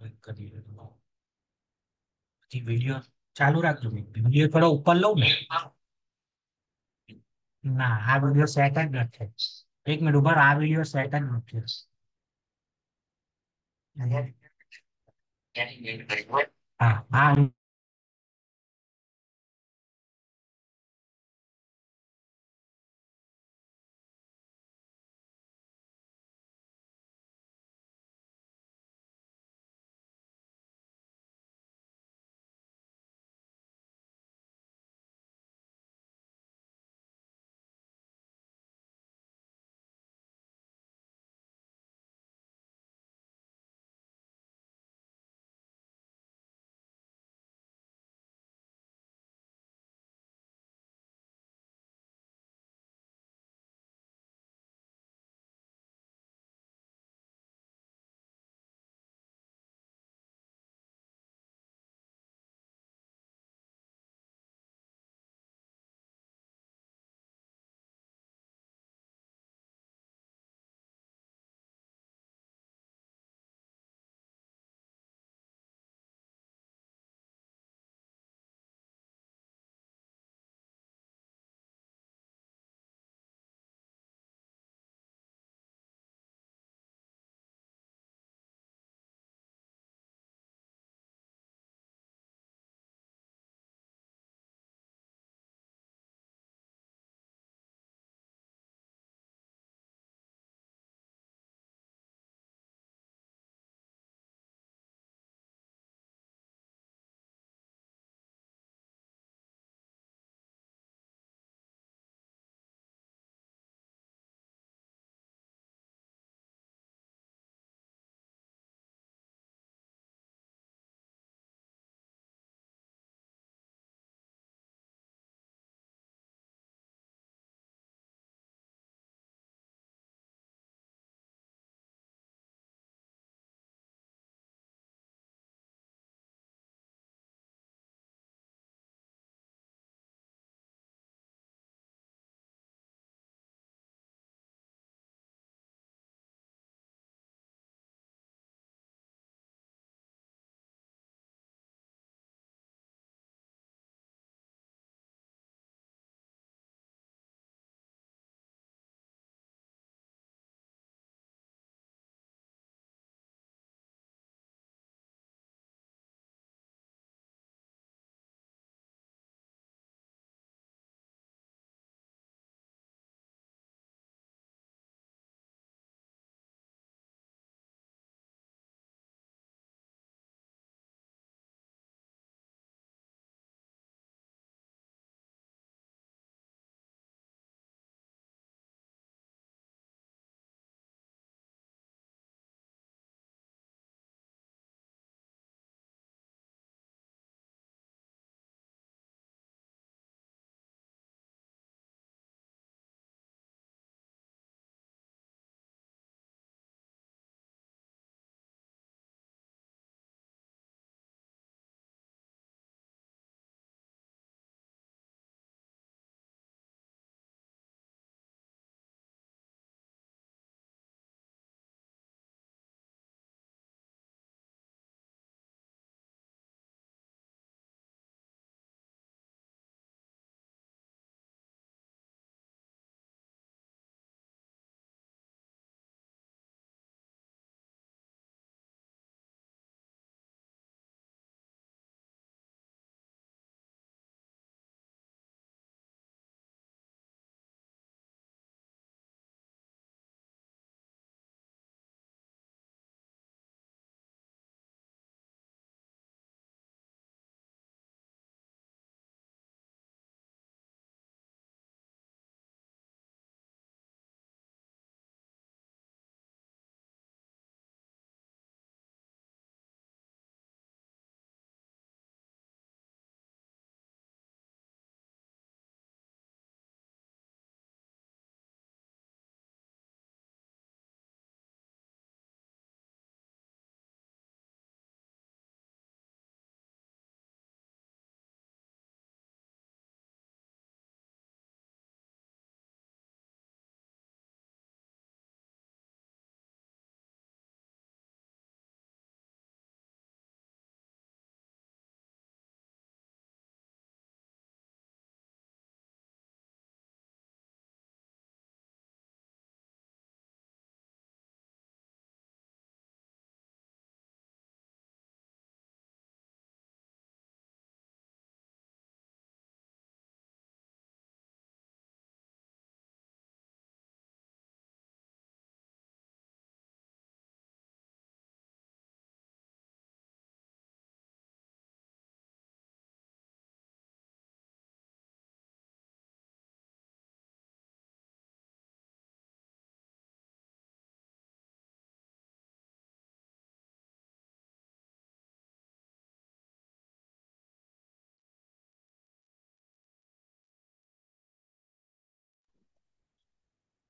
કરી ચાલુ રાખજો વિડીયો થોડો ઉપર લઉં ને ના આ વિડીયો સેટ જ નથી એક મિનિટ ઉભા આ વિડીયો સેટ જ નથી હા હા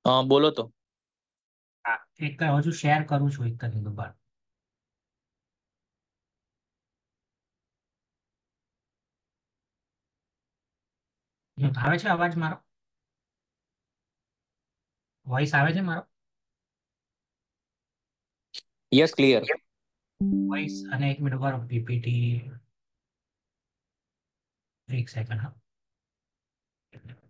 હા બોલો તો એક હજુ શેર કરું છું એક કરીને દુબાર આવે છે અવાજ મારો વોઇસ આવે છે મારો યસ ક્લિયર વોઇસ અને એક મિનિટ ઉભા પીપીટી એક સેકન્ડ હા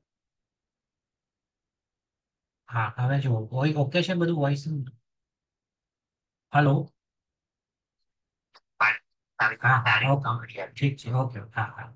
હા હવે જુઓ ઓકે છે બધું વોઇસ હલો હા ઓકે ઠીક છે ઓકે હા હા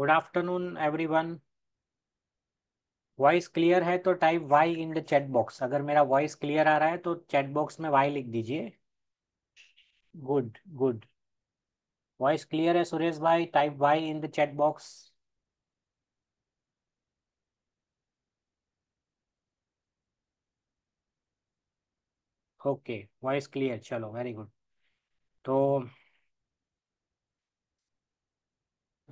good afternoon everyone voice clear है तो type Y in the chat box अगर मेरा वॉइस क्लियर आ रहा है तो चैट बॉक्स में वाई लिख दीजिए गुड गुड वॉइस क्लियर है सुरेश भाई type Y in the chat box okay voice clear चलो वेरी गुड तो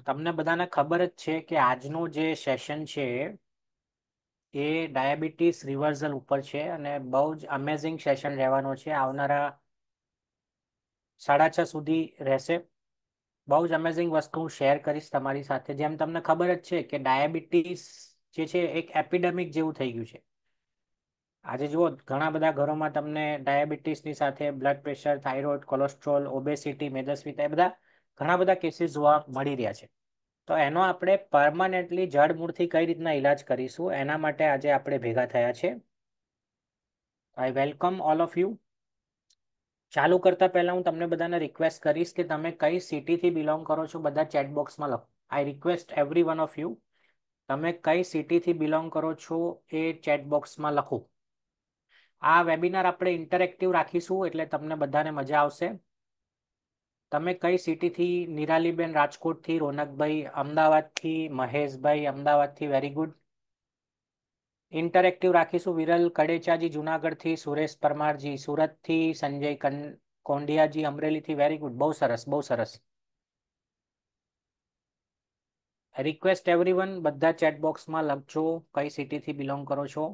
તમને બધાને ખબર જ છે કે આજનું જે સેશન છે એ ડાયાબિટીસ રિવર્ઝલ ઉપર છે અને બહુ જ અમેઝિંગ સેશન રહેવાનો છે આવનારા સાડા છ સુધી રહેશે બહુ જ અમેઝિંગ વસ્તુ હું શેર કરીશ તમારી સાથે જેમ તમને ખબર જ છે કે ડાયાબિટીસ જે છે એક એપિડેમિક જેવું થઈ ગયું છે આજે જુઓ ઘણા બધા ઘરોમાં તમને ડાયાબિટીસની સાથે blood pressure thyroid cholesterol obesity મેદસ્વીતા એ બધા ઘણા બધા કેસીસ જોવા મળી રહ્યા છે તો એનો આપણે પરમાનન્ટલી જડમૂળથી કઈ રીતના ઈલાજ કરીશું એના માટે આજે આપણે ભેગા થયા છે I welcome all of you ચાલુ કરતા પહેલા હું તમને બધાને રિક્વેસ્ટ કરીશ કે તમે કઈ સિટીથી બિલોંગ કરો છો બધા ચેટ બોક્સમાં લખો I request every one of you તમે કઈ સિટીથી બિલોંગ કરો છો એ ચેટ બોક્સમાં લખો આ વેબિનાર આપણે ઇન્ટરેક્ટિવ રાખીશું એટલે તમને બધાને મજા આવશે તમે કઈ સિટીથી નિરાલીબેન રાજકોટથી રોનકભાઈ અમદાવાદથી મહેશભાઈ અમદાવાદથી વેરી ગુડ ઇન્ટરેક્ટિવ રાખીશું વિરલ કડેચાજી જુનાગઢથી સુરેશ પરમારજી સુરતથી સંજય કોંડિયાજી અમરેલીથી વેરી ગુડ બહુ સરસ બહુ સરસ રિક્વેસ્ટ એવરીવન બધા ચેટબોક્સમાં લખજો કઈ સિટીથી બિલોંગ કરો છો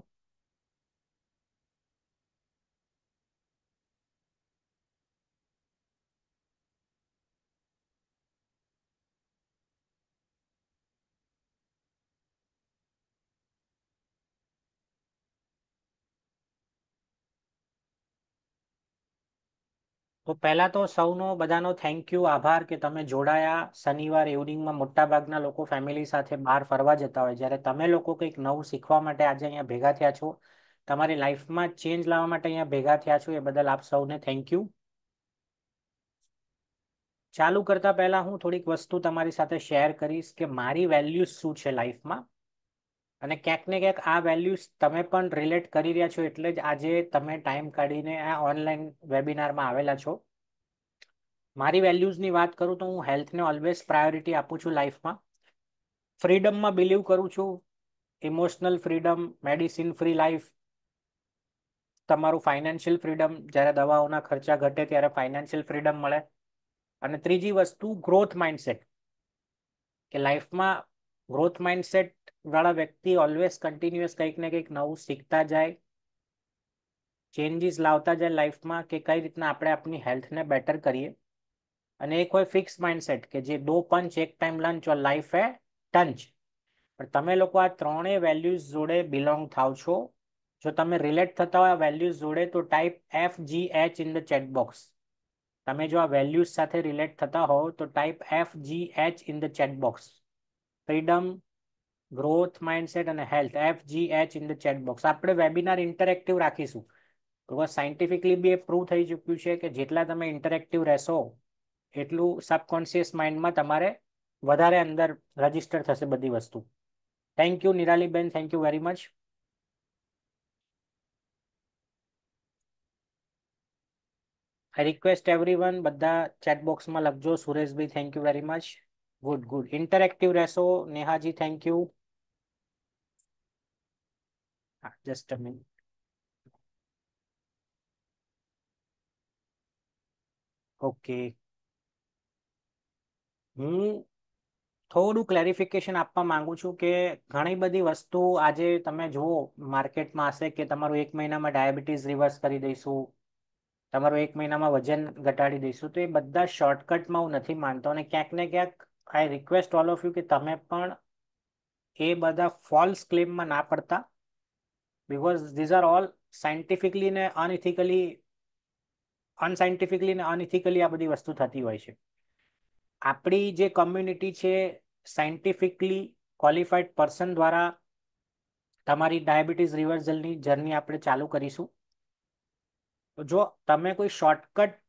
તો પહેલા તો સૌનો બધાનો થેન્ક યુ આભાર કે તમે જોડાયા શનિવાર ઇવનિંગમાં મોટાભાગના લોકો ફેમિલી સાથે બહાર ફરવા જતા હોય જ્યારે તમે લોકો કંઈક નવું શીખવા માટે આજે અહીંયા ભેગા થયા છો તમારી લાઈફમાં ચેન્જ લાવવા માટે અહીંયા ભેગા થયા છો એ બદલ આપ સૌને થેન્ક યુ ચાલુ કરતા પહેલા હું થોડીક વસ્તુ તમારી સાથે શેર કરીશ કે મારી વેલ્યુઝ શું છે લાઈફમાં અને ક્યાંક ને ક્યાંક આ વેલ્યુઝ તમે પણ રિલેટ કરી રહ્યા છો એટલે જ આજે તમે ટાઈમ કાઢીને આ ઓનલાઈન વેબિનારમાં આવેલા છો મારી વેલ્યુઝની વાત કરું તો હું હેલ્થને ઓલવેઝ પ્રાયોરિટી આપું છું લાઈફમાં ફ્રીડમમાં બિલીવ કરું છું emotional freedom medicine free life તમારું ફાઇનાન્શિયલ ફ્રીડમ જ્યારે દવાઓના ખર્ચા ઘટે ત્યારે ફાઇનાન્શિયલ ફ્રીડમ મળે અને ત્રીજી વસ્તુ ગ્રોથ માઇન્ડસેટ કે લાઈફમાં ગ્રોથ માઇન્ડસેટ વાળા વ્યક્તિ ઓલવેઝ કન્ટિન્યુઅસ કંઈક ને કંઈક નવું શીખતા જાય ચેન્જીસ લાવતા જાય લાઈફમાં કે કઈ રીતના આપણે આપણી હેલ્થને બેટર કરીએ અને એક હોય ફિક્સ માઇન્ડસેટ કે જે ડો પંચ એક ટાઈમ લંચ ઓર લાઈફ હે ટંચ પણ તમે લોકો આ ત્રણેય વેલ્યુઝ જોડે બિલોંગ થાવ છો જો તમે રિલેટ થતા હોય આ વેલ્યુઝ જોડે તો type F G H in the chat તમે જો આ વેલ્યુઝ સાથે રિલેટ થતા હોવ તો type F G H in the chat freedom growth mindset અને health F G H in the chat box આપણે વેબિનાર ઇન્ટરેક્ટિવ રાખીશું બિકોઝ સાયન્ટિફિકલી બી એ પ્રૂવ થઈ ચૂક્યું છે કે જેટલા તમે ઇન્ટરેક્ટિવ રહેશો એટલું સબકોન્શિયસ માઇન્ડમાં તમારે વધારે અંદર રજીસ્ટર થશે બધી વસ્તુ થેન્ક યુ નિરાલીબેન thank you very much I request every one બધા ચેટબોક્સમાં લખજો Sureshbhai thank you very much good good interactive રહેશો નેહાજી thank you just a minute okay હું થોડું ક્લેરિફિકેશન આપવા માંગુ છું કે ઘણી બધી વસ્તુ આજે તમે જુઓ માર્કેટમાં હશે કે તમારું એક મહિનામાં ડાયાબિટીસ રિવર્સ કરી દઈશું તમારું એક મહિનામાં વજન ઘટાડી દઈશું તો એ બધા શોર્ટકટમાં હું નથી માનતો અને ક્યાંક ને ક્યાંક I request all of you કે તમે પણ એ બધા ફોલ્સ ક્લેમમાં ના પડતા because these are all scientifically ને અનઇથિકલી અનસાયન્ટિફિકલી ને અનઇથિકલી આ બધી વસ્તુ થતી હોય છે આપણી જે કમ્યુનિટી છે સાયન્ટિફિકલી ક્વોલિફાઈડ પર્સન દ્વારા તમારી ડાયાબિટીસ રિવર્ઝલની જર્ની આપણે ચાલુ કરીશું જો તમે કોઈ શોર્ટકટ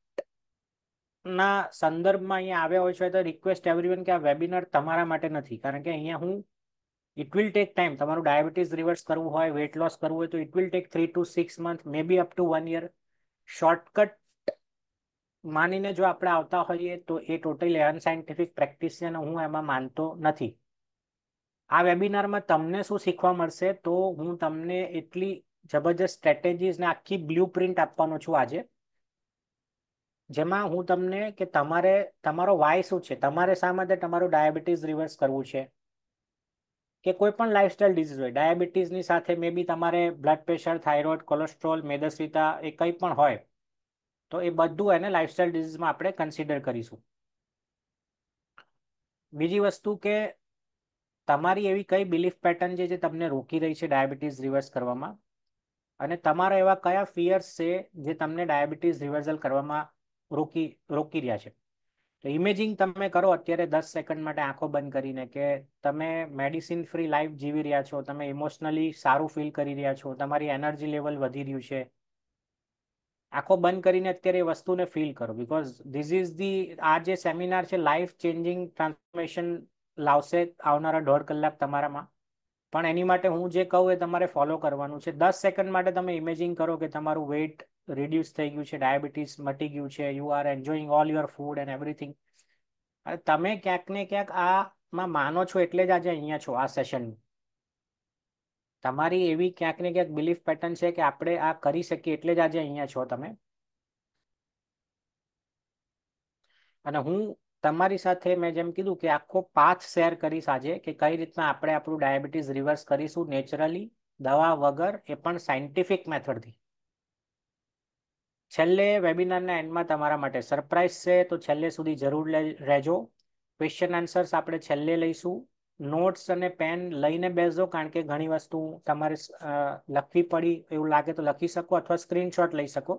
ના સંદર્ભમાં અહીંયા આવ્યા હોય છે તો રિક્વેસ્ટ એવરીવન કે આ વેબિનર તમારા માટે નથી કારણ કે અહીંયા હું ઇટ વિલ ટેક ટાઈમ તમારું ડાયાબિટીસ રિવર્સ કરવું હોય વેટ લોસ કરવું હોય તો it will take three to six month maybe up to one year shortcut માનીને જો આપણે આવતા હોઈએ તો એ ટોટલી અનસાયન્ટિફિક પ્રેક્ટિસ છે હું એમાં માનતો નથી આ વેબિનારમાં તમને શું શીખવા મળશે તો હું તમને એટલી જબરજસ્ત સ્ટ્રેટેજીસ ને આખી બ્લુ પ્રિન્ટ આપવાનો છું આજે જેમાં હું તમને કે તમારે તમારો વાય શું છે તમારે શા માટે તમારું ડાયાબિટીસ રિવર્સ કરવું છે કે કોઈ પણ લાઇફસ્ટાઇલ ડિઝીઝ હોય ડાયાબિટીસની સાથે મે બી તમારે બ્લડ પ્રેશર થાઇરોઇડ કોલેસ્ટ્રોલ મેદસ્વીતા એ કંઈ પણ હોય તો એ બધું એને લાઇફસ્ટાઇલ ડિઝીઝમાં આપણે કન્સિડર કરીશું બીજી વસ્તુ કે તમારી એવી કઈ બિલીફ પેટર્ન છે જે તમને રોકી રહી છે ડાયાબિટીસ રિવર્સ કરવામાં અને તમારા એવા કયા ફિયર્સ છે જે તમને ડાયાબિટીસ રિવર્સલ કરવામાં રોકી રોકી રહ્યા છે તો ઇમેજિંગ તમે કરો અત્યારે દસ સેકન્ડ માટે આંખો બંધ કરીને કે તમે મેડિસિન ફ્રી લાઈફ જીવી રહ્યા છો તમે ઇમોશનલી સારું ફીલ કરી રહ્યા છો તમારી એનર્જી લેવલ વધી રહ્યું છે આંખો બંધ કરીને અત્યારે એ વસ્તુને ફીલ કરો બિકોઝ ધીસ ઇઝ ધી આ જે સેમિનાર છે લાઈફ ચેન્જિંગ ટ્રાન્સફોર્મેશન લાવશે આવનારા દોઢ કલાક તમારામાં પણ એની માટે હું જે કહું એ તમારે ફોલો કરવાનું છે દસ સેકન્ડ માટે તમે ઇમેજિંગ કરો કે તમારું વેઇટ રિડ્યુસ થઈ ગયું છે ડાયાબિટીસ મટી ગયું છે you are enjoying all your food and everything અને તમે ક્યાંક ને ક્યાંક આમાં માનો છો એટલે જ આજે અહીંયા છો આ સેશનમાં તમારી એવી ક્યાંક ને ક્યાંક બિલીફ પેટર્ન છે કે આપણે આ કરી શકીએ એટલે જ આજે અહીંયા છો તમે અને હું તમારી સાથે મેં જેમ કીધું કે આખો પાથ શેર કરીશ આજે કે કઈ રીતના આપણે આપણું ડાયાબિટીસ રિવર્સ કરીશું નેચરલી દવા વગર એ પણ સાયન્ટિફિક મેથડથી છેલ્લે વેબિનારના એન્ડમાં તમારા માટે સરપ્રાઇઝ છે તો છેલ્લે સુધી જરૂર રહેજો ક્વેશ્ચન આન્સર્સ આપણે છેલ્લે લઈશું નોટ્સ અને પેન લઈને બેસજો કારણ કે ઘણી વસ્તુ તમારે લખવી પડી એવું લાગે તો લખી શકો અથવા સ્ક્રીનશોટ લઈ શકો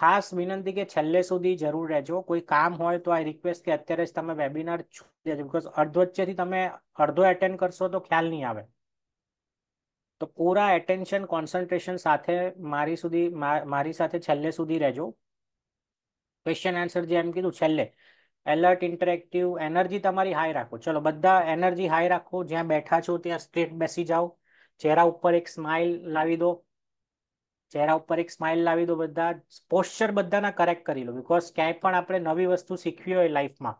ખાસ વિનંતી કે છેલ્લે સુધી જરૂર રહેજો કોઈ કામ હોય તો આ રિક્વેસ્ટ કે અત્યારે જ તમે વેબિનાર છોડી દેજો બિકોઝ અડધો વચ્ચેથી તમે અડધો એટેન્ડ કરશો તો ખ્યાલ નહીં આવે તો પૂરા એટેન્શન કોન્સન્ટ્રેશન સાથે મારી સુધી મારી સાથે છેલ્લે સુધી રહેજો ક્વેશ્ચન આન્સર જે એમ કીધું છેલ્લે એલર્ટ ઇન્ટરેક્ટિવ એનર્જી તમારી હાઈ રાખો ચલો બધા એનર્જી હાઈ રાખો જ્યાં બેઠા છો ત્યાં સ્ટ્રેટ બેસી જાઓ ચહેરા ઉપર એક સ્માઇલ લાવી દો ચહેરા ઉપર એક સ્માઇલ લાવી દો બધા પોસ્ચર બધાના કરેક્ટ કરી લો બિકોઝ ક્યાંય પણ આપણે નવી વસ્તુ શીખવી હોય લાઈફમાં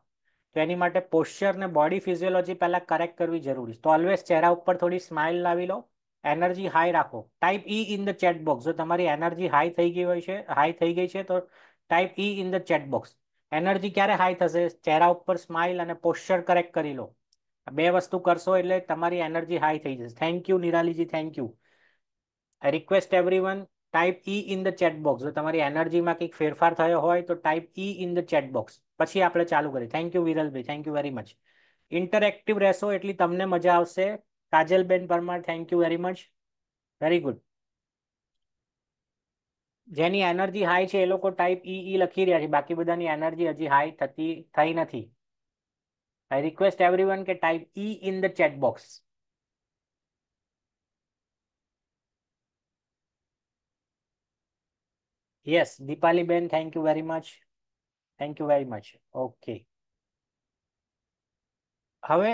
તો એની માટે પોસ્ચર ને બોડી ફિઝિયોલોજી પહેલાં કરેક્ટ કરવી જરૂરી છે તો ઓલવેઝ ચહેરા ઉપર થોડી સ્માઇલ લાવી લો એનર્જી હાઈ રાખો type E in the chat box જો તમારી એનર્જી હાઈ થઈ ગઈ હોય છે હાઈ થઈ ગઈ છે તો type E in the chat box energy ક્યારે હાઈ થશે ચહેરા ઉપર સ્માઇલ અને પોસ્ચર કરેક્ટ કરી લો બે વસ્તુ કરશો એટલે તમારી એનર્જી હાઈ થઈ જશે થેન્ક યુ નિરાલીજી thank you request every type E in the chat box જો તમારી એનર્જીમાં કંઈક ફેરફાર થયો હોય તો type E in the chat box પછી આપણે ચાલુ કરીએ થેન્ક યુ વિરલભાઈ thank you very much interactive રહેશો એટલી તમને મજા આવશે કાજલબેન Parmar thank you very much very good જેની એનર્જી હાઈ છે એ લોકો ટાઈપ ઈ ઈ લખી રહ્યા છે બાકી બધાની એનર્જી હજી હાઈ થતી થઈ નથી આઈ રિક્વેસ્ટ એવરીવન કે type E in the chat box yes દીપાલીબેન thank you very much thank you very much okay હવે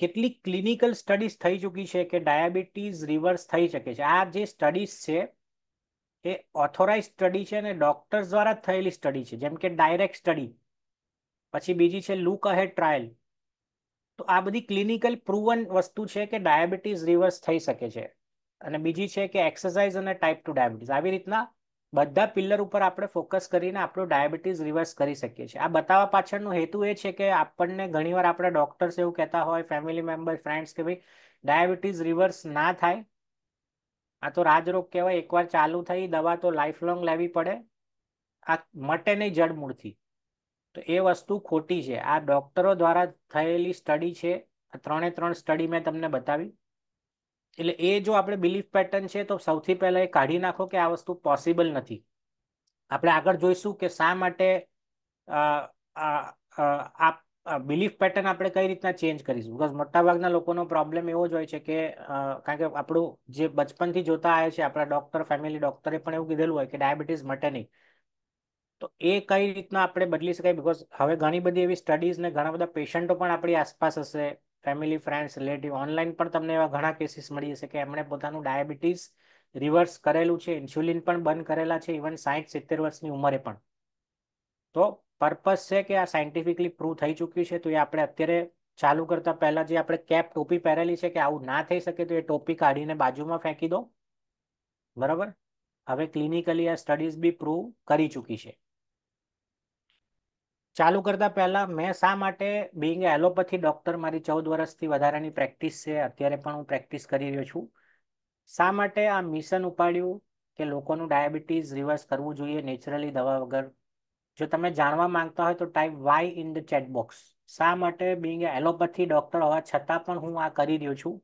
કેટલી ક્લિનિકલ સ્ટડીઝ થઈ ચૂકી છે કે ડાયાબિટીસ રિવર્સ થઈ શકે છે આ જે સ્ટડીઝ છે એ ઓથોરાઇઝ સ્ટડી છે અને ડોક્ટર્સ દ્વારા થયેલી સ્ટડી છે જેમ કે ડાયરેક્ટ સ્ટડી પછી બીજી છે લૂક અહેડ ટ્રાયલ તો આ બધી ક્લિનિકલ પ્રુવન વસ્તુ છે કે ડાયાબિટીસ રિવર્સ થઈ શકે છે અને બીજી છે કે એક્સરસાઇઝ અને ટાઈપ ટુ ડાયાબિટીસ આવી રીતના બધા પિલ્લર ઉપર આપણે ફોકસ કરીને આપણો ડાયાબિટીસ રિવર્સ કરી શકીએ છીએ આ બતાવવા પાછળનો હેતુ એ છે કે આપણને ઘણીવાર આપણા ડોક્ટર્સ એવું કહેતા હોય ફેમિલી મેમ્બર ફ્રેન્ડ્સ કે ભાઈ ડાયાબિટીસ રિવર્સ ના થાય આ તો રાજરોગ કહેવાય એકવાર ચાલુ થઈ દવા તો લાઈફ લોંગ લેવી પડે આ મટે નહીં જડમૂળથી તો એ વસ્તુ ખોટી છે આ ડોક્ટરો દ્વારા થયેલી સ્ટડી છે ત્રણે ત્રણ સ્ટડી મેં તમને બતાવી એટલે એ જો આપણે બિલીફ પેટર્ન છે તો સૌથી પહેલાં એ કાઢી નાખો કે આ વસ્તુ પોસિબલ નથી આપણે આગળ જોઈશું કે શા માટે આ બિલીફ પેટર્ન આપણે કઈ રીતના ચેન્જ કરીશું બિકોઝ મોટાભાગના લોકોનો પ્રોબ્લેમ એવો જ હોય છે કે કારણ કે આપણું જે બચપનથી જોતા આવે છે આપણા ડોક્ટર ફેમિલી ડોક્ટરે પણ એવું કીધેલું હોય કે ડાયાબિટીસ મટે નહીં તો એ કઈ રીતના આપણે બદલી શકાય બિકોઝ હવે ઘણી બધી એવી સ્ટડીઝ ને ઘણા બધા પેશન્ટો પણ આપણી આસપાસ હશે ફેમિલી ફ્રેન્ડ્સ રિલેટિવ ઓનલાઈન પણ તમને એવા ઘણા કેસીસ મળી હશે કે એમણે પોતાનું ડાયાબિટીસ રિવર્સ કરેલું છે ઇન્સ્યુલિન પણ બંધ કરેલા છે ઇવન સાહીઠ સિત્તેર વર્ષની ઉંમરે પણ તો પર્પઝ છે કે આ સાયન્ટિફિકલી પ્રૂવ થઈ ચૂક્યું છે તો એ આપણે અત્યારે ચાલુ કરતા પહેલાં જે આપણે કેપ ટોપી પહેરેલી છે કે આવું ના થઈ શકે તો એ ટોપી કાઢીને બાજુમાં ફેંકી દો બરાબર હવે ક્લિનિકલી આ સ્ટડીઝ બી પ્રૂવ કરી ચૂકી છે ચાલુ કરતા પહેલા મેં શા માટે બિંગ એલોપથી ડોક્ટર મારી ચૌદ વર્ષથી વધારાની પ્રેક્ટિસ છે અત્યારે પણ હું પ્રેક્ટિસ કરી રહ્યો છું શા માટે આ મિશન ઉપાડ્યું કે લોકોનું ડાયાબિટીઝ રિવર્સ કરવું જોઈએ નેચરલી દવા વગર જો તમે જાણવા માંગતા હોય તો type Y in the chat box શા માટે બિંગ એલોપથી ડોક્ટર હોવા છતાં પણ હું આ કરી રહ્યો છું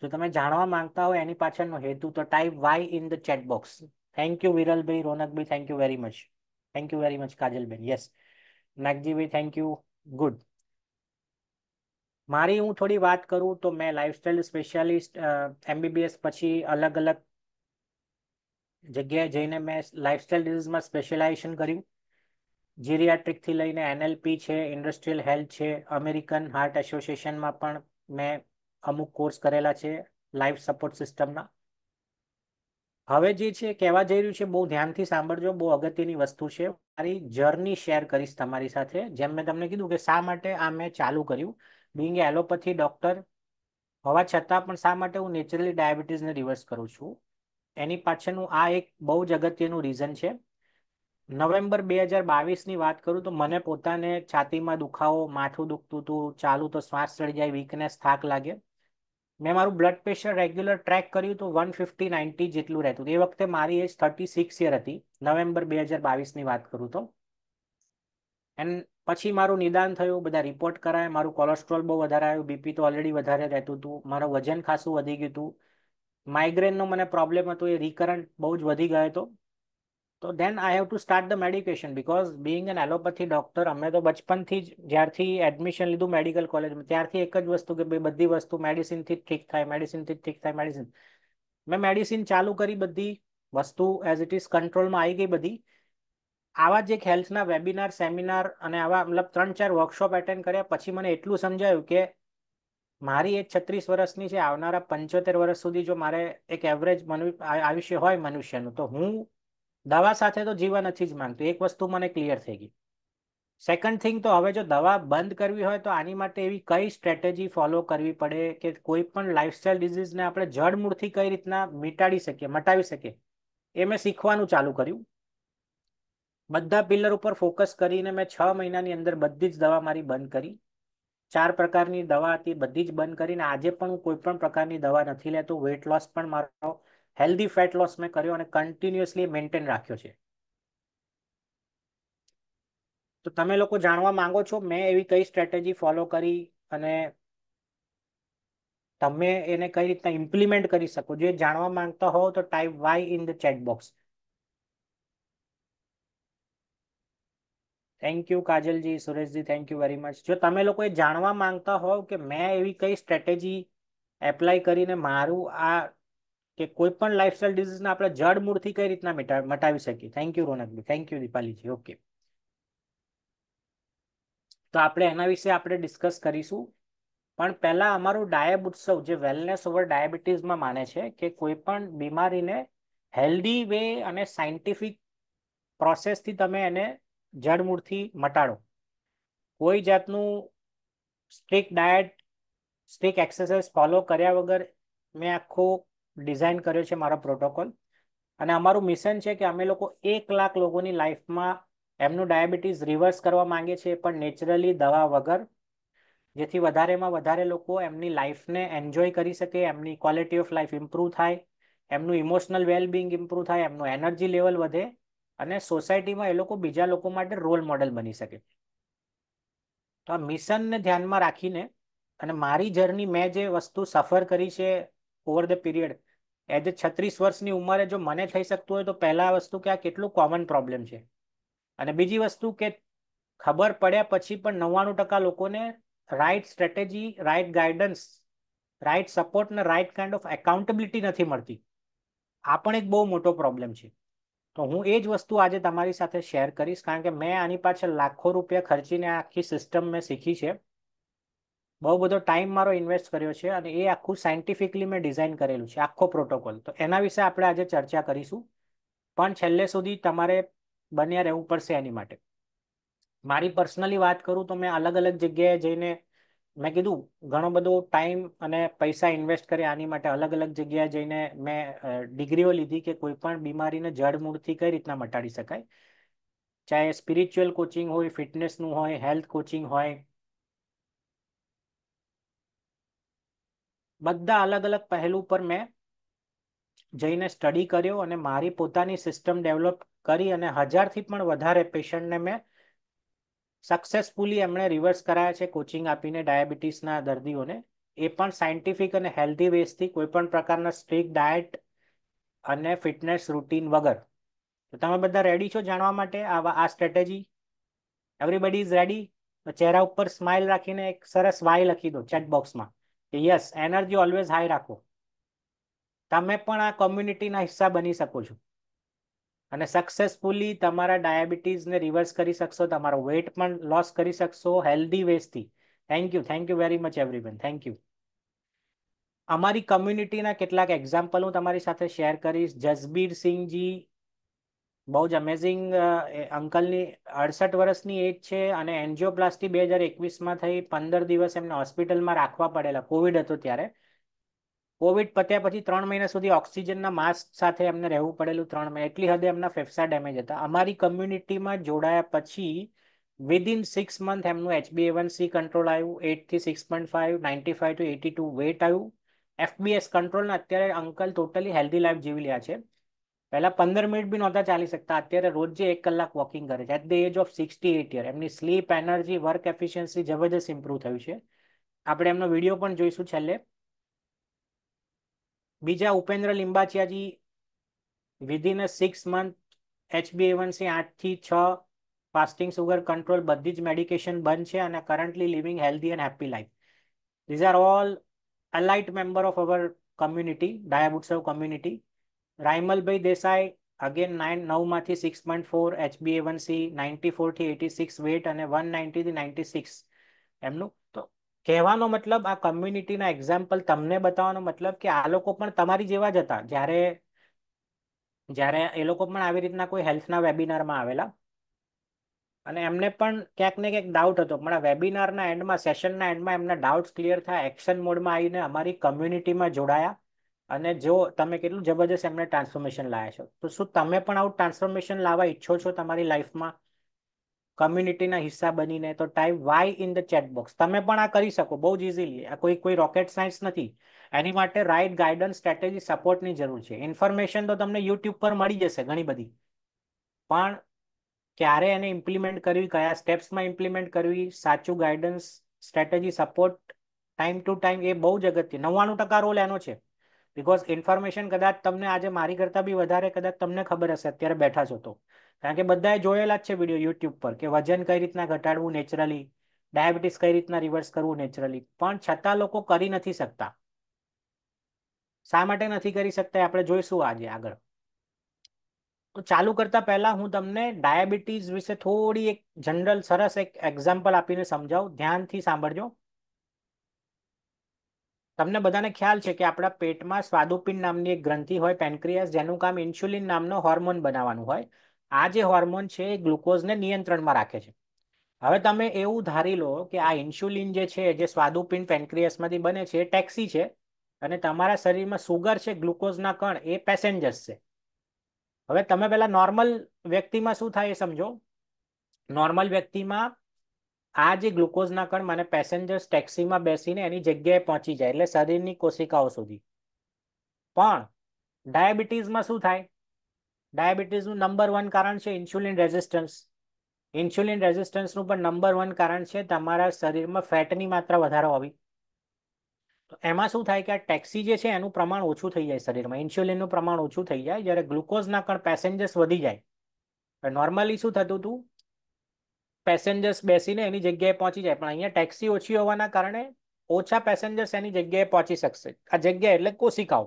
જો તમે જાણવા માંગતા હોય એની પાછળનો હેતુ તો type Y in the chat box thank you વિરલભાઈ રોનકભાઈ thank you very much thank you very much કાજલબેન યસ નાગજીભાઈ થેન્ક યુ ગુડ મારી હું થોડી વાત કરું તો મેં લાઇફસ્ટાઇલ સ્પેશિયાલિસ્ટ એમબીબીએસ પછી અલગ અલગ જગ્યાએ જઈને મેં લાઇફસ્ટાઇલ ડિઝીઝમાં સ્પેશિયલાઇઝેશન કર્યું જીરિયાટ્રિકથી લઈને એનએલપી છે ઇન્ડસ્ટ્રીયલ હેલ્થ છે અમેરિકન હાર્ટ એસોસિએશનમાં પણ મેં અમુક કોર્સ કરેલા છે લાઈફ સપોર્ટ સિસ્ટમના હવે જે છે કહેવા જઈ રહ્યું છે બહુ ધ્યાનથી સાંભળજો બહુ અગત્યની વસ્તુ છે મારી જર્ની શેર કરીશ તમારી સાથે જેમ મેં તમને કીધું કે શા માટે આ મેં ચાલુ કર્યું બિંગ એલોપથી ડૉક્ટર હોવા છતાં પણ શા માટે હું નેચરલી ડાયાબિટીસને રિવર્સ કરું છું એની પાછળનું આ એક બહુ જ અગત્યનું રીઝન છે નવેમ્બર બે હજાર બાવીસની વાત કરું તો મને પોતાને છાતીમાં દુખાવો માથું દુખતું હતું ચાલુ તો શ્વાસ ચડી જાય વીકનેસ થાક લાગે મેં મારું બ્લડ પ્રેશર રેગ્યુલર ટ્રેક કર્યું તો વન ફિફ્ટી નાઇન્ટી જેટલું રહેતું એ વખતે મારી એજ થર્ટી સિક્સ યર હતી નવેમ્બર બે હજાર બાવીસની વાત કરું તો એન્ડ પછી મારું નિદાન થયું બધા રિપોર્ટ કરાયા મારું કોલેસ્ટ્રોલ બહુ વધારે આવ્યું બીપી તો ઓલરેડી વધારે રહેતું હતું મારું વજન ખાસું વધી ગયું હતું માઇગ્રેનનો મને પ્રોબ્લેમ હતો એ રિકરન્ટ બહુ જ વધી ગયો હતો તો then I have to start the medication because being an allopathy doctor અમે તો બચપનથી જ જ્યારથી એડમિશન લીધું મેડિકલ કોલેજમાં ત્યારથી એક જ વસ્તુ કે ભાઈ બધી વસ્તુ મેડિસિનથી ઠીક થાય મેડિસિનથી ઠીક થાય મેડિસિન મેં મેડિસિન ચાલુ કરી બધી વસ્તુ એઝ ઇટ ઇઝ કંટ્રોલમાં આવી ગઈ બધી આવા જ એક હેલ્થના વેબિનાર સેમિનાર અને આવા મતલબ ત્રણ ચાર વર્કશોપ એટેન્ડ કર્યા પછી મને એટલું સમજાયું કે મારી એક છત્રીસ વર્ષની છે આવનારા પંચોતેર વર્ષ સુધી જો મારે એક એવરેજ મનુ આયુષ્ય હોય મનુષ્યનું તો હું દવા સાથે તો જીવન નથી જ માંગતું એક વસ્તુ મને ક્લિયર થઈ ગઈ સેકન્ડ થિંગ તો હવે જો દવા બંધ કરવી હોય તો આની માટે એવી કઈ સ્ટ્રેટેજી ફોલો કરવી પડે કે કોઈ પણ લાઇફસ્ટાઇલ ડિઝીઝને આપણે જડમૂળથી કઈ રીતના મિટાડી શકીએ મટાવી શકીએ એ મેં શીખવાનું ચાલુ કર્યું બધા પિલ્લર ઉપર ફોકસ કરીને મેં છ મહિનાની અંદર બધી જ દવા મારી બંધ કરી ચાર પ્રકારની દવા હતી બધી જ બંધ કરીને આજે પણ હું કોઈ પણ પ્રકારની દવા નથી લેતો વેટ લોસ પણ મારો હેલ્ધી ફેટ લોસ મેં કર્યો અને કન્ટિન્યુઅસલી મેન્ટેન રાખ્યો છે તો તમે લોકો જાણવા માંગો છો મેં એવી કઈ સ્ટ્રેટેજી ફોલો કરી અને તમે એને કઈ રીતના ઇમ્પ્લિમેન્ટ કરી શકો જો એ જાણવા માંગતા હો તો type Y in the chat box thank you કાજલજી સુરેશજી થેન્ક યુ વેરી મચ જો તમે લોકો એ જાણવા માંગતા હોવ કે મેં એવી કઈ સ્ટ્રેટેજી એપ્લાય કરીને મારું આ કે કોઈ પણ લાઇફસ્ટાઇલ ડિઝીઝને આપણે જડ મૂળથી કઈ રીતના મટાવી શકીએ થેન્ક યુ રોનકભાઈ થેન્ક યુ દીપાલીજી ઓકે તો આપણે એના વિશે આપણે ડિસ્કસ કરીશું પણ પહેલા અમારું ડાયબ ઉત્સવ જે વેલનેસ ઓવર ડાયાબિટીસમાં માને છે કે કોઈ પણ બીમારીને હેલ્ધી વે અને સાયન્ટિફિક પ્રોસેસથી તમે એને જડમૂળથી મટાડો કોઈ જાતનું strict diet strict exercise follow કર્યા વગર મેં આખો ડિઝાઇન કર્યો છે મારો પ્રોટોકોલ અને અમારું મિશન છે કે અમે લોકો એક લાખ લોકોની લાઈફમાં એમનું ડાયાબિટીઝ રિવર્સ કરવા માંગીએ છીએ પણ નેચરલી દવા વગર જેથી વધારેમાં વધારે લોકો એમની લાઈફને એન્જોય કરી શકે એમની ક્વોલિટી ઓફ લાઈફ ઇમ્પ્રૂવ થાય એમનું ઇમોશનલ વેલબિંગ ઇમ્પ્રુવ થાય એમનું એનર્જી લેવલ વધે અને સોસાયટીમાં એ લોકો બીજા લોકો માટે રોલ મોડલ બની શકે તો આ મિશનને ધ્યાનમાં રાખીને અને મારી જર્ની મેં જે વસ્તુ સફર કરી છે ઓવર ધ પીરિયડ એજ છત્રીસ વર્ષની ઉંમરે જો મને થઈ શકતું હોય તો પહેલા વસ્તુ કે આ કેટલું કોમન પ્રોબ્લેમ છે અને બીજી વસ્તુ કે ખબર પડ્યા પછી પણ નવ્વાણું ટકા લોકોને right strategy right guidance right support ને રાઇટ કાઇન્ડ ઓફ એકાઉન્ટેબિલિટી નથી મળતી આ પણ એક બહુ મોટો પ્રોબ્લેમ છે તો હું એ જ વસ્તુ આજે તમારી સાથે શેર કરીશ કારણ કે મેં આની પાછળ લાખો રૂપિયા ખર્ચીને આખી સિસ્ટમ મેં શીખી છે બહુ બધો ટાઈમ મારો ઇન્વેસ્ટ કર્યો છે અને એ આખું સાયન્ટિફિકલી મેં ડિઝાઇન કરેલું છે આખો પ્રોટોકોલ તો એના વિશે આપણે આજે ચર્ચા કરીશું પણ છેલ્લે સુધી તમારે બન્યા રહેવું પડશે એની માટે મારી પર્સનલી વાત કરું તો મેં અલગ અલગ જગ્યાએ જઈને મેં કીધું ઘણો બધો ટાઈમ અને પૈસા ઇન્વેસ્ટ કરે આની માટે અલગ અલગ જગ્યાએ જઈને મેં ડિગ્રીઓ લીધી કે કોઈ પણ બીમારીને જડમૂળથી કઈ રીતના મટાડી શકાય ચાહે સ્પિરિચ્યુઅલ કોચિંગ હોય ફિટનેસનું હોય હેલ્થ કોચિંગ હોય બધા અલગ અલગ પહેલું પર મેં જઈને સ્ટડી કર્યો અને મારી પોતાની સિસ્ટમ ડેવલપ કરી અને હજારથી પણ વધારે પેશન્ટને મેં સક્સેસફુલી એમણે રિવર્સ કરાયા છે કોચિંગ આપીને ડાયાબિટીસના દર્દીઓને એ પણ સાયન્ટિફિક અને હેલ્ધી વેસથી કોઈપણ પ્રકારના સ્ટ્રીક ડાયટ અને ફિટનેસ રૂટીન વગર તો તમે બધા રેડી છો જાણવા માટે આવા આ સ્ટ્રેટેજી એવરીબડી ઇઝ રેડી ચહેરા ઉપર સ્માઇલ રાખીને એક સરસ વાય લખી દો ચેટબોક્સમાં યસ એનર્જી ઓલવેઝ હાઈ રાખો તમે પણ આ કોમ્યુનિટીના હિસ્સા બની શકો છો અને સક્સેસફુલી તમારા ડાયાબિટીસને રિવર્સ કરી શકશો તમારો વેટ પણ લોસ કરી શકશો હેલ્ધી વેઝથી thank you thank you very much everyone thank you અમારી કમ્યુનિટીના કેટલાક એક્ઝામ્પલ હું તમારી સાથે શેર કરીશ જસબીર સિંહજી બહુ જ અમેઝિંગ અંકલની અડસઠ વર્ષની એજ છે અને એન્જિયોપ્લાસ્ટી બે હજાર એકવીસમાં થઈ પંદર દિવસ એમને હોસ્પિટલમાં રાખવા પડેલા કોવિડ હતો ત્યારે કોવિડ પત્યા પછી ત્રણ મહિના સુધી ઓક્સિજનના માસ્ક સાથે એમને રહેવું પડેલું ત્રણ મહિના એટલી હદે એમના ફેફસા ડેમેજ હતા અમારી કમ્યુનિટીમાં જોડાયા પછી વિધિન સિક્સ મંથ એમનું એચબીએ વન સી કંટ્રોલ આવ્યું એટથી six point five ninety five to eighty two weight આવ્યું એફબીએસ કંટ્રોલના અત્યારે અંકલ ટોટલી હેલ્ધી લાઈફ જીવી લ્યા છે પહેલા પંદર મિનિટ બી નહોતા ચાલી શકતા અત્યારે રોજ એક કલાક વોકિંગ કરે છે at the age of sixty eight year એમની સ્લીપ એનર્જી વર્ક એફિશિયન્સી જબરજસ્ત ઇમ્પ્રૂવ થયું છે આપણે એમનો વિડીયો પણ જોઈશું છેલ્લે બીજા ઉપેન્દ્ર લિંબાચિયાજી within a six month HBA one C આઠથી છ ફાસ્ટિંગ સુગર કંટ્રોલ બધી જ મેડિકેશન બંધ છે અને currently living healthy and happy life these are all alight member of our community ડાયાબુટ્સવ કમ્યુનિટી રાયમલભાઈ દેસાઈ અગેન નાઇન નવમાંથી six point four HB one C ninety ફોરથી એટી સિક્સ વેટ અને વન નાઇન્ટીથી નાઇન્ટી સિક્સ એમનું તો કહેવાનો મતલબ આ કમ્યુનિટીના એક્ઝામ્પલ તમને બતાવવાનો મતલબ કે આ લોકો પણ તમારી જેવા જ હતા જ્યારે જ્યારે એ લોકો પણ આવી રીતના કોઈ હેલ્થના વેબિનારમાં આવેલા અને એમને પણ ક્યાંક ને ક્યાંક ડાઉટ હતો પણ આ વેબિનારના એન્ડમાં સેશનના એન્ડમાં એમના ડાઉટ્સ ક્લિયર થયા એક્શન મોડમાં આવીને અમારી કમ્યુનિટીમાં જોડાયા અને જો તમે કેટલું જબરજસ્ત એમને ટ્રાન્સફોર્મેશન લાવ્યા છો તો શું તમે પણ આવું ટ્રાન્સફોર્મેશન લાવવા ઈચ્છો છો તમારી લાઈફમાં કમ્યુનિટીના હિસ્સા બનીને તો type Y in the chat box તમે પણ આ કરી શકો બહુ જ ઇઝીલી આ કોઈ કોઈ રોકેટ સાયન્સ નથી એની માટે રાઇટ ગાઈડન્સ સ્ટ્રેટેજી સપોર્ટની જરૂર છે ઇન્ફોર્મેશન તો તમને યુટ્યુબ પર મળી જશે ઘણી બધી પણ ક્યારે એને ઇમ્પ્લિમેન્ટ કરવી કયા સ્ટેપ્સમાં ઇમ્પ્લિમેન્ટ કરવી સાચું guidance strategy support time to time એ બહુ જ અગત્ય નવ્વાણું ટકા રોલ એનો છે બિકોઝ ઇન્ફોર્મેશન કદાચ તમને આજે મારી કરતાં બી વધારે કદાચ તમને ખબર હશે અત્યારે બેઠા છો તો કારણ કે બધાએ જોયેલા જ છે વિડીયો યુટ્યુબ પર કે વજન કઈ રીતના ઘટાડવું નેચરલી ડાયાબિટીસ કઈ રીતના રિવર્સ કરવું નેચરલી પણ છતાં લોકો કરી નથી શકતા શા માટે નથી કરી શકતા આપણે જોઈશું આજે આગળ તો ચાલુ કરતા પહેલા હું તમને ડાયાબિટીસ વિશે થોડી એક જનરલ સરસ એક એક્ઝામ્પલ આપીને સમજાવું ધ્યાનથી સાંભળજો તમને બધાને ખ્યાલ છે કે આપણા પેટમાં સ્વાદુપિંડ નામની એક ગ્રંથિ હોય પેનક્રિયાસ જેનું કામ ઇન્સ્યુલિન નામનો હોર્મોન બનાવવાનું હોય આ જે હોર્મોન છે એ ગ્લુકોઝને નિયંત્રણમાં રાખે છે હવે તમે એવું ધારી લો કે આ ઇન્સ્યુલિન જે છે જે સ્વાદુપિંડ પેનક્રિયાસમાંથી બને છે એ ટેક્સી છે અને તમારા શરીરમાં સુગર છે ગ્લુકોઝના કણ એ પેસેન્જર્સ છે હવે તમે પેલા નોર્મલ વ્યક્તિમાં શું થાય એ સમજો નોર્મલ વ્યક્તિમાં આ જે ગ્લુકોઝના કણ મને પેસેન્જર્સ ટેક્સીમાં બેસીને એની જગ્યાએ પહોંચી જાય એટલે શરીરની કોશિકાઓ સુધી પણ ડાયાબિટીસમાં શું થાય ડાયાબિટીસનું નંબર વન કારણ છે ઇન્સ્યુલિન રેઝિસ્ટન્સ ઇન્સ્યુલિન રેઝિસ્ટન્સનું પણ નંબર વન કારણ છે તમારા શરીરમાં ફેટની માત્રા વધારો આવી તો એમાં શું થાય કે આ ટેક્સી જે છે એનું પ્રમાણ ઓછું થઈ જાય શરીરમાં ઇન્સ્યુલિનનું પ્રમાણ ઓછું થઈ જાય જ્યારે ગ્લુકોઝના કણ પેસેન્જર્સ વધી જાય નોર્મલી શું થતું હતું પેસેન્જર્સ બેસીને એની જગ્યાએ પહોંચી જાય પણ અહીંયા ટેક્સી ઓછી હોવાના કારણે ઓછા પેસેન્જર્સ એની જગ્યાએ પહોંચી શકશે આ જગ્યા એટલે કોશિકાઓ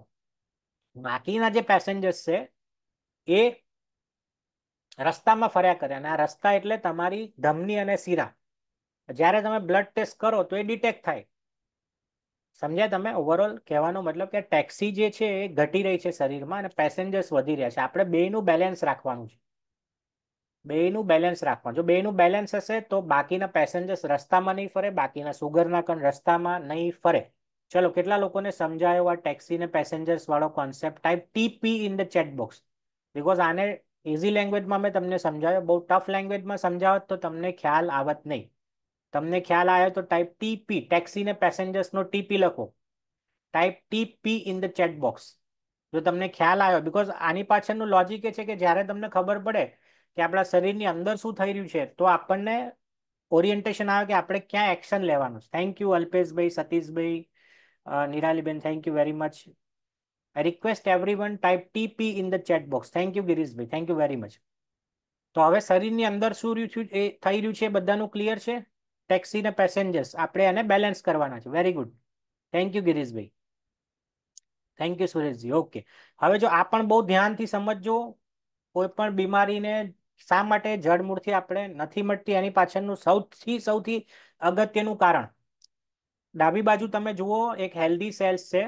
બાકીના જે પેસેન્જર્સ છે એ રસ્તામાં ફર્યા કરે અને આ રસ્તા એટલે તમારી ધમની અને શીરા જ્યારે તમે બ્લડ ટેસ્ટ કરો તો એ ડિટેક્ટ થાય સમજ્યા તમે ઓવરઓલ કહેવાનો મતલબ કે ટેક્સી જે છે એ ઘટી રહી છે શરીરમાં અને પેસેન્જર્સ વધી રહ્યા છે આપણે બેનું બેલેન્સ રાખવાનું છે બેનું બેલેન્સ રાખવાનું જો બેનું બેલેન્સ હશે તો બાકીના પેસેન્જર્સ રસ્તામાં નહીં ફરે બાકીના સુગરના કણ રસ્તામાં નહીં ફરે ચલો કેટલા લોકોને સમજાયો આ ટેક્સીને પેસેન્જર્સ વાળો concept type TP in the chat box because આને ઇઝી લેંગ્વેજમાં મેં તમને સમજાવ્યો બહુ ટફ લેંગ્વેજમાં સમજાવત તો તમને ખ્યાલ આવત નહીં તમને ખ્યાલ આવ્યો તો ટાઈપ ટીપી ટેક્સી ટેક્સીને પેસેન્જર્સનો ટીપી લખો type TP in the chat box જો તમને ખ્યાલ આવ્યો બીકોઝ આની પાછળનું લોજિક એ છે કે જ્યારે તમને ખબર પડે કે આપણા શરીરની અંદર શું થઈ રહ્યું છે તો આપણને ઓરિયન્ટેશન આવે કે આપણે ક્યાં એક્શન લેવાનું છે થેન્ક યુ અલ્પેશભાઈ સતીશભાઈ નિરાલીબેન thank you very much I request every everyone type TP in the chat box thank you ગિરીશભાઈ thank you very much તો હવે શરીરની અંદર શું રહ્યું એ થઈ રહ્યું છે બધાનું ક્લિયર છે ટેક્સી ને પેસેન્જર્સ આપણે એને બેલેન્સ કરવાના છે very good thank you ગિરીશભાઈ thank you સુરેશજી ઓકે હવે જો આ પણ બહુ ધ્યાનથી સમજજો કોઈ પણ બીમારીને શા માટે જડમૂળથી આપણે નથી મળતી એની પાછળનું સૌથી સૌથી અગત્યનું કારણ ડાબી બાજુ તમે જુઓ એક હેલ્ધી સેલ્સ છે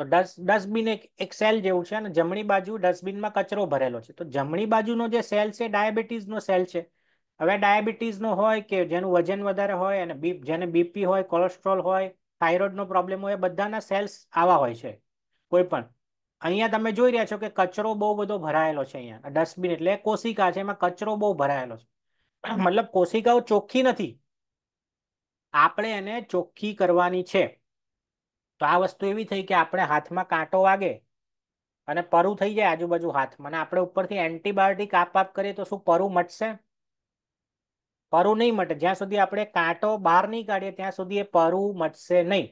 તો ડસ ડસ્ટબિન એક એક સેલ જેવું છે અને જમણી બાજુ ડસ્ટબિનમાં કચરો ભરેલો છે તો જમણી બાજુનો જે સેલ છે ડાયાબિટીસનો સેલ છે હવે ડાયાબિટીસનો હોય કે જેનું વજન વધારે હોય અને બી જેને બીપી હોય કોલેસ્ટ્રોલ હોય થાઇરોઇડનો પ્રોબ્લેમ હોય બધાના સેલ્સ આવા હોય છે કોઈ પણ અહીંયા તમે જોઈ રહ્યા છો કે કચરો બહુ બધો ભરાયેલો છે અહીંયા ડસ્ટબિન એટલે કોશિકા છે એમાં કચરો બહુ ભરાયેલો છે મતલબ કોશિકાઓ ચોખ્ખી નથી આપણે એને ચોખ્ખી કરવાની છે તો આ વસ્તુ એવી થઈ કે આપણે હાથમાં કાંટો વાગે અને પરું થઈ જાય આજુબાજુ હાથમાં અને આપણે ઉપરથી એન્ટીબાયોટિક આપ આપ કરીએ તો શું પરું મટશે પરું નહીં મટે જ્યાં સુધી આપણે કાંટો બહાર નહીં કાઢીએ ત્યાં સુધી એ પરું મટશે નહીં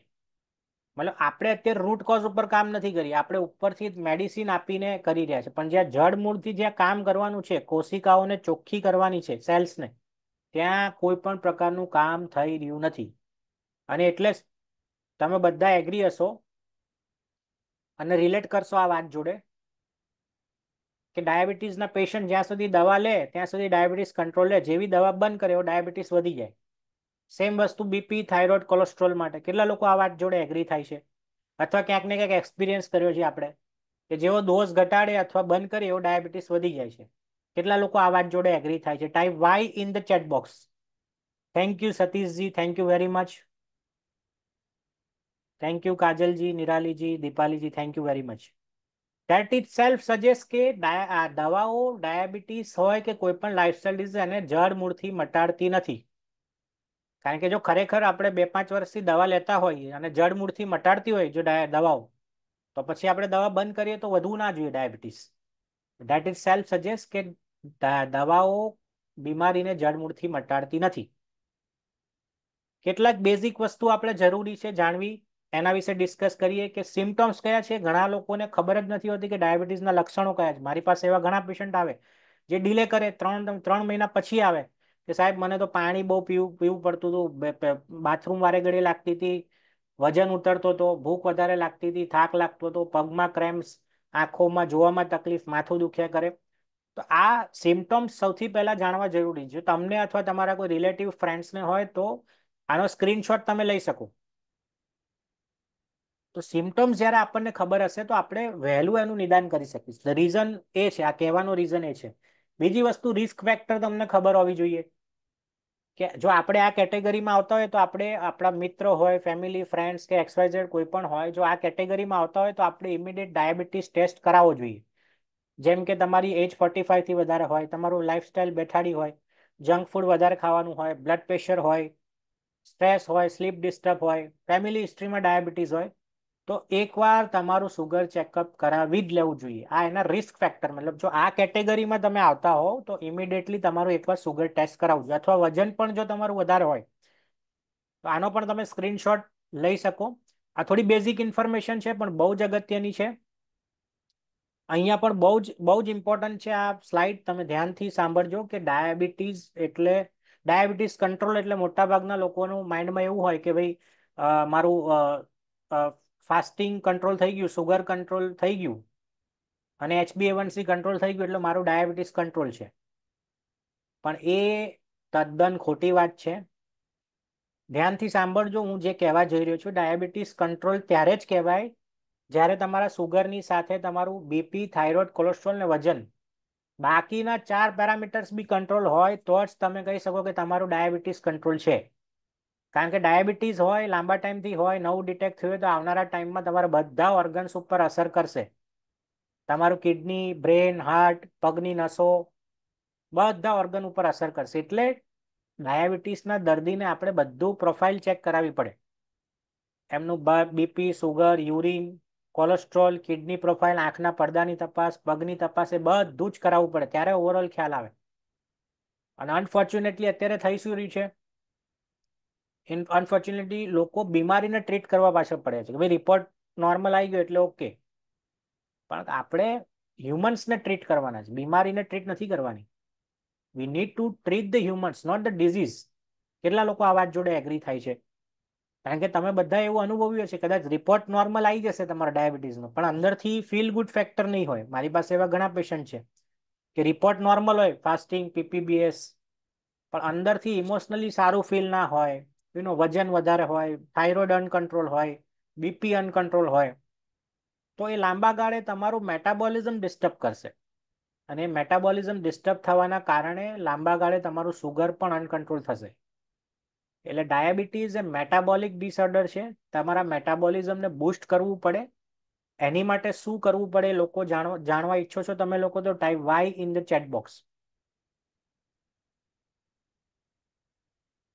મતલબ આપણે અત્યારે રૂટ કોઝ ઉપર કામ નથી કરી આપણે ઉપરથી મેડિસિન આપીને કરી રહ્યા છે પણ જ્યાં જડ જ્યાં કામ કરવાનું છે કોશિકાઓને ચોખ્ખી કરવાની છે સેલ્સને ત્યાં કોઈ પણ પ્રકારનું કામ થઈ રહ્યું નથી અને એટલે તમે બધા એગ્રી હશો અને રિલેટ કરશો આ વાત જોડે કે ડાયાબિટીસના પેશન્ટ જ્યાં સુધી દવા લે ત્યાં સુધી ડાયાબિટીસ કંટ્રોલ લે જેવી દવા બંધ કરે એવો ડાયાબિટીસ વધી જાય સેમ વસ્તુ બીપી થાઇરોઇડ કોલેસ્ટ્રોલ માટે કેટલા લોકો આ વાત જોડે એગ્રી થાય છે અથવા ક્યાંક ને ક્યાંક એક્સપિરિયન્સ કર્યો છે આપણે કે જેવો ડોઝ ઘટાડે અથવા બંધ કરે એવો ડાયાબિટીસ વધી જાય છે કેટલા લોકો આ વાત જોડે એગ્રી થાય છે type Y in the chat box thank you સતીશજી thank you very much thank you કાજલજી નિરાલીજી દીપાલીજી thank you very much that itself suggest કે દવાઓ ડાયાબિટીસ હોય કે કોઈ પણ લાઇફસ્ટાઇલ ડિઝીઝ એને જડ મૂળથી મટાડતી નથી કારણ કે જો ખરેખર આપણે બે પાંચ વર્ષથી દવા લેતા હોઈએ અને જડમૂળથી મટાડતી હોય જો દવાઓ તો પછી આપણે દવા બંધ કરીએ તો વધવું ના જોઈએ diabetes that is self suggest કે દવાઓ બીમારીને જડમૂળથી મટાડતી નથી કેટલાક બેઝિક વસ્તુ આપણે જરૂરી છે જાણવી એના વિશે ડિસ્કસ કરીએ કે સિમ્ટોમ્સ કયા છે ઘણા લોકોને ખબર જ નથી હોતી કે ડાયાબિટીસના લક્ષણો કયા છે મારી પાસે એવા ઘણા પેશન્ટ આવે જે ડીલે કરે ત્રણ ત્રણ મહિના પછી આવે કે સાહેબ મને તો પાણી બહુ પીવું પીવું પડતું હતું બાથરૂમ વારે ઘડી લાગતી હતી વજન ઉતરતો હતો ભૂખ વધારે લાગતી હતી થાક લાગતો હતો પગમાં ક્રેમ્સ આંખોમાં જોવામાં તકલીફ માથું દુખ્યા કરે તો આ સિમ્ટમ્સ સૌથી પહેલાં જાણવા જરૂરી છે તમને અથવા તમારા કોઈ રિલેટિવ ફ્રેન્ડ્સને હોય તો આનો સ્ક્રીનશોટ તમે લઈ શકો તો સિમ્ટમ્સ જ્યારે આપણને ખબર હશે તો આપણે વહેલું એનું નિદાન કરી શકીશું રીઝન એ છે આ કહેવાનો રીઝન એ છે બીજી વસ્તુ રિસ્ક ફેક્ટર તમને ખબર હોવી જોઈએ કે જો આપણે આ કેટેગરીમાં આવતા હોય તો આપણે આપણા મિત્રો હોય ફેમિલી ફ્રેન્ડ્સ કે એક્સવાયઝેડ કોઈ પણ હોય જો આ કેટેગરીમાં આવતા હોય તો આપણે ઇમિડિયેટ ડાયાબિટીસ ટેસ્ટ કરાવવો જોઈએ જેમ કે તમારી એજ ફોર્ટી ફાઈવથી વધારે હોય તમારું લાઇફસ્ટાઇલ બેઠાડી હોય જંક ફૂડ વધારે ખાવાનું હોય બ્લડ પ્રેશર હોય સ્ટ્રેસ હોય સ્લીપ ડિસ્ટર્બ હોય ફેમિલી હિસ્ટ્રીમાં ડાયાબિટીસ હોય તો એકવાર તમારું સુગર ચેકઅપ કરાવી જ લેવું જોઈએ આ એના રિસ્ક ફેક્ટર મતલબ જો આ કેટેગરીમાં તમે આવતા હોવ તો ઇમિડિયેટલી તમારું એકવાર સુગર ટેસ્ટ કરાવવું જોઈએ અથવા વજન પણ જો તમારું વધારે હોય તો આનો પણ તમે સ્ક્રીનશોટ લઈ શકો આ થોડી બેઝિક ઇન્ફોર્મેશન છે પણ બહુ જ અગત્યની છે અહીંયા પણ બહુ જ બહુ જ ઇમ્પોર્ટન્ટ છે આ સ્લાઇડ તમે ધ્યાનથી સાંભળજો કે ડાયાબિટીસ એટલે ડાયાબિટીસ કંટ્રોલ એટલે મોટાભાગના લોકોનું માઇન્ડમાં એવું હોય કે ભાઈ મારું ફાસ્ટિંગ કંટ્રોલ થઈ ગયું સુગર કંટ્રોલ થઈ ગયું અને એચબીએવનસી કંટ્રોલ થઈ ગયું એટલે મારું ડાયાબિટીસ કંટ્રોલ છે પણ એ તદ્દન ખોટી વાત છે ધ્યાનથી સાંભળજો હું જે કહેવા જઈ રહ્યો છું ડાયાબિટીસ કંટ્રોલ ત્યારે જ કહેવાય જ્યારે તમારા સુગરની સાથે તમારું બીપી થાઇરોઇડ કોલેસ્ટ્રોલ ને વજન બાકીના ચાર પેરામીટર્સ બી કંટ્રોલ હોય તો જ તમે કહી શકો કે તમારું ડાયાબિટીસ કંટ્રોલ છે કારણ કે ડાયાબિટીસ હોય લાંબા ટાઈમથી હોય નવું ડિટેક્ટ થયું હોય તો આવનારા ટાઈમમાં તમારા બધા ઓર્ગન્સ ઉપર અસર કરશે તમારું કિડની બ્રેન હાર્ટ પગની નસો બધા ઓર્ગન ઉપર અસર કરશે એટલે ડાયાબિટીસના દર્દીને આપણે બધું પ્રોફાઇલ ચેક કરાવવી પડે એમનું BP sugar urine cholesterol kidney profile આંખના પડદાની તપાસ પગની તપાસ એ બધું જ કરાવવું પડે ત્યારે ઓવરઓલ ખ્યાલ આવે અને અનફોર્ચ્યુનેટલી અત્યારે થઈ શું રહ્યું છે અનફોર્ચ્યુનેટલી લોકો બીમારીને ટ્રીટ કરવા પાછળ પડે છે કે ભાઈ રિપોર્ટ નોર્મલ આવી ગયો એટલે ઓકે પણ આપણે હ્યુમન્સને ટ્રીટ કરવાના છે બીમારીને ટ્રીટ નથી કરવાની we need to treat the humans not the disease કેટલા લોકો આ વાત જોડે એગ્રી થાય છે કારણ કે તમે બધા એવું અનુભવ્યું છે કદાચ રિપોર્ટ નોર્મલ આવી જશે તમારા ડાયાબિટીસનો પણ અંદરથી ફીલ ગુડ ફેક્ટર નહીં હોય મારી પાસે એવા ઘણા પેશન્ટ છે કે રિપોર્ટ નોર્મલ હોય ફાસ્ટિંગ પીપીબીએસ પણ અંદરથી ઇમોશનલી સારું ફીલ ના હોય યુ વજન વધારે હોય થાઇરોઇડ અનકન્ટ્રોલ હોય બીપી અનકન્ટ્રોલ હોય તો એ લાંબા ગાળે તમારું મેટાબોલિઝમ ડિસ્ટર્બ કરશે અને મેટાબોલિઝમ ડિસ્ટર્બ થવાના કારણે લાંબા ગાળે તમારું સુગર પણ અનકન્ટ્રોલ થશે એટલે ડાયાબિટીઝ એ મેટાબોલિક ડિસઓર્ડર છે તમારા મેટાબોલિઝમને બુસ્ટ કરવું પડે એની માટે શું કરવું પડે લોકો જાણવા જાણવા ઈચ્છો છો તમે લોકો તો type Y in the chat box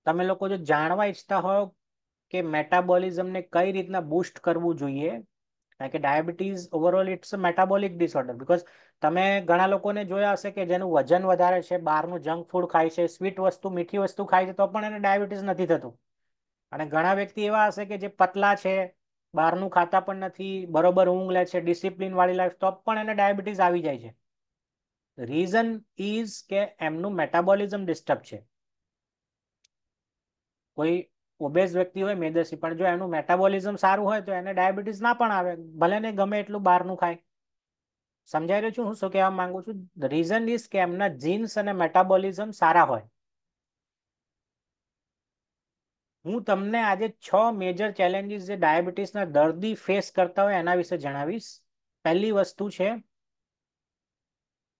તમે લોકો જો જાણવા ઈચ્છતા હો કે મેટાબોલિઝમને કઈ રીતના બૂસ્ટ કરવું જોઈએ કારણ કે diabetes overall it's metabolic disorder because તમે ઘણા લોકોને જોયા હશે કે જેનું વજન વધારે છે બહારનું જંક ફૂડ ખાય છે સ્વીટ વસ્તુ મીઠી વસ્તુ ખાય છે તો પણ એને ડાયાબિટીસ નથી થતું અને ઘણા વ્યક્તિ એવા હશે કે જે પતલા છે બહારનું ખાતા પણ નથી બરોબર ઊંઘ લે છે ડિસિપ્લિનવાળી લાઈફ તો પણ એને ડાયાબિટીસ આવી જાય છે રીઝન ઇઝ કે એમનું મેટાબોલિઝમ ડિસ્ટર્બ છે કોઈ ઓબેઝ વ્યક્તિ હોય મેદસ્વી પણ જો એનું મેટાબોલિઝમ સારું હોય તો એને ડાયાબિટીસ ના પણ આવે ભલે ને ગમે એટલું બહારનું ખાય સમજાઈ રહ્યો છું હું શું કહેવા માંગુ છું રીઝન ઇઝ કે એમના જીન્સ અને મેટાબોલિઝમ સારા હોય હું તમને આજે છ મેજર ચેલેન્જીસ જે ડાયાબિટીસના દર્દી ફેસ કરતા હોય એના વિશે જણાવીશ પહેલી વસ્તુ છે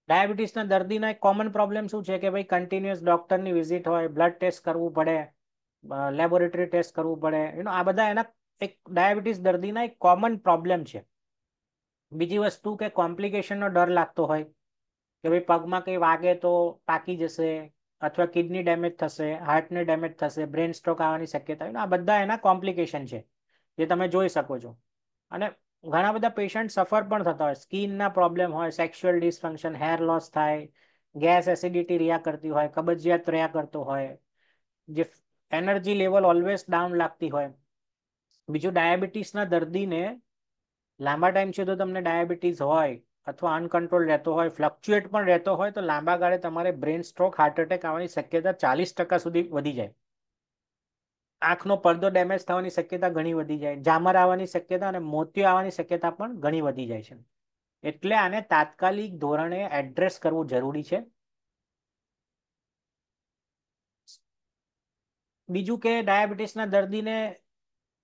ડાયાબિટીસના દર્દીના એક કોમન પ્રોબ્લેમ શું છે કે ભાઈ કન્ટિન્યુઅસ ડૉક્ટરની વિઝિટ હોય બ્લડ ટેસ્ટ કરવું પડે લેબોરેટરી ટેસ્ટ કરવું પડે યુનો આ બધા એના એક ડાયાબિટીસ દર્દીના એક કોમન પ્રોબ્લેમ છે બીજી વસ્તુ કે કોમ્પ્લિકેશનનો ડર લાગતો હોય કે ભાઈ પગમાં કંઈ વાગે તો પાકી જશે અથવા કિડની ડેમેજ થશે હાર્ટને ડેમેજ થશે બ્રેન સ્ટ્રોક આવવાની શક્યતા આ બધા એના કોમ્પ્લિકેશન છે જે તમે જોઈ શકો છો અને ઘણા બધા પેશન્ટ સફર પણ થતા હોય સ્કિનના પ્રોબ્લેમ હોય સેક્સ્યુઅલ ડિસફંક્શન હેર લોસ થાય ગેસ એસિડિટી રિયા કરતી હોય કબજિયાત રહ્યા કરતો હોય જે એનર્જી લેવલ ઓલવેઝ ડાઉન લાગતી હોય બીજું ડાયાબિટીસના દર્દીને લાંબા ટાઈમ સુધી તમને ડાયાબિટીસ હોય અથવા અનકન્ટ્રોલ રહેતો હોય ફ્લક્ચ્યુએટ પણ રહેતો હોય તો લાંબા ગાળે તમારે બ્રેન સ્ટ્રોક હાર્ટ એટેક આવવાની શક્યતા ચાલીસ ટકા સુધી વધી જાય આંખનો પડદો ડેમેજ થવાની શક્યતા ઘણી વધી જાય જામર આવવાની શક્યતા અને મોતિયો આવવાની શક્યતા પણ ઘણી વધી જાય છે એટલે આને તાત્કાલિક ધોરણે એડ્રેસ કરવું જરૂરી છે બીજું કે ડાયાબિટીસના દર્દીને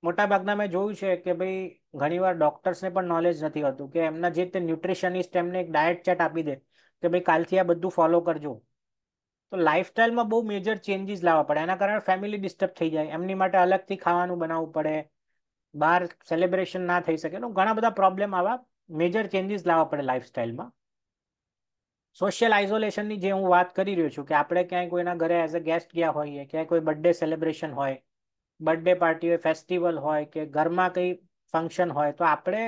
મોટાભાગના મેં જોયું છે કે ભાઈ ઘણીવાર ડોક્ટર્સને પણ નોલેજ નથી હોતું કે એમના જે તે ન્યુટ્રિશનિસ્ટ એમને એક ડાયટ ચાર્ટ આપી દે કે ભાઈ કાલથી આ બધું ફોલો કરજો તો લાઇફસ્ટાઇલમાં બહુ મેજર ચેન્જીસ લાવવા પડે એના કારણે ફેમિલી ડિસ્ટર્બ થઈ જાય એમની માટે અલગથી ખાવાનું બનાવવું પડે બહાર સેલિબ્રેશન ના થઈ શકે તો ઘણા બધા પ્રોબ્લેમ આવા મેજર ચેન્જીસ લાવવા પડે લાઇફસ્ટાઇલમાં સોશિયલ આઇસોલેશનની જે હું વાત કરી રહ્યો છું કે આપણે ક્યાંય કોઈના ઘરે એઝ અ ગેસ્ટ ગયા હોઈએ ક્યાંય કોઈ બર્થડે સેલિબ્રેશન હોય બર્થડે પાર્ટી હોય ફેસ્ટિવલ હોય કે ઘરમાં કંઈ ફંક્શન હોય તો આપણે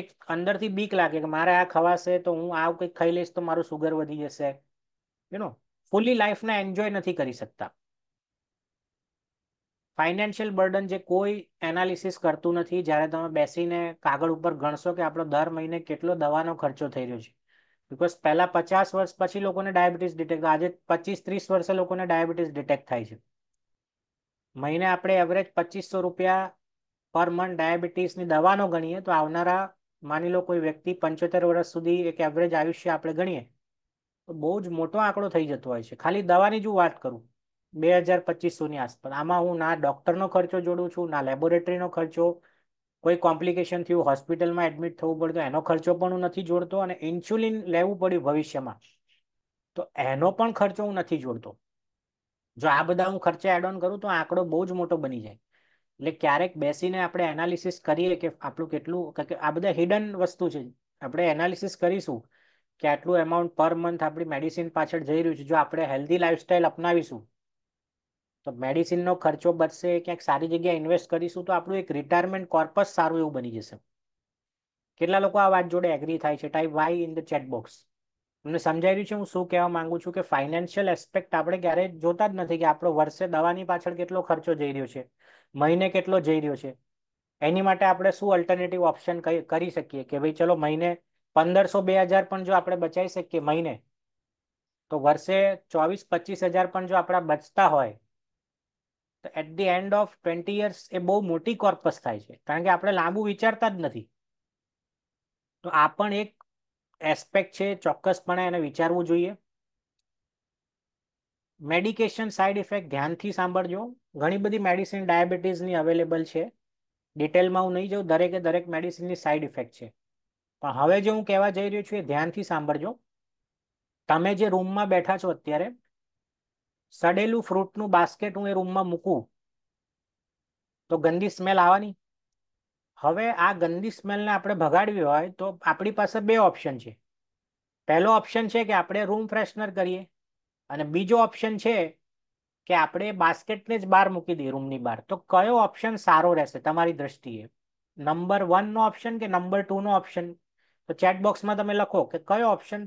એક અંદરથી બીક લાગે કે મારે આ ખવાશે તો હું આવું કંઈક ખાઈ લઈશ તો મારું સુગર વધી જશે યુ નો ફૂલી લાઈફને એન્જોય નથી કરી શકતા ફાઇનાન્શિયલ બર્ડન જે કોઈ એનાલિસિસ કરતું નથી જ્યારે તમે બેસીને કાગળ ઉપર ગણશો કે આપણો દર મહિને કેટલો દવાનો ખર્ચો થઈ રહ્યો છે બીકોઝ પહેલા પચાસ વર્ષ પછી લોકોને ડાયાબિટીસ ડિટેક્ટ આજે પચીસ ત્રીસ વર્ષે લોકોને ડાયાબિટીસ ડિટેક્ટ થાય છે મહિને આપણે એવરેજ પચીસો રૂપિયા પર મંથ ડાયાબિટીસની દવાનો ગણીએ તો આવનારા માની લો કોઈ વ્યક્તિ પંચોતેર વર્ષ સુધી એક એવરેજ આયુષ્ય આપણે ગણીએ તો બહુ જ મોટો આંકડો થઈ જતો હોય છે ખાલી દવાની જ હું વાત કરું બે હજાર પચીસોની આસપાસ આમાં હું ના ડૉક્ટરનો ખર્ચો જોડું છું ના લેબોરેટરીનો ખર્ચો કોઈ કોમ્પ્લિકેશન થયું હોસ્પિટલમાં એડમિટ થવું પડતું એનો ખર્ચો પણ હું નથી જોડતો અને ઇન્સ્યુલિન લેવું પડ્યું ભવિષ્યમાં તો એનો પણ ખર્ચો હું નથી જોડતો જો આ બધા હું ખર્ચે એડ ઓન કરું તો આંકડો બહુ જ મોટો બની જાય એટલે ક્યારેક બેસીને આપણે એનાલિસિસ કરીએ કે આપણું કેટલું કે આ બધા હિડન વસ્તુ છે આપણે એનાલિસિસ કરીશું કે આટલું એમાઉન્ટ પર મંથ આપણી મેડિસિન પાછળ જઈ રહ્યું છે જો આપણે હેલ્ધી લાઈફસ્ટાઈલ અપનાવીશું તો મેડિસિનનો ખર્ચો બચશે ક્યાંક સારી જગ્યાએ ઇન્વેસ્ટ કરીશું તો આપણું એક રિટાયરમેન્ટ કોર્પસ સારું એવું બની જશે કેટલા લોકો આ વાત જોડે એગ્રી થાય છે type Y in the chat box તમને સમજાઈ રહ્યું છે હું શું કહેવા માંગુ છું કે ફાઇનાન્શિયલ એસ્પેક્ટ આપણે ક્યારે જોતા જ નથી કે આપણો વર્ષે દવાની પાછળ કેટલો ખર્ચો જઈ રહ્યો છે મહિને કેટલો જઈ રહ્યો છે એની માટે આપણે શું અલ્ટરનેટિવ ઓપ્શન કરી શકીએ કે ભાઈ ચલો મહિને પંદરસો બે હજાર પણ જો આપણે બચાવી શકીએ મહિને તો વર્ષે ચોવીસ પચીસ હજાર પણ જો આપણા બચતા હોય તો at the end of twenty years એ બહુ મોટી કોર્પસ થાય છે કારણ કે આપણે લાંબુ વિચારતા જ નથી તો આ પણ એક એસ્પેક્ટ છે ચોક્કસપણે એને વિચારવું જોઈએ મેડિકેશન સાઇડ ઇફેક્ટ ધ્યાનથી સાંભળજો ઘણી બધી મેડિસિન ડાયાબિટીસની અવેલેબલ છે ડિટેલમાં હું નહીં જાઉં દરેકે દરેક મેડિસિનની સાઇડ ઇફેક્ટ છે પણ હવે જે હું કહેવા જઈ રહ્યો છું એ ધ્યાનથી સાંભળજો તમે જે રૂમમાં બેઠા છો અત્યારે સડેલું ફ્રૂટનું બાસ્કેટ હું એ રૂમમાં મૂકું તો ગંદી સ્મેલ આવવાની હવે આ ગંદી સ્મેલને આપણે ભગાડવી હોય તો આપણી પાસે બે ઓપ્શન છે પહેલો ઓપ્શન છે કે આપણે રૂમ ફ્રેશનર કરીએ અને બીજો ઓપ્શન છે કે આપણે બાસ્કેટને જ બહાર મૂકી દઈએ રૂમની બહાર તો કયો ઓપ્શન સારો રહેશે તમારી દ્રષ્ટિએ નંબર વનનો ઓપ્શન કે નંબર ટુનો ઓપ્શન તો ચેટબોક્સમાં તમે લખો કે કયો ઓપ્શન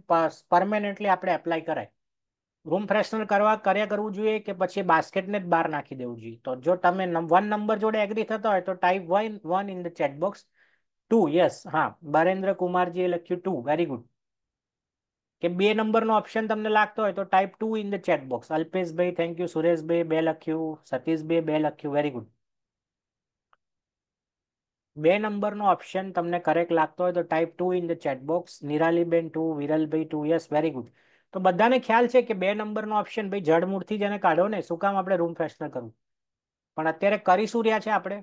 પરમેનન્ટલી આપણે એપ્લાય કરાય રૂમ ફ્રેશનર કરવા કર્યા કરવું જોઈએ કે પછી બાસ્કેટને જ બહાર નાખી દેવું જોઈએ તો જો તમે વન નંબર જોડે એગ્રી થતા હોય તો type one one in the chat box two yes હા બરેન્દ્ર કુમારજીએ લખ્યું ટુ વેરી ગુડ કે બે નંબરનો ઓપ્શન તમને લાગતો હોય તો type two in the chat box અલ્પેશભાઈ થેન્ક યુ સુરેશભાઈ બે લખ્યું સતીશભાઈ બે લખ્યું વેરી ગુડ બે નંબરનો ઓપ્શન તમને કરેક્ટ લાગતો હોય તો type two in the chat box નિરાલીબેન ટુ વિરલભાઈ ટુ યસ વેરી ગુડ તો બધાને ખ્યાલ છે કે બે નંબરનો ઓપ્શન ભાઈ જડમૂળથી જેને કાઢો ને શું કામ આપણે રૂમ ફ્રેશનર કરવું પણ અત્યારે કરી શું રહ્યા છે આપણે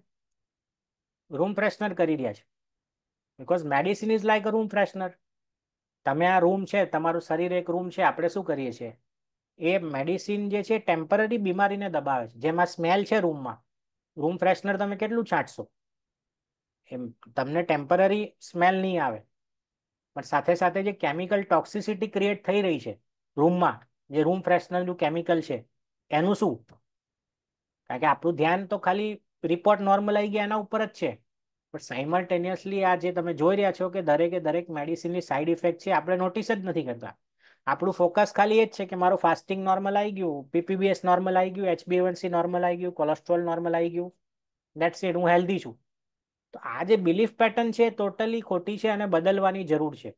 રૂમ ફ્રેશનર કરી રહ્યા છે because medicine is like room freshener તમે આ રૂમ છે તમારું શરીર એક રૂમ છે આપણે શું કરીએ છીએ એ મેડિસિન જે છે ટેમ્પરરી બીમારીને દબાવે છે જેમાં સ્મેલ છે રૂમમાં રૂમ ફ્રેશનર તમે કેટલું છાંટશો એમ તમને ટેમ્પરરી સ્મેલ નહીં આવે પણ સાથે સાથે જે કેમિકલ ટોક્સિસિટી ક્રિએટ થઈ રહી છે રૂમમાં જે રૂમ ફ્રેશનરનું કેમિકલ છે એનું શું કારણ કે આપણું ધ્યાન તો ખાલી રિપોર્ટ નોર્મલ આવી ગયા એના ઉપર જ છે પણ સાઇમલ્ટેનિયસલી આ જે તમે જોઈ રહ્યા છો કે દરેકે દરેક મેડિસિનની સાઇડ ઇફેક્ટ છે આપણે નોટિસ જ નથી કરતા આપણું ફોકસ ખાલી એ જ છે કે મારું ફાસ્ટિંગ નોર્મલ આવી ગયું પીપીબીએસ નોર્મલ આવી ગયું એચબીએવનસી નોર્મલ આવી ગયું કોલેસ્ટ્રોલ નોર્મલ આવી ગયું દેટ્સ ઇટ હું હેલ્ધી છું તો આ જે બિલીફ પેટર્ન છે ટોટલી ખોટી છે અને બદલવાની જરૂર છે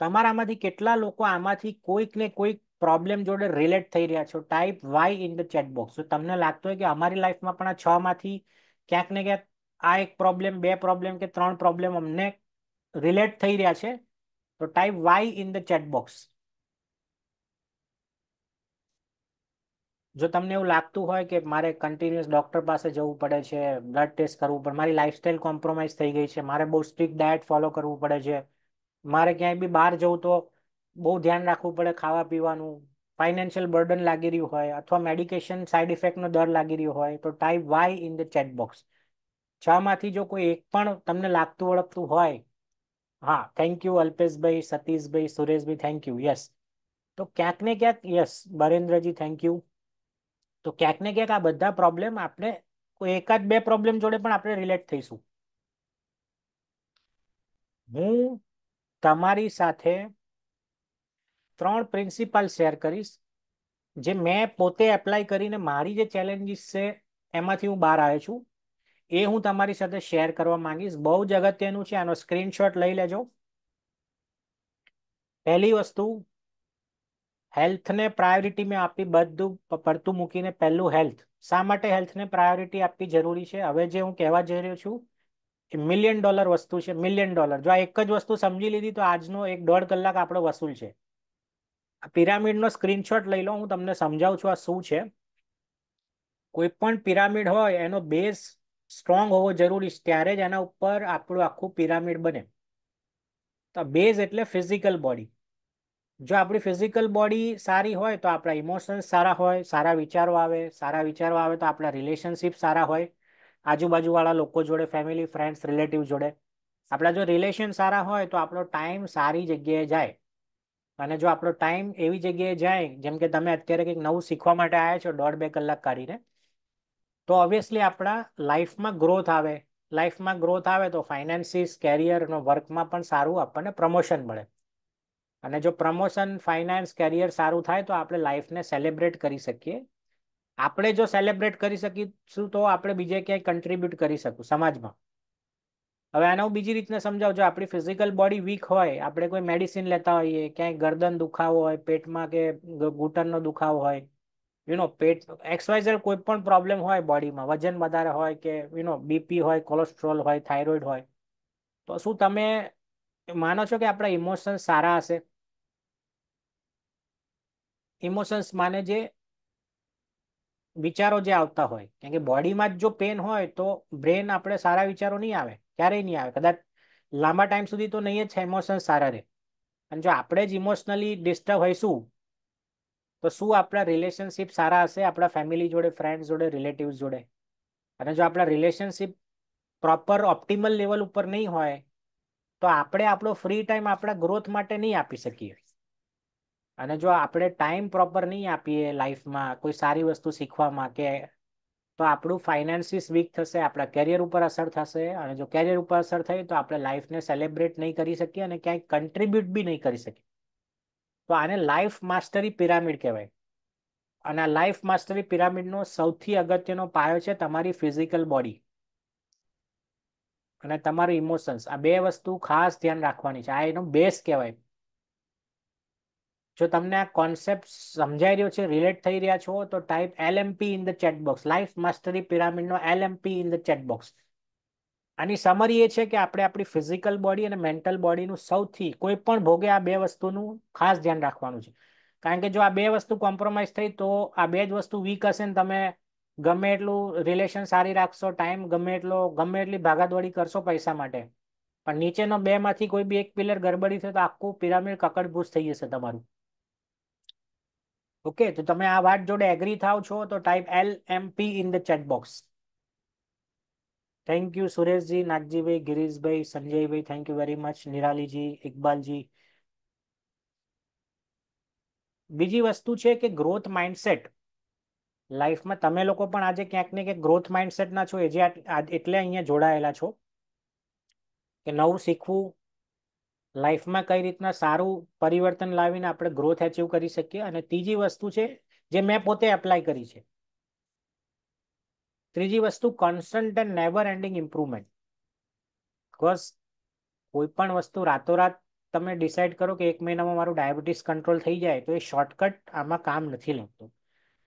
તમારામાંથી કેટલા લોકો આમાંથી કોઈક ને કોઈક પ્રોબ્લેમ જોડે રિલેટ થઈ રહ્યા છો type Y in the chat box તો તમને લાગતું હોય કે અમારી લાઈફમાં પણ આ છ માંથી ક્યાંક ને ક્યાંક આ એક પ્રોબ્લેમ બે પ્રોબ્લેમ કે ત્રણ પ્રોબ્લેમ અમને રિલેટ થઈ રહ્યા છે તો type Y in the chat box જો તમને એવું લાગતું હોય કે મારે કન્ટિન્યુઅસ ડૉક્ટર પાસે જવું પડે છે બ્લડ ટેસ્ટ કરવું પડે મારી લાઇફસ્ટાઇલ કોમ્પ્રોમાઇઝ થઈ ગઈ છે મારે બહુ સ્ટ્રિક્ટ ડાયટ ફોલો કરવું પડે છે મારે ક્યાંય બી બહાર જવું તો બહુ ધ્યાન રાખવું પડે ખાવા પીવાનું ફાઇનાન્શિયલ બર્ડન લાગી રહ્યું હોય અથવા મેડિકેશન સાઇડ ઇફેક્ટનો દર લાગી રહ્યો હોય તો type Y in the chat box છ માંથી જો કોઈ એક પણ તમને લાગતું વળગતું હોય હા થેન્ક યુ અલ્પેશભાઈ સતીશભાઈ સુરેશભાઈ થેન્ક યુ યસ તો ક્યાંક ને ક્યાંક યસ બરેન્દ્રજી થેન્ક યુ તો ક્યાંક ને ક્યાંક આ બધા પ્રોબ્લેમ આપણે કોઈ એકાદ બે પ્રોબ્લેમ જોડે પણ આપણે રિલેટ થઈશું હું તમારી સાથે ત્રણ પ્રિન્સિપાલ શેર કરીશ જે મેં પોતે એપ્લાય કરીને મારી જે ચેલેન્જીસ છે એમાંથી હું બહાર આવ્યો છું એ હું તમારી સાથે શેર કરવા માંગીશ બહુ જ અગત્યનું છે આનો સ્ક્રીનશોટ લઈ લેજો પહેલી વસ્તુ હેલ્થને પ્રાયોરિટી મેં આપી બધું પડતું મૂકીને પહેલું હેલ્થ શા માટે હેલ્થને પ્રાયોરિટી આપવી જરૂરી છે હવે જે હું કહેવા જઈ રહ્યો છું એ મિલિયન ડોલર વસ્તુ છે મિલિયન ડોલર જો આ એક જ વસ્તુ સમજી લીધી તો આજનો એક દોઢ કલાક આપણો વસૂલ છે આ પિરામિડનો સ્ક્રીનશોટ લઈ લો હું તમને સમજાવું છું આ શું છે કોઈ પણ પિરામિડ હોય એનો બેઝ સ્ટ્રોંગ હોવો જરૂરી છે ત્યારે જ એના ઉપર આપણું આખું પિરામિડ બને તો બેઝ એટલે ફિઝિકલ બોડી જો આપણી ફિઝિકલ બોડી સારી હોય તો આપણા ઇમોશન્સ સારા હોય સારા વિચારો આવે સારા વિચારો આવે તો આપણા રિલેશનશિપ સારા હોય આજુબાજુવાળા લોકો જોડે ફેમિલી ફ્રેન્ડ્સ રિલેટિવ જોડે આપણા જો રિલેશન સારા હોય તો આપણો ટાઈમ સારી જગ્યાએ જાય અને જો આપણો ટાઈમ એવી જગ્યાએ જાય જેમ કે તમે અત્યારે કંઈક નવું શીખવા માટે આવ્યા છો દોઢ બે કલાક કાઢીને તો ઓબ્વિયસલી આપણા લાઈફમાં ગ્રોથ આવે લાઈફમાં ગ્રોથ આવે તો ફાઇનાન્સીસ કેરિયર અને વર્કમાં પણ સારું આપણને પ્રમોશન મળે અને જો પ્રમોશન ફાઇનાન્સ કેરિયર સારું થાય તો આપણે લાઈફને સેલિબ્રેટ કરી શકીએ આપણે જો સેલિબ્રેટ કરી શકીશું તો આપણે બીજે ક્યાંય કન્ટ્રીબ્યુટ કરી શકું સમાજમાં હવે આને હું બીજી રીતને સમજાવું જો આપણી ફિઝિકલ બોડી વીક હોય આપણે કોઈ મેડિસિન લેતા હોઈએ ક્યાંય ગરદન દુખાવો હોય પેટમાં કે ઘૂંટણનો દુખાવો હોય યુ નો પેટ એક્સવાઇઝર કોઈ પણ પ્રોબ્લેમ હોય બોડીમાં વજન વધારે હોય કે યુનો બીપી હોય કોલેસ્ટ્રોલ હોય થાઇરોઇડ હોય તો શું તમે માનો છો કે આપણા ઇમોશન્સ સારા હશે ઇમોશન્સ માને જે વિચારો જે આવતા હોય કેમ કે બોડીમાં જ જો પેન હોય તો બ્રેન આપણે સારા વિચારો નહીં આવે ક્યારેય નહીં આવે કદાચ લાંબા ટાઈમ સુધી તો નહીં જ છે ઇમોશન્સ સારા રહે અને જો આપણે જ ઇમોશનલી ડિસ્ટર્બ હોઈશું તો શું આપણા રિલેશનશિપ સારા હશે આપણા ફેમિલી જોડે ફ્રેન્ડ્સ જોડે રિલેટિવ્સ જોડે અને જો આપણા રિલેશનશીપ પ્રોપર ઓપ્ટિમલ લેવલ ઉપર નહીં હોય તો આપણે આપણો ફ્રી ટાઈમ આપણા ગ્રોથ માટે નહીં આપી શકીએ અને જો આપણે ટાઈમ પ્રોપર નહીં આપીએ લાઈફમાં કોઈ સારી વસ્તુ શીખવામાં કે તો આપણું ફાઇનાન્સીસ વીક થશે આપણા કેરિયર ઉપર અસર થશે અને જો કેરિયર ઉપર અસર થઈ તો આપણે લાઈફને સેલિબ્રેટ નહીં કરી શકીએ અને ક્યાંય કન્ટ્રીબ્યુટ બી નહીં કરી શકીએ તો આને લાઈફ માસ્ટરી પિરામિડ કહેવાય અને આ લાઈફ માસ્ટરી પિરામિડનો સૌથી અગત્યનો પાયો છે તમારી ફિઝિકલ બોડી અને તમારું ઇમોશન્સ આ બે વસ્તુ ખાસ ધ્યાન રાખવાની છે આ એનો બેસ કહેવાય જો તમને આ કોન્સેપ્ટ સમજાઈ રહ્યો છે રિલેટ થઈ રહ્યા છો તો type LMP in the chat box life mastery પિરામિડનો LMP in the chat box આની સમરી એ છે કે આપણે આપણી ફિઝિકલ બોડી અને મેન્ટલ બોડીનું સૌથી કોઈ પણ ભોગે આ બે વસ્તુનું ખાસ ધ્યાન રાખવાનું છે કારણ કે જો આ બે વસ્તુ કોમ્પ્રોમાઇઝ થઈ તો આ બે જ વસ્તુ વીક હશે ને તમે ગમે એટલું રિલેશન સારી રાખશો ટાઈમ ગમે એટલો ગમે એટલી ભાગાદોડી કરશો પૈસા માટે પણ નીચેનો બેમાંથી કોઈ બી એક પિલર ગરબડી થયો તો આખું પિરામિડ કકડભૂસ થઈ જશે તમારું ઓકે તો તમે આ વાત જોડે એગ્રી થાવ છો તો type L M P in the chat box thank you સુરેશજી નાગજીભાઈ ગિરીશભાઈ સંજયભાઈ થેન્ક યુ વેરી મચ નિરાલીજી ઇકબાલજી બીજી વસ્તુ છે કે ગ્રોથ માઇન્ડસેટ લાઈફમાં તમે લોકો પણ આજે ક્યાંક ને ક્યાંક ગ્રોથ માઇન્ડસેટના છો એ જે એટલે અહીંયા જોડાયેલા છો કે નવું શીખવું લાઈફમાં કઈ રીતના સારું પરિવર્તન લાવીને આપણે ગ્રોથ એચિવ કરી શકીએ અને ત્રીજી વસ્તુ છે જે મેં પોતે એપ્લાય કરી છે ત્રીજી વસ્તુ constant and never ending improvement because કોઈ પણ વસ્તુ રાતોરાત તમે ડિસાઇડ કરો કે એક મહિનામાં મારું ડાયાબિટીસ કંટ્રોલ થઈ જાય તો એ શોર્ટકટ આમાં કામ નથી લાગતું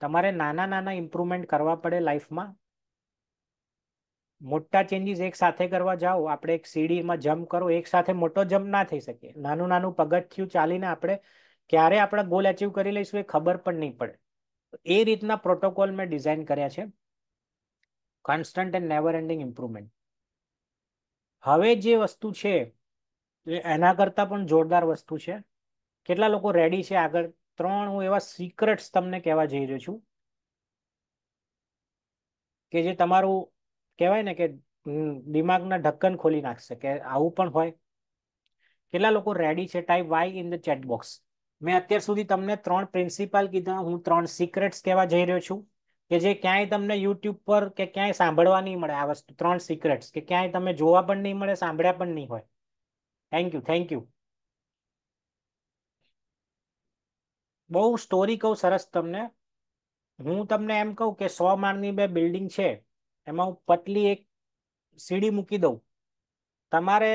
તમારે નાના નાના ઇમ્પ્રુવમેન્ટ કરવા પડે લાઈફમાં મોટા ચેન્જીસ એક સાથે કરવા જાઓ આપણે એક સીડીમાં જમ્પ કરો એક સાથે મોટો જમ્પ ના થઈ શકે નાનું નાનું પગથિયું ચાલીને આપણે ક્યારે આપણા ગોલ અચીવ કરી લઈશું એ ખબર પણ નહીં પડે એ રીતના પ્રોટોકોલ મેં ડિઝાઇન કર્યા છે constant and never ending improvement હવે જે વસ્તુ છે એના કરતાં પણ જોરદાર વસ્તુ છે કેટલા લોકો રેડી છે આગળ ત્રણ હું એવા સિક્રેટ્સ તમને કહેવા જઈ રહ્યો છું કે જે તમારું કહેવાય ને કે દિમાગના ઢક્કન ખોલી નાખશે કે આવું પણ હોય કેટલા લોકો રેડી છે type Y in the chat box મેં અત્યાર સુધી તમને ત્રણ પ્રિન્સિપાલ કીધા હું ત્રણ સિક્રેટ્સ કહેવા જઈ રહ્યો છું કે જે ક્યાંય તમને યુટ્યુબ પર કે ક્યાંય સાંભળવા નહીં મળે આ વસ્તુ ત્રણ સિક્રેટ્સ કે ક્યાંય તમે જોવા પણ નહીં મળે સાંભળ્યા પણ નહીં હોય થેન્ક યુ થેન્ક યુ બહુ સ્ટોરી કહું સરસ તમને હું તમને એમ કહું કે સો માળની બે બિલ્ડિંગ છે એમાં હું પતલી એક સીડી મૂકી દઉં તમારે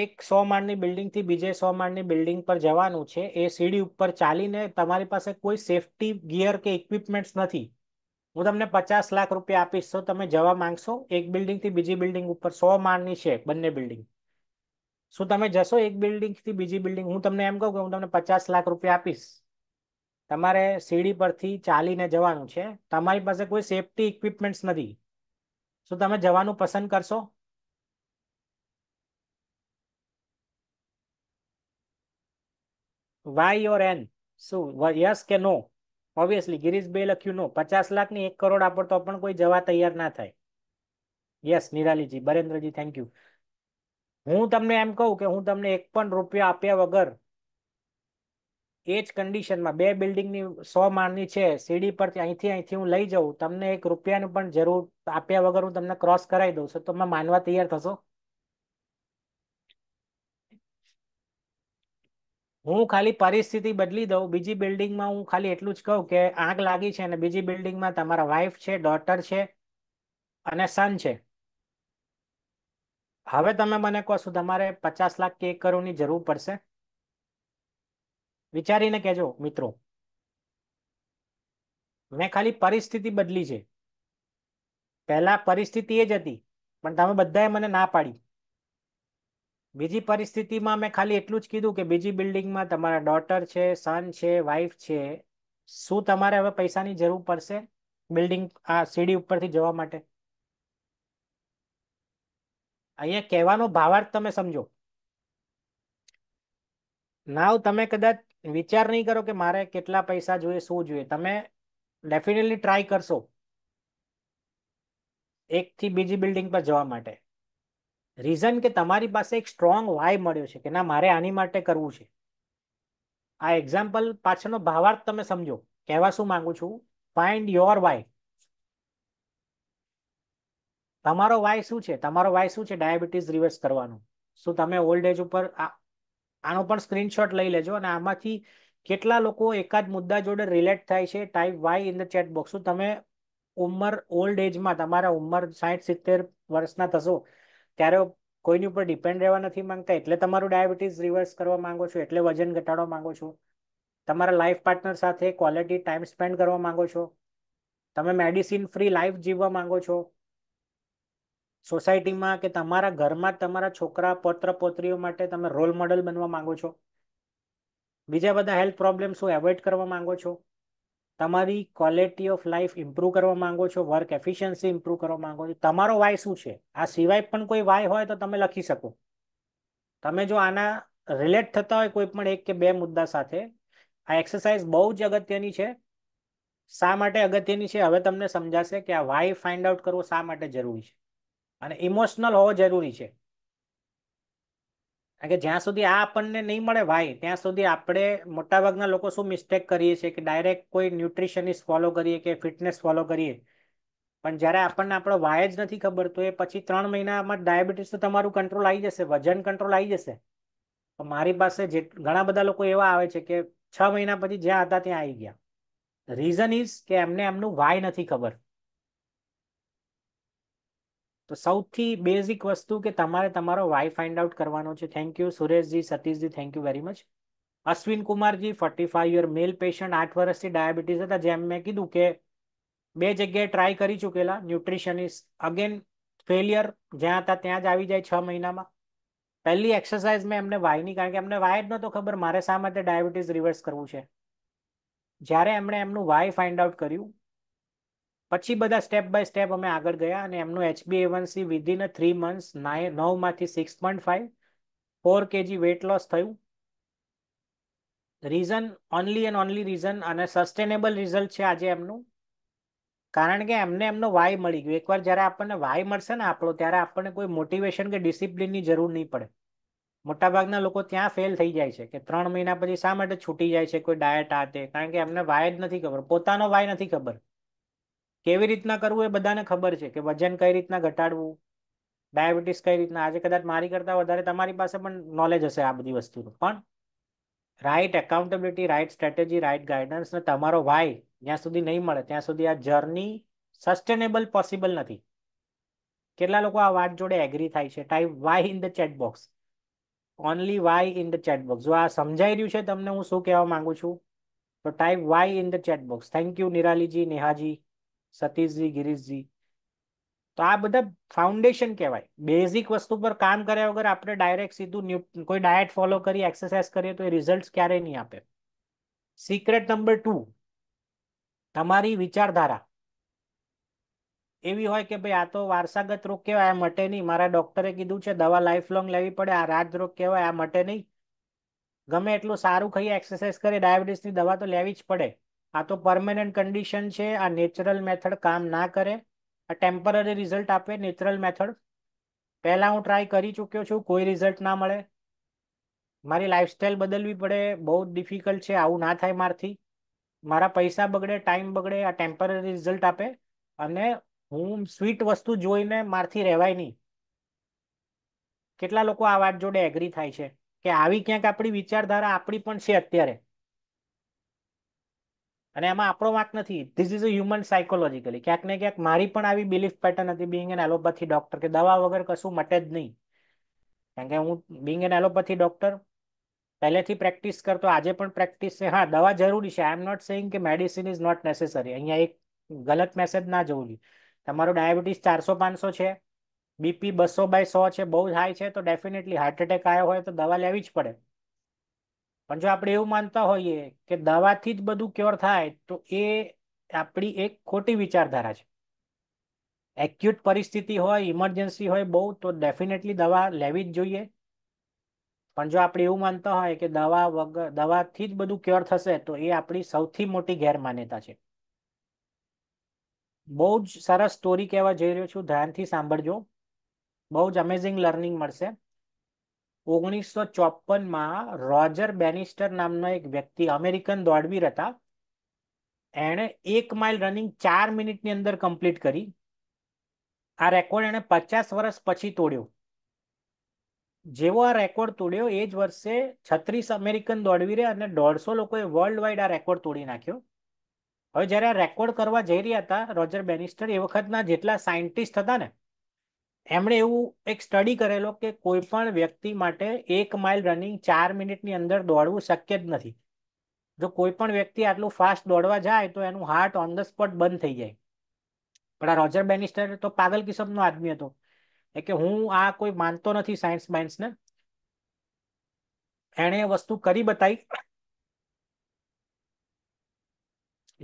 એક સો માળની બિલ્ડિંગથી બીજે સો માળની બિલ્ડિંગ પર જવાનું છે એ સીડી ઉપર ચાલીને તમારી પાસે કોઈ સેફટી ગિયર કે ઇક્વિપમેન્ટ્સ નથી હું તમને પચાસ લાખ રૂપિયા આપીશ તો તમે જવા માંગશો એક બિલ્ડિંગથી બીજી બિલ્ડિંગ ઉપર સો માળની છે બંને બિલ્ડિંગ શું તમે જશો એક બિલ્ડિંગથી બીજી બિલ્ડિંગ હું તમને એમ કહું કે હું તમને પચાસ લાખ રૂપિયા આપીશ તમારે સીડી પરથી ચાલીને જવાનું છે તમારી પાસે કોઈ સેફટી ઇક્વિપમેન્ટ્સ નથી શું તમે જવાનું પસંદ કરશો વાય યોર એન શું યસ કે નો ઓબ્વિયસલી ગિરીશ બે લખ્યું નો પચાસ લાખ ની એક કરોડ આપણ તો પણ કોઈ જવા તૈયાર ના થાય યસ નિરાલીજી બરેન્દ્રજી થેન્ક યુ હું તમને એમ કહું કે હું તમને એક પણ રૂપિયા આપ્યા વગર એ જ કન્ડિશનમાં બે બિલ્ડિંગની સો માળની છે સીડી પરથી અહીંથી અહીંથી હું લઈ જાઉં તમને એક રૂપિયાનું પણ જરૂર આપ્યા વગર હું તમને ક્રોસ કરાવી દઉં છું તમે માનવા તૈયાર થશો હું ખાલી પરિસ્થિતિ બદલી દઉં બીજી બિલ્ડિંગમાં હું ખાલી એટલું જ કહું કે આગ લાગી છે અને બીજી બિલ્ડિંગમાં તમારા વાઈફ છે ડોટર છે અને સન છે હવે તમે મને કહો છો તમારે પચાસ લાખ કે એક કરોડની જરૂર પડશે વિચારીને કેજો મિત્રો મેં ખાલી પરિસ્થિતિ બદલી છે પહેલા પરિસ્થિતિ એ જ હતી પણ તમે બધાએ મને ના પાડી બીજી પરિસ્થિતિમાં મેં ખાલી એટલું જ કીધું કે બીજી બિલ્ડિંગમાં તમારા ડોટર છે સન છે વાઈફ છે શું તમારે હવે પૈસાની જરૂર પડશે બિલ્ડિંગ આ સીડી ઉપરથી જવા માટે અહીંયા કહેવાનો ભાવાર્થ તમે સમજો નાવ તમે કદાચ વિચાર નહીં કરો કે મારે કેટલા પૈસા જોઈએ શું જોઈએ તમે ડેફિનેટલી ટ્રાય કરશો એકથી બીજી બિલ્ડિંગ પર જવા માટે રીઝન કે તમારી પાસે એક સ્ટ્રોંગ વાય મળ્યો છે કે ના મારે આની માટે કરવું છે આ એક્ઝામ્પલ પાછળનો ભાવાર્થ તમે સમજો કહેવા શું માંગુ છું ફાઇન્ડ યોર વાય તમારો વાય શું છે તમારો વાય શું છે ડાયાબિટીસ રિવર્સ કરવાનું શું તમે ઓલ્ડ એજ ઉપર આનો પણ સ્ક્રીનશોટ લઈ લેજો અને આમાંથી કેટલા લોકો એકાદ મુદ્દા જોડે રિલેટ થાય છે type Y in the chat box તમે ઉંમર ઓલ્ડ એજમાં તમારા ઉંમર સાઠ સિત્તેર વર્ષના થશો ત્યારે કોઈની ઉપર ડિપેન્ડ રહેવા નથી માંગતા એટલે તમારું ડાયાબિટીસ રિવર્સ કરવા માંગો છો એટલે વજન ઘટાડવા માંગો છો તમારા લાઈફ પાર્ટનર સાથે ક્વોલિટી ટાઈમ સ્પેન્ડ કરવા માંગો છો તમે મેડિસિન ફ્રી લાઈફ જીવવા માંગો છો સોસાયટીમાં કે તમારા ઘરમાં તમારા છોકરા પૌત્ર પૌત્રીઓ માટે તમે રોલ મોડલ બનવા માંગો છો બીજા બધા હેલ્થ પ્રોબ્લેમ શું એવોઇડ કરવા માંગો છો તમારી ક્વોલિટી ઓફ લાઈફ ઇમ્પ્રૂવ કરવા માંગો છો વર્ક એફિશિયન્સી ઇમ્પ્રુવ કરવા માંગો છો તમારો વાય શું છે આ સિવાય પણ કોઈ વાય હોય તો તમે લખી શકો તમે જો આના રિલેટ થતા હોય કોઈ પણ એક કે બે મુદ્દા સાથે આ એક્સરસાઇઝ બહુ જ અગત્યની છે શા માટે અગત્યની છે હવે તમને સમજાશે કે આ વાય ફાઇન્ડ આઉટ કરવો શા માટે જરૂરી છે અને ઇમોશનલ હોવો જરૂરી છે કારણ કે જ્યાં સુધી આ આપણને નહીં મળે ભાઈ ત્યાં સુધી આપણે મોટાભાગના લોકો શું મિસ્ટેક કરીએ છીએ કે ડાયરેક્ટ કોઈ ન્યુટ્રિશનિસ્ટ ફોલો કરીએ કે ફિટનેસ ફોલો કરીએ પણ જ્યારે આપણને આપણો વાય જ નથી ખબર તો એ પછી ત્રણ મહિનામાં ડાયાબિટીસ તો તમારું કંટ્રોલ આવી જશે વજન કંટ્રોલ આવી જશે પણ મારી પાસે જે ઘણા બધા લોકો એવા આવે છે કે છ મહિના પછી જ્યાં હતા ત્યાં આવી ગયા રીઝન ઇઝ કે એમને એમનું વાય નથી ખબર તો સૌથી બેઝિક વસ્તુ કે તમારે તમારો વાય ફાઇન્ડ આઉટ કરવાનો છે થેન્ક યુ સુરેશજી સતીશજી thank you very much Ashwin કુમારજી forty five year male patient આઠ વર્ષથી ડાયાબિટીસ હતા જેમ મેં કીધું કે બે જગ્યાએ ટ્રાય કરી ચૂકેલા ન્યુટ્રિશનિસ્ટ અગેન ફેલિયર જ્યાં હતા ત્યાં જ આવી જાય છ મહિનામાં પહેલી એક્સરસાઇઝ મેં એમને વાયની કારણ કે એમને વાય જ નહોતો ખબર મારે શા માટે ડાયાબિટીસ રિવર્સ કરવું છે જ્યારે એમણે એમનું વાય ફાઇન્ડ આઉટ કર્યું પછી બધા સ્ટેપ બાય સ્ટેપ અમે આગળ ગયા અને એમનું HB A one C within three months nine નવમાંથી six point five four kg weight loss થયું reason only and only reason અને સસ્ટેનેબલ રિઝલ્ટ છે આજે એમનું કારણ કે એમને એમનો વાય મળી ગયો એકવાર જ્યારે આપણને વાય મળશે ને આપણો ત્યારે આપણને કોઈ મોટિવેશન કે ડિસિપ્લિનની જરૂર નહીં પડે મોટાભાગના લોકો ત્યાં ફેલ થઈ જાય છે કે ત્રણ મહિના પછી શા માટે છૂટી જાય છે કોઈ ડાયટ આ તે કારણ કે એમને વાય જ નથી ખબર પોતાનો વાય નથી ખબર કેવી રીતના કરવું એ બધાને ખબર છે કે વજન કઈ રીતના ઘટાડવું ડાયાબિટીસ કઈ રીતના આજે કદાચ મારી કરતાં વધારે તમારી પાસે પણ નોલેજ હશે આ બધી વસ્તુનું પણ right accountability right strategy right guidance ને તમારો વાય જ્યાં સુધી નહીં મળે ત્યાં સુધી આ જર્ની સસ્ટેનેબલ પોસિબલ નથી કેટલા લોકો આ વાત જોડે એગ્રી થાય છે type Y in the chat box only Y in the chat box જો આ સમજાઈ રહ્યું છે તમને હું શું કહેવા માંગુ છું તો type Y in the chat box thank you નિરાલીજી નેહાજી સતીશજી ગિરીશજી તો આ બધા ફાઉન્ડેશન કહેવાય બેઝિક વસ્તુ પર કામ કર્યા વગર આપણે ડાયરેક્ટ સીધું કોઈ ડાયટ ફોલો કરી એક્સરસાઇઝ કરીએ તો એ રિઝલ્ટ ક્યારેય નહીં આપે સિક્રેટ નંબર ટુ તમારી વિચારધારા એવી હોય કે ભાઈ આ તો વારસાગત રોગ કહેવાય આ માટે નહીં મારા ડોક્ટરે કીધું છે દવા લાઈફ લોંગ લેવી પડે આ રાજ રોગ કહેવાય આ માટે નહીં ગમે એટલું સારું ખાઈ એક્સરસાઇઝ કરીએ ડાયાબિટીસની દવા તો લેવી જ પડે આ તો પરમેનન્ટ કન્ડિશન છે આ નેચરલ મેથડ કામ ના કરે આ ટેમ્પરરી રિઝલ્ટ આપે નેચરલ મેથડ પહેલાં હું ટ્રાય કરી ચૂક્યો છું કોઈ રિઝલ્ટ ના મળે મારી લાઈફસ્ટાઈલ બદલવી પડે બહુ ડિફિકલ્ટ છે આવું ના થાય મારથી મારા પૈસા બગડે ટાઈમ બગડે આ ટેમ્પરરી રિઝલ્ટ આપે અને હું સ્વીટ વસ્તુ જોઈને મારથી રહેવાય નહીં કેટલા લોકો આ વાત જોડે એગ્રી થાય છે કે આવી ક્યાંક આપણી વિચારધારા આપણી પણ છે અત્યારે અને એમાં આપણો વાંક નથી this is a human psychologically ક્યાંક ને ક્યાંક મારી પણ આવી બિલીફ પેટર્ન હતી બિંગ એન એલોપેથી ડોક્ટર કે દવા વગર કશું મટે જ નહીં કારણ કે હું બિંગ એન એલોપેથી ડોક્ટર પહેલેથી પ્રેક્ટિસ કરતો આજે પણ પ્રેક્ટિસ છે હા દવા જરૂરી છે આઈ એમ નોટ સેઈંગ કે મેડિસિન ઇઝ નોટ નેસેસરી અહીંયા એક ગલત મેસેજ ના જવું જોઈએ તમારો ડાયાબિટીસ ચારસો પાંચસો છે બીપી બસો બાય સો છે બહુ જ હાઈ છે તો ડેફિનેટલી હાર્ટ એટેક આવ્યો હોય તો દવા લેવી જ પડે પણ જો આપણે એવું માનતા હોઈએ કે દવાથી જ બધું ક્યોર થાય તો એ આપણી એક ખોટી વિચારધારા છે એક્યુટ પરિસ્થિતિ હોય ઇમરજન્સી હોય બહુ તો ડેફિનેટલી દવા લેવી જ જોઈએ પણ જો આપણે એવું માનતા હોય કે દવા વગર દવાથી જ બધું ક્યોર થશે તો એ આપણી સૌથી મોટી ગેરમાન્યતા છે બહુ જ સરસ સ્ટોરી કહેવા જઈ રહ્યો છું ધ્યાનથી સાંભળજો બહુ જ અમેઝિંગ લર્નિંગ મળશે ઓગણીસો ચોપનમાં રોજર બેનિસ્ટર નામનો એક વ્યક્તિ અમેરિકન દોડવીર હતા એણે એક માઇલ રનિંગ ચાર મિનિટની અંદર કમ્પ્લીટ કરી આ રેકોર્ડ એણે પચાસ વર્ષ પછી તોડ્યો જેવો આ રેકોર્ડ તોડ્યો એ જ વર્ષે છત્રીસ અમેરિકન દોડવીરે અને દોઢસો લોકોએ વર્લ્ડ વાઇડ આ રેકોર્ડ તોડી નાખ્યો હવે જ્યારે આ રેકોર્ડ કરવા જઈ રહ્યા હતા રોજર બેનિસ્ટર એ વખતના જેટલા સાયન્ટિસ્ટ હતા ને એમણે એવું એક સ્ટડી કરેલો કે કોઈ પણ વ્યક્તિ માટે એક માઇલ રનિંગ ચાર મિનિટની અંદર દોડવું શક્ય જ નથી જો કોઈ પણ વ્યક્તિ આટલું ફાસ્ટ દોડવા જાય તો એનું હાર્ટ ઓન ધ સ્પોટ બંધ થઈ જાય પણ આ રોજર બેનિસ્ટર તો પાગલ કિસમનો આદમી હતો એ કે હું આ કોઈ માનતો નથી સાયન્સ માઇન્સને એણે વસ્તુ કરી બતાવી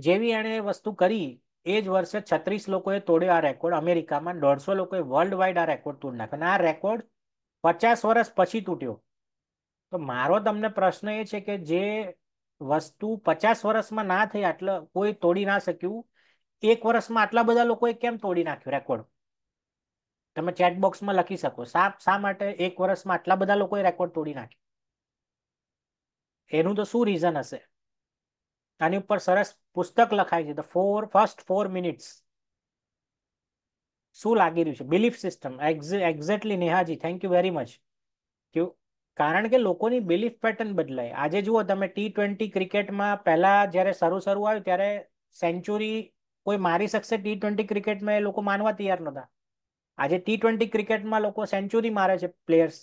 જેવી એણે વસ્તુ કરી એ જ વર્ષે છત્રીસ લોકોએ તોડ્યો આ રેકોર્ડ અમેરિકામાં દોઢસો લોકોએ વર્લ્ડ વાઇડ આ રેકોર્ડ તોડી નાખ્યો અને આ રેકોર્ડ પચાસ વર્ષ પછી તૂટ્યો તો મારો તમને પ્રશ્ન એ છે કે જે વસ્તુ પચાસ વર્ષમાં ના થઈ આટલો કોઈ તોડી ના શક્યું એક વર્ષમાં આટલા બધા લોકોએ કેમ તોડી નાખ્યું રેકોર્ડ તમે ચેટબોક્સમાં લખી શકો શા શા માટે એક વર્ષમાં આટલા બધા લોકોએ રેકોર્ડ તોડી નાખ્યો એનું તો શું રીઝન હશે આની ઉપર સરસ પુસ્તક લખાય છે the four first four minutes શું લાગી રહ્યું છે બિલીફ સિસ્ટમ એક્ઝેક્ટલી નેહાજી થેન્ક યુ વેરી મચ ક્યુ કારણ કે લોકોની બિલીફ પેટર્ન બદલાય આજે જુઓ તમે ટી ટ્વેન્ટી ક્રિકેટમાં પહેલાં જ્યારે શરૂ શરૂ આવ્યું ત્યારે સેન્ચુરી કોઈ મારી શકશે ટી ટ્વેન્ટી ક્રિકેટમાં એ લોકો માનવા તૈયાર નહોતા આજે ટી ટ્વેન્ટી ક્રિકેટમાં લોકો સેન્ચુરી મારે છે પ્લેયર્સ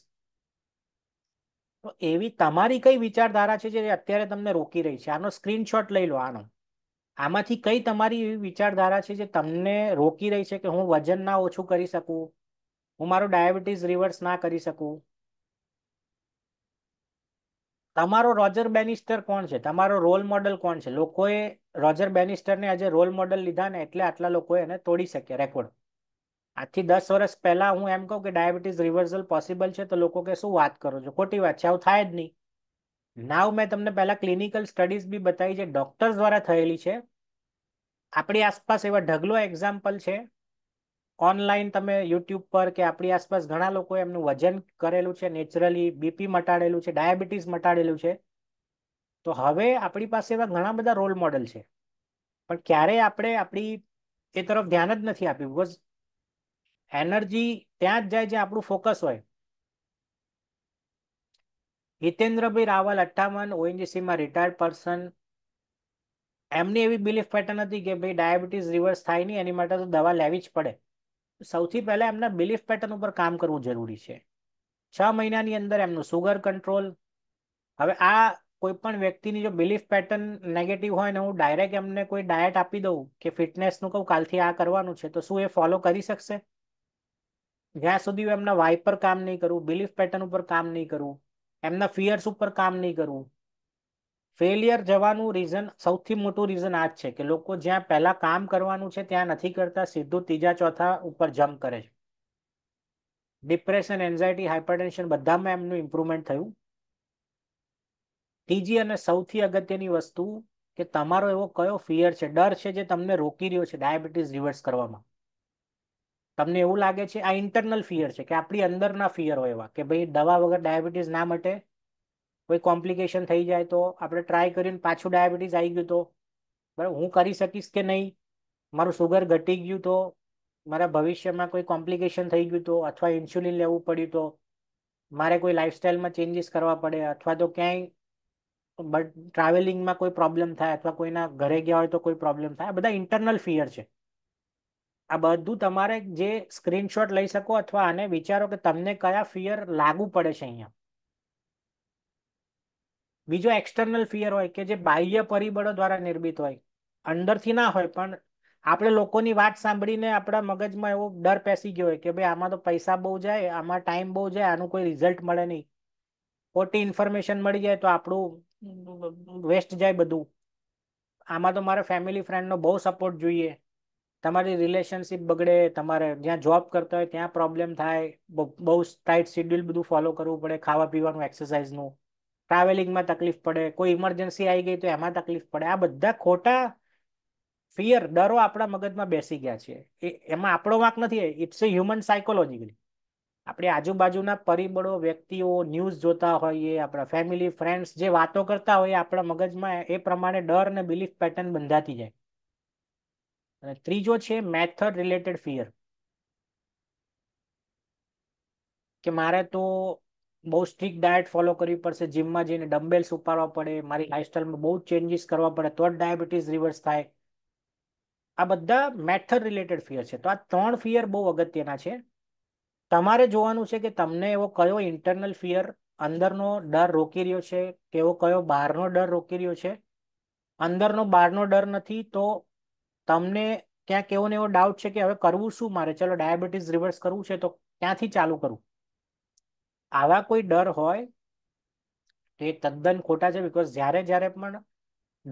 તો એવી તમારી કઈ વિચારધારા છે જે અત્યારે તમને રોકી રહી છે આનો સ્ક્રીનશોટ લઈ લો આનો આમાંથી કઈ તમારી એવી વિચારધારા છે જે તમને રોકી રહી છે કે હું વજન ના ઓછું કરી શકું હું મારું ડાયાબિટીસ રિવર્સ ના કરી શકું તમારો રોજર બેનિસ્ટર કોણ છે તમારો રોલ મોડલ કોણ છે લોકોએ રોજર બેનિસ્ટરને આજે રોલ મોડલ લીધા ને એટલે આટલા લોકોએ એને તોડી શક્યા રેકોર્ડ આજથી દસ વર્ષ પહેલા હું એમ કહું કે ડાયાબિટીસ રિવર્સલ પોસિબલ છે તો લોકો કે શું વાત કરો છો ખોટી વાત છે આવું થાય જ નહીં નાવ મેં તમને પહેલા ક્લિનિકલ સ્ટડીઝ બી બતાવી છે ડોક્ટર્સ દ્વારા થયેલી છે આપણી આસપાસ એવા ઢગલો એક્ઝામ્પલ છે ઓનલાઈન તમે યુટ્યુબ પર કે આપણી આસપાસ ઘણા લોકો એમનું વજન કરેલું છે નેચરલી બીપી મટાડેલું છે ડાયાબિટીસ મટાડેલું છે તો હવે આપણી પાસે એવા ઘણા બધા રોલ મોડલ છે પણ ક્યારેય આપણે આપણી એ તરફ ધ્યાન જ નથી આપ્યું બિકોઝ એનર્જી ત્યાં જ જાય જે આપણું ફોકસ હોય હિતેન્દ્રભાઈ રાવલ અઠ્ઠાવન ઓએનજીસીમાં રિટાયર્ડ પર્સન એમની એવી બિલીફ પેટર્ન હતી કે ભાઈ ડાયાબિટીસ રિવર્સ થાય નહીં એની માટે તો દવા લેવી જ પડે સૌથી પહેલાં એમના બિલીફ પેટર્ન ઉપર કામ કરવું જરૂરી છે છ મહિનાની અંદર એમનું સુગર કંટ્રોલ હવે આ કોઈ પણ વ્યક્તિની જો બિલીફ પેટર્ન નેગેટિવ હોય ને હું ડાયરેક્ટ એમને કોઈ ડાયટ આપી દઉં કે ફિટનેસનું કહું કાલથી આ કરવાનું છે તો શું એ ફોલો કરી શકશે જ્યાં સુધી હું એમના વાય પર કામ નહીં કરું બિલીફ પેટર્ન ઉપર કામ નહીં કરું એમના ફિયર્સ ઉપર કામ નહીં કરું ફેલિયર જવાનું રીઝન સૌથી મોટું રીઝન આ જ છે કે લોકો જ્યાં પહેલાં કામ કરવાનું છે ત્યાં નથી કરતા સીધું ત્રીજા ચોથા ઉપર જમ્પ કરે છે ડિપ્રેશન એન્ઝાયટી હાઇપરટેન્શન બધામાં એમનું ઇમ્પ્રુવમેન્ટ થયું ત્રીજી અને સૌથી અગત્યની વસ્તુ કે તમારો એવો કયો ફિયર છે ડર છે જે તમને રોકી રહ્યો છે ડાયાબિટીસ રિવર્સ કરવામાં તમને એવું લાગે છે આ ઇન્ટરનલ ફિયર છે કે આપણી અંદરના ફિયર હોય એવા કે ભાઈ દવા વગર ડાયાબિટીસ ના મટે કોઈ કોમ્પ્લિકેશન થઈ જાય તો આપણે ટ્રાય કરીને પાછું ડાયાબિટીસ આવી ગયું તો બરાબર હું કરી શકીશ કે નહીં મારું સુગર ઘટી ગયું તો મારા ભવિષ્યમાં કોઈ કોમ્પ્લિકેશન થઈ ગયું તો અથવા ઇન્સ્યુલિન લેવું પડ્યું તો મારે કોઈ લાઇફસ્ટાઇલમાં ચેન્જીસ કરવા પડે અથવા તો ક્યાંય બટ ટ્રાવેલિંગમાં કોઈ પ્રોબ્લેમ થાય અથવા કોઈના ઘરે ગયા હોય તો કોઈ પ્રોબ્લેમ થાય આ બધા ઇન્ટરનલ ફિયર છે આ બધું તમારે જે સ્ક્રીનશોટ લઈ શકો અથવા આને વિચારો કે તમને કયા ફિયર લાગુ પડે છે અહીંયા બીજો એક્સટર્નલ ફિયર હોય કે જે બાહ્ય પરિબળો દ્વારા નિર્મિત હોય અંદરથી ના હોય પણ આપણે લોકોની વાત સાંભળીને આપણા મગજમાં એવો ડર પેસી ગયો હોય કે ભાઈ આમાં તો પૈસા બહુ જાય આમાં ટાઈમ બહુ જાય આનું કોઈ રિઝલ્ટ મળે નહીં ખોટી ઇન્ફોર્મેશન મળી જાય તો આપણું વેસ્ટ જાય બધું આમાં તો મારા ફેમિલી ફ્રેન્ડનો બહુ સપોર્ટ જોઈએ તમારી રિલેશનશિપ બગડે તમારે જ્યાં જોબ કરતા હોય ત્યાં પ્રોબ્લેમ થાય બહુ ટાઈટ શિડ્યુલ બધું ફોલો કરવું પડે ખાવા પીવાનું એક્સરસાઇઝનું ટ્રાવેલિંગમાં તકલીફ પડે કોઈ ઇમરજન્સી આવી ગઈ તો એમાં તકલીફ પડે આ બધા ખોટા ફિયર ડરો આપણા મગજમાં બેસી ગયા છે એ એમાં આપણો વાંક નથી ઇટ્સ એ હ્યુમન સાયકોલોજીકલી આપણી આજુબાજુના પરિબળો વ્યક્તિઓ ન્યૂઝ જોતા હોઈએ આપણા ફેમિલી ફ્રેન્ડ્સ જે વાતો કરતા હોઈએ આપણા મગજમાં એ પ્રમાણે ડર અને બિલીફ પેટર્ન બંધાતી જાય અને ત્રીજો છે મેથડ રિલેટેડ ફિયર કે મારે તો બહુ સ્ટ્રિક્ટ ડાયટ ફોલો કરવી પડશે જીમમાં જઈને ડમ્બેલ્સ ઉપાડવા પડે મારી લાઇફસ્ટાઈલમાં બહુ ચેન્જીસ કરવા પડે તો જ ડાયાબિટીસ રિવર્સ થાય આ બધા મેથડ રિલેટેડ ફિયર છે તો આ ત્રણ ફિયર બહુ અગત્યના છે તમારે જોવાનું છે કે તમને એવો કયો ઇન્ટરનલ ફિયર અંદરનો ડર રોકી રહ્યો છે કે એવો કયો બહારનો ડર રોકી રહ્યો છે અંદરનો બહારનો ડર નથી તો તમને ક્યાંક એવો ને એવો ડાઉટ છે કે હવે કરવું શું મારે ચલો ડાયાબિટીસ રિવર્સ કરવું છે તો ક્યાંથી ચાલુ કરવું આવા કોઈ ડર હોય તો એ તદ્દન ખોટા છે બીકોઝ જ્યારે જ્યારે પણ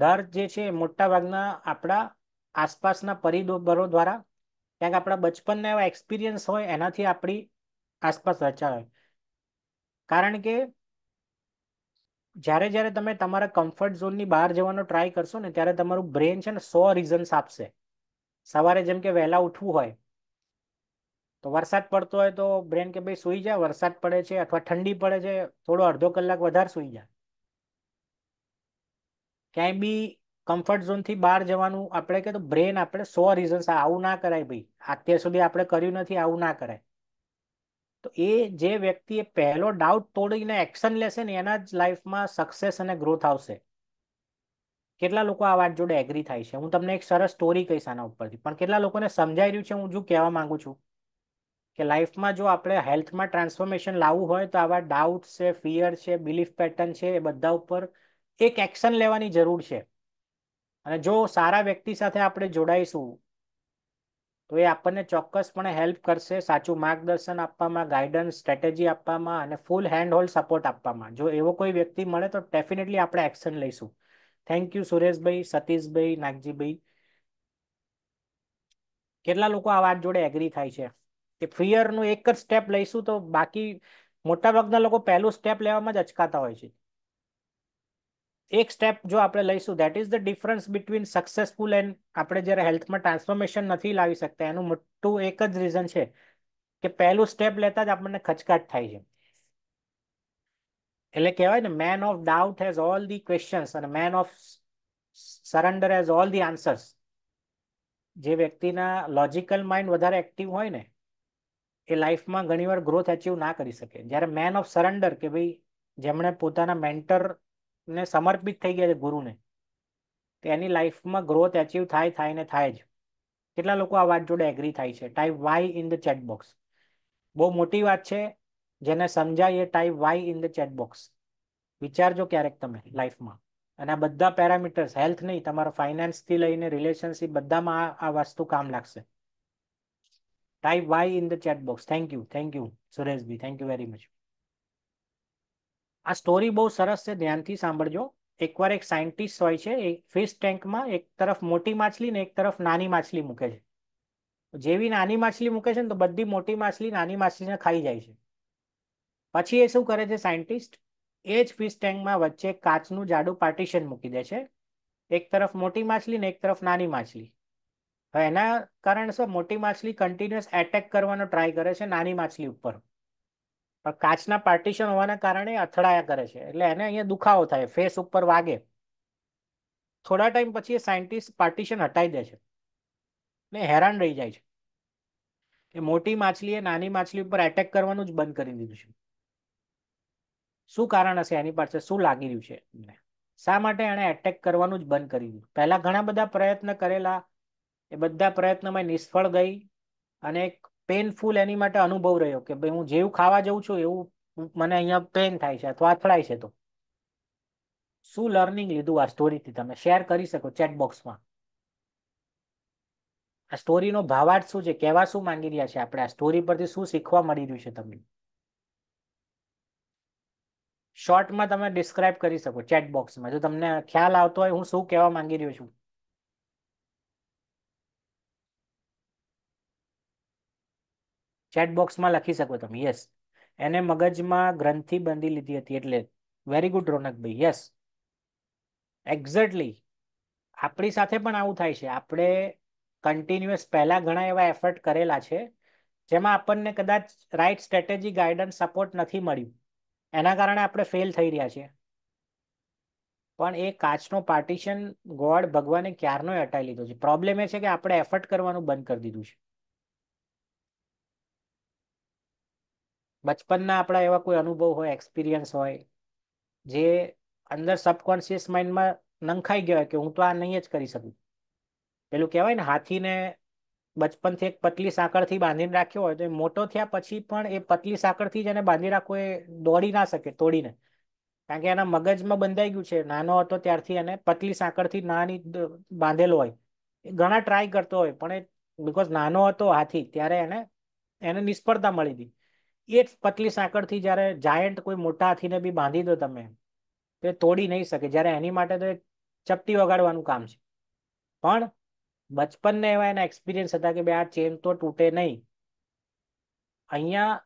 ડર જે છે મોટાભાગના આપણા આસપાસના પરિબળો દ્વારા ક્યાંક આપણા બચપનના એવા એક્સપિરિયન્સ હોય એનાથી આપણી આસપાસ રચાય કારણ કે જ્યારે જ્યારે તમે તમારા કમ્ફર્ટ ઝોનની બહાર જવાનો ટ્રાય કરશો ને ત્યારે તમારું બ્રેન છે ને સો રીઝન્સ આપશે સવારે જેમ કે વહેલા ઉઠવું હોય તો વરસાદ પડતો હોય તો બ્રેન કે ભાઈ સૂઈ જાય વરસાદ પડે છે અથવા ઠંડી પડે છે થોડો અડધો કલાક વધારે સૂઈ જાય ક્યાંય બી કમ્ફર્ટ ઝોનથી બહાર જવાનું આપણે કે તો બ્રેન આપણે સો રીઝન્સ આવું ના કરાય ભાઈ અત્યાર સુધી આપણે કર્યું નથી આવું ના કરાય તો એ જે વ્યક્તિએ પહેલો ડાઉટ તોડીને એક્શન લેશે ને એના જ લાઈફમાં સક્સેસ અને ગ્રોથ આવશે કેટલા લોકો આ વાત જોડે એગ્રી થાય છે હું તમને એક સરસ સ્ટોરી કહીશ આના ઉપરથી પણ કેટલા લોકોને સમજાઈ રહ્યું છે હું જો કહેવા માંગુ છું કે લાઈફમાં જો આપણે હેલ્થમાં ટ્રાન્સફોર્મેશન લાવવું હોય તો આવા ડાઉટ છે ફિયર છે બિલીફ પેટર્ન છે એ બધા ઉપર એક એક્શન લેવાની જરૂર છે અને જો સારા વ્યક્તિ સાથે આપણે જોડાઈશું તો એ આપણને ચોક્કસપણે હેલ્પ કરશે સાચું માર્ગદર્શન આપવામાં ગાઈડન્સ સ્ટ્રેટેજી આપવામાં અને ફૂલ હેન્ડ હોલ્ડ સપોર્ટ આપવામાં જો એવો કોઈ વ્યક્તિ મળે તો ડેફિનેટલી આપણે એક્શન લઈશું થેન્ક યુ સુરેશભાઈ સતીશભાઈ નાગજીભાઈ કેટલા લોકો આ વાત જોડે એગ્રી થાય છે કે ફિયરનું એક જ સ્ટેપ લઈશું તો બાકી મોટાભાગના લોકો પહેલું સ્ટેપ લેવામાં જ અચકાતા હોય છે એક સ્ટેપ જો આપણે લઈશું that is the difference between successful and આપણે જ્યારે હેલ્થમાં ટ્રાન્સફોર્મેશન નથી લાવી શકતા એનું મોટું એક જ રીઝન છે કે પહેલું સ્ટેપ લેતા જ આપણને ખચકાટ થાય છે એટલે કહેવાય ને man of doubt has all the questions અને man of surrender has all the answers જે વ્યક્તિના લોજિકલ માઇન્ડ વધારે એક્ટિવ હોય ને એ લાઈફમાં ઘણીવાર ગ્રોથ અચીવ ના કરી શકે જ્યારે મેન ઓફ સરેન્ડર કે ભાઈ જેમણે પોતાના મેન્ટર ને સમર્પિત થઈ ગયા છે ગુરુને તો એની લાઈફમાં ગ્રોથ એચિવ થાય થાય ને થાય જ કેટલા લોકો આ વાત જોડે એગ્રી થાય છે type Y in the chat box બહુ મોટી વાત છે જેને સમજાય એ type Y in the chat box વિચારજો ક્યારેક તમે લાઈફમાં અને આ બધા પેરામીટર્સ હેલ્થ નહીં તમારા ફાઇનાન્સથી લઈને રિલેશનશીપ બધામાં આ વસ્તુ કામ લાગશે type Y in the chat box thank you thank you Sureshbhai thank you very much આ સ્ટોરી બહુ સરસ છે ધ્યાનથી સાંભળજો એકવાર એક સાયન્ટિસ્ટ હોય છે એ ફિશ ટેન્કમાં એક તરફ મોટી માછલી ને એક તરફ નાની માછલી મૂકે છે જેવી નાની માછલી મૂકે છે ને તો બધી મોટી માછલી નાની માછલીને ખાઈ જાય છે પછી એ શું કરે છે સાયન્ટિસ્ટ એ જ ફિશ ટેન્કમાં વચ્ચે કાચનું જાડું પાર્ટીશન મૂકી દે છે એક તરફ મોટી માછલી ને એક તરફ નાની માછલી એના કારણસર મોટી માછલી કન્ટિન્યુઅસ એટેક કરવાનો ટ્રાય કરે છે નાની માછલી ઉપર કાચના પાર્ટીશન હોવાના કારણે અથડાયા કરે છે એટલે એને અહીંયા દુખાવો થાય ફેસ ઉપર વાગે થોડા ટાઈમ પછી એ સાયન્ટિસ્ટ પાર્ટીશન હટાઈ દે છે ને હેરાન રહી જાય છે કે મોટી માછલીએ નાની માછલી ઉપર એટેક કરવાનું જ બંધ કરી દીધું છે શું કારણ હશે એની પાસે શું લાગી રહ્યું છે શા માટે એણે એટેક કરવાનું જ બંધ કરી દીધું પહેલા ઘણા બધા પ્રયત્ન કરેલા એ બધા પ્રયત્નમાં નિષ્ફળ ગઈ અને એક પેનફુલ એની માટે અનુભવ રહ્યો કે ભાઈ હું જેવું ખાવા જઉં છું એવું મને અહીંયા પેન થાય છે અથવા અથડાય છે તો શું લર્નિંગ લીધું આ સ્ટોરીથી તમે શેર કરી શકો ચેટ બોક્સમાં આ સ્ટોરીનો ભાવાર્થ શું છે કહેવા શું માંગી રહ્યા છે આપણે આ સ્ટોરી પરથી શું શીખવા મળી રહ્યું છે તમને શોર્ટમાં તમે ડિસ્ક્રાઇબ કરી શકો ચેટ બોક્સમાં જો તમને ખ્યાલ આવતો હોય હું શું કહેવા માંગી રહ્યો છું ચેટ બોક્સમાં લખી શકો તમે યસ એને મગજમાં ગ્રંથિ બંધી લીધી હતી એટલે very good Ronakbhai yes exactly આપણી સાથે પણ આવું થાય છે આપણે કન્ટિન્યુઅસ પહેલાં ઘણા એવા એફર્ટ કરેલા છે જેમાં આપણને કદાચ રાઈટ સ્ટ્રેટેજી ગાઈડન્સ સપોર્ટ નથી મળ્યું એના કારણે આપણે ફેલ થઈ રહ્યા છીએ પણ એ કાચનો પાર્ટીશન ગોડ ભગવાને ક્યારનો હટાવી લીધો છે પ્રોબ્લેમ એ છે કે આપણે એફર્ટ કરવાનું બંધ કરી દીધું છે બચપનના આપણા એવા કોઈ અનુભવ હોય એક્સપિરિયન્સ હોય જે અંદર સબકોન્શિયસ માઇન્ડમાં નંખાઈ ગયો હોય કે હું તો આ નહીં જ કરી શકું પેલું કહેવાય ને હાથીને બચપનથી એક પતલી સાંકળથી બાંધીને રાખ્યો હોય તો એ મોટો થયા પછી પણ એ પતલી સાંકળથી જ એને બાંધી રાખવો એ દોડી ના શકે તોડીને કારણ કે એના મગજમાં બંધાઈ ગયું છે નાનો હતો ત્યારથી એને પતલી સાંકળથી નાની બાંધેલો હોય એ ઘણા ટ્રાય કરતો હોય પણ એ બિકોઝ નાનો હતો હાથી ત્યારે એને એને નિષ્ફળતા મળી હતી એ જ પતલી સાંકળથી જ્યારે જાયન્ટ કોઈ મોટા હાથીને બી બાંધી દો તમે તો એ તોડી નહીં શકે જ્યારે એની માટે તો એક ચપટી વગાડવાનું કામ છે પણ બચપનને એવા એના એક્સપિરિયન્સ હતા કે બે આ ચેન તો તૂટે નહીં અહીંયા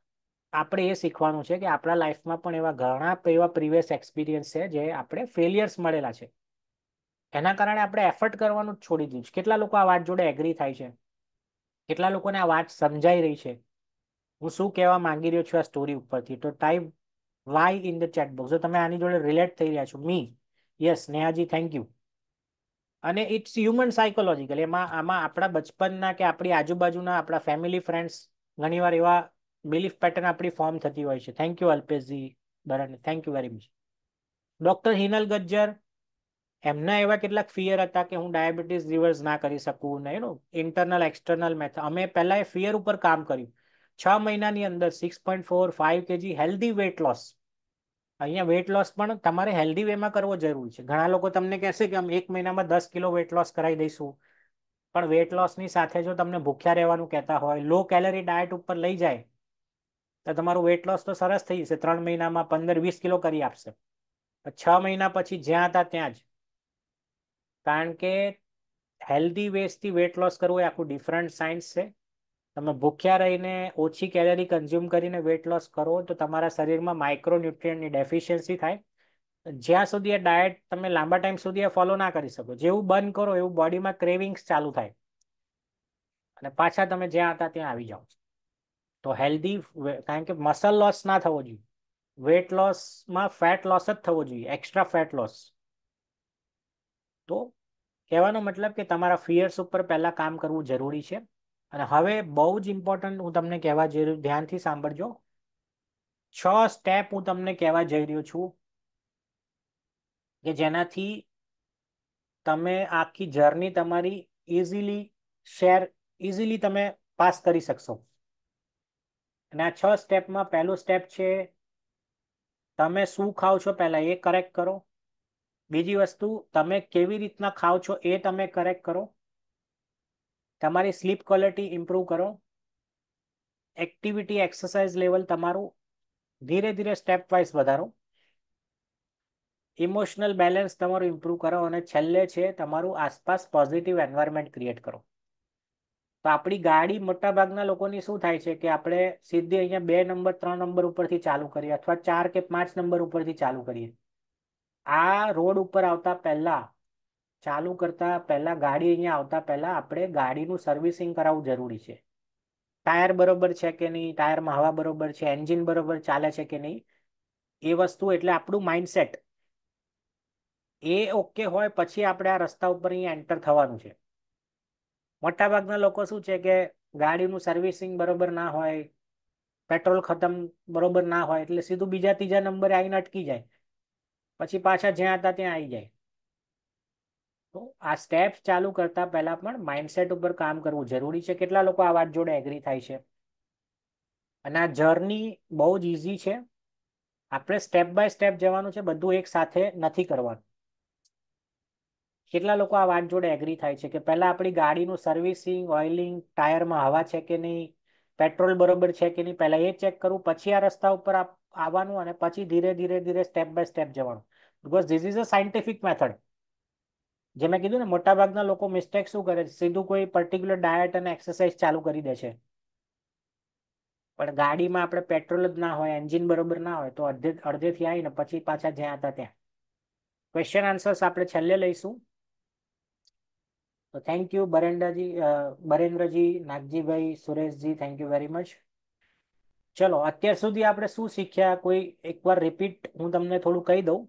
આપણે એ શીખવાનું છે કે આપણા લાઈફમાં પણ એવા ઘણા એવા પ્રિવિયસ એક્સપિરિયન્સ છે જે આપણે ફેલિયર્સ મળેલા છે એના કારણે આપણે એફર્ટ કરવાનું જ છોડી દીધું છે કેટલા લોકો આ વાત જોડે એગ્રી થાય છે કેટલા લોકોને આ વાત સમજાઈ રહી છે હું શું કહેવા માંગી રહ્યો છું આ સ્ટોરી ઉપરથી તો type Y in the chat box જો તમે આની જોડે રિલેટ થઈ રહ્યા છો me yes Nehaji thank you અને ઇટ્સ હ્યુમન સાયકોલોજીકલ એમાં આમાં આપણા બચપનના કે આપણી આજુબાજુના આપણા ફેમિલી ફ્રેન્ડ્સ ઘણીવાર એવા બિલીફ પેટર્ન આપણી ફોર્મ થતી હોય છે થેન્ક યુ અલ્પેશજી બરાને thank you very much doctor Hinal Gajjar એમના એવા કેટલાક ફિયર હતા કે હું ડાયાબિટીસ રિવર્સ ના કરી શકું ને એનું ઇન્ટરનલ એક્સટર્નલ મેથડ અમે પહેલાં એ ફિયર ઉપર કામ કર્યું છ મહિનાની અંદર six point four five KG healthy weight loss અહીંયા વેટ લોસ પણ તમારે હેલ્ધી વેમાં કરવો જરૂરી છે ઘણા લોકો તમને કહેશે કે અમે એક મહિનામાં દસ કિલો વેટ લોસ કરાવી દઈશું પણ વેટ લોસની સાથે જો તમને ભૂખ્યા રહેવાનું કહેતા હોય લો કેલરી ડાયટ ઉપર લઈ જાય તો તમારું વેટ લોસ તો સરસ થઈ જશે ત્રણ મહિનામાં પંદર વીસ કિલો કરી આપશે છ મહિના પછી જ્યાં હતા ત્યાં જ કારણ કે હેલ્ધી વેસથી વેટ લોસ કરવું એ આખું ડિફરન્ટ સાયન્સ છે તમે ભૂખ્યા રહીને ઓછી કેલરી કન્ઝ્યુમ કરીને વેટ લોસ કરો તો તમારા શરીરમાં માઇક્રોન્યુટ્રિયન્ટની ડેફિશિયન્સી થાય જ્યાં સુધી એ ડાયટ તમે લાંબા ટાઈમ સુધી એ ફોલો ના કરી શકો જેવું બંધ કરો એવું બોડીમાં ક્રેવિંગ્સ ચાલુ થાય અને પાછા તમે જ્યાં હતા ત્યાં આવી જાઓ તો હેલ્ધી કારણ કે મસલ લોસ ના થવો જોઈએ વેટ લોસમાં ફેટ લોસ જ થવો જોઈએ એક્સ્ટ્રા ફેટ લોસ તો કહેવાનો મતલબ કે તમારા ફિયર્સ ઉપર પહેલાં કામ કરવું જરૂરી છે અને હવે બહુ જ ઇમ્પોર્ટન્ટ હું તમને કહેવા જઈ રહ્યું ધ્યાનથી સાંભળજો છ સ્ટેપ હું તમને કહેવા જઈ રહ્યો છું કે જેનાથી તમે આખી જર્ની તમારી ઇઝીલી શેર ઇઝીલી તમે પાસ કરી શકશો અને આ છ સ્ટેપમાં પહેલો સ્ટેપ છે તમે શું ખાઓ છો પહેલાં એ કરેક્ટ કરો બીજી વસ્તુ તમે કેવી રીતના ખાઓ છો એ તમે કરેક્ટ કરો તમારી સ્લીપ ક્વોલિટી ઇમ્પ્રુવ કરો એક્ટિવિટી એક્સરસાઇઝ લેવલ તમારું ધીરે ધીરે સ્ટેપ વાઇઝ વધારો ઇમોશનલ બેલેન્સ તમારું ઇમ્પ્રુવ કરો અને છેલ્લે છે તમારું આસપાસ પોઝિટિવ એન્વાયરમેન્ટ ક્રિએટ કરો તો આપણી ગાડી મોટાભાગના લોકોની શું થાય છે કે આપણે સીધી અહીંયા બે નંબર ત્રણ નંબર ઉપરથી ચાલુ કરીએ અથવા ચાર કે પાંચ નંબર ઉપરથી ચાલુ કરીએ આ રોડ ઉપર આવતા પહેલાં ચાલુ કરતા પહેલાં ગાડી અહીંયા આવતા પહેલાં આપણે ગાડીનું સર્વિસિંગ કરાવવું જરૂરી છે ટાયર બરોબર છે કે નહીં ટાયરમાં હવા બરોબર છે એન્જિન બરોબર ચાલે છે કે નહીં એ વસ્તુ એટલે આપણું માઇન્ડસેટ એ ઓકે હોય પછી આપણે આ રસ્તા ઉપર અહીંયા એન્ટર થવાનું છે મોટાભાગના લોકો શું છે કે ગાડીનું સર્વિસિંગ બરોબર ના હોય પેટ્રોલ ખતમ બરોબર ના હોય એટલે સીધું બીજા ત્રીજા નંબરે આવીને અટકી જાય પછી પાછા જ્યાં હતા ત્યાં આવી જાય તો આ સ્ટેપ્સ ચાલુ કરતા પહેલા પણ માઇન્ડસેટ ઉપર કામ કરવું જરૂરી છે કેટલા લોકો આ વાત જોડે એગ્રી થાય છે અને આ જર્ની બહુ જ ઇઝી છે આપણે સ્ટેપ બાય સ્ટેપ જવાનું છે બધું એક સાથે નથી કરવાનું કેટલા લોકો આ વાત જોડે એગ્રી થાય છે કે પહેલા આપણી ગાડીનું સર્વિસિંગ ઓઇલિંગ ટાયરમાં હવા છે કે નહીં પેટ્રોલ બરોબર છે કે નહીં પહેલા એ ચેક કરવું પછી આ રસ્તા ઉપર આવવાનું અને પછી ધીરે ધીરે ધીરે સ્ટેપ બાય સ્ટેપ જવાનું because this is a scientific method જે મેં કીધું ને મોટાભાગના લોકો મિસ્ટેક શું કરે છે સીધું કોઈ પર્ટિક્યુલર ડાયટ અને એક્સરસાઇઝ ચાલુ કરી દે છે પણ ગાડીમાં આપણે પેટ્રોલ જ ના હોય એન્જિન બરોબર ના હોય તો અડધે અડધેથી આવીને પછી પાછા જ્યાં હતા ત્યાં ક્વેશ્ચન આન્સર્સ આપણે છેલ્લે લઈશું તો thank you Barendraji Barendraji Nagjibhai Sureshji thank you very much ચલો અત્યાર સુધી આપણે શું શીખ્યા કોઈ એકવાર રિપીટ હું તમને થોડું કહી દઉં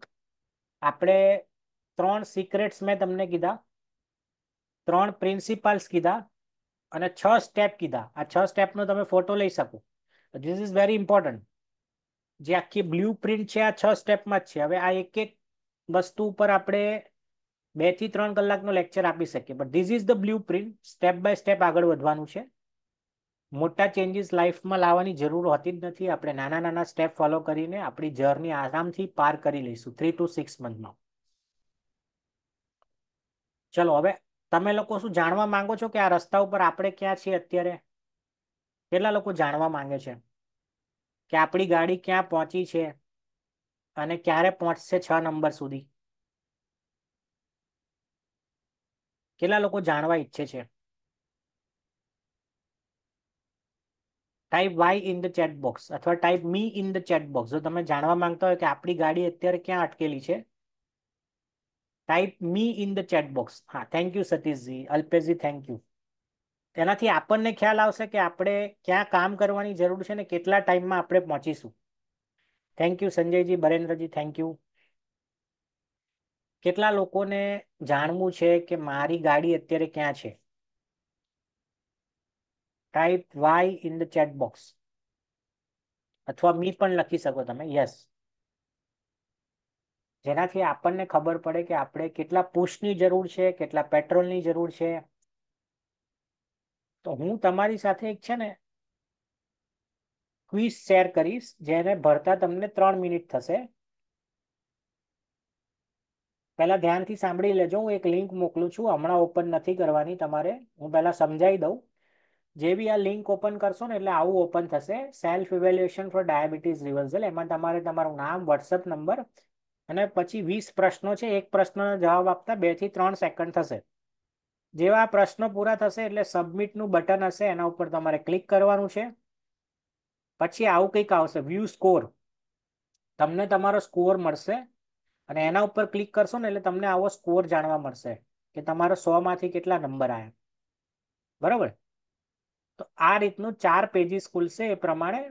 આપણે ત્રણ સિક્રેટ્સ મેં તમને કીધા ત્રણ પ્રિન્સિપલ્સ કીધા અને છ સ્ટેપ કીધા આ છ સ્ટેપનો તમે ફોટો લઈ શકો ધીસ ઇઝ વેરી ઇમ્પોર્ટન્ટ જે આખી બ્લુ પ્રિન્ટ છે આ છ સ્ટેપમાં જ છે હવે આ એક એક વસ્તુ ઉપર આપણે બે થી ત્રણ કલાકનો લેક્ચર આપી શકીએ but this is the blueprint step by step આગળ વધવાનું છે મોટા ચેન્જીસ લાઈફમાં લાવવાની જરૂર હોતી જ નથી આપણે નાના નાના સ્ટેપ ફોલો કરીને આપણી જર્ની આરામથી પાર કરી લઈશું થ્રી ટુ સિક્સ મંથમાં ચલો હવે તમે લોકો શું જાણવા માંગો છો કે આ રસ્તા ઉપર આપણે ક્યાં છીએ અત્યારે કેટલા લોકો જાણવા માંગે છે કે આપણી ગાડી ક્યાં પહોંચી છે અને ક્યારે પહોંચશે છ નંબર સુધી કેટલા લોકો જાણવા ઈચ્છે છે type Y in the chat box અથવા type me in the chat box જો તમે જાણવા માંગતા હોય કે આપણી ગાડી અત્યારે ક્યાં અટકેલી છે type me in the chat box હા thank you Satishji Alpeshji thank you તેનાથી આપણને ખ્યાલ આવશે કે આપણે ક્યાં કામ કરવાની જરૂર છે ને કેટલા ટાઈમમાં આપણે પહોંચીશું thank you Sanjayji Barendraji thank you કેટલા લોકોને જાણવું છે કે મારી ગાડી અત્યારે ક્યાં છે type Y in the chat box અથવા મી પણ લખી શકો તમે યસ જેનાથી આપણને ખબર પડે કે આપણે કેટલા પુશની જરૂર છે કેટલા પેટ્રોલની જરૂર છે તો હું તમારી સાથે એક છે ને ક્વિઝ શેર કરીશ જેને ભરતા તમને ત્રણ મિનિટ થશે પહેલા ધ્યાનથી સાંભળી લેજો હું એક લિંક મોકલું છું હમણાં ઓપન નથી કરવાની તમારે હું પહેલા સમજાવી દઉં જે બી આ લિંક ઓપન કરશો ને એટલે આવું ઓપન થશે self evaluation for diabetes reversal એમાં તમારે તમારું નામ વોટ્સઅપ નંબર અને પછી વીસ પ્રશ્નો છે એક પ્રશ્નનો જવાબ આપતા બે થી ત્રણ સેકન્ડ થશે જેવા પ્રશ્નો પૂરા થશે એટલે સબમિટનું બટન હશે એના ઉપર તમારે ક્લિક કરવાનું છે પછી આવું કંઈક આવશે વ્યૂ સ્કોર તમને તમારો સ્કોર મળશે અને એના ઉપર ક્લિક કરશો ને એટલે તમને આવો સ્કોર જાણવા મળશે કે તમારો સોમાંથી કેટલા નંબર આવ્યા બરાબર તો આ રીતનું ચાર પેજીસ ખુલશે એ પ્રમાણે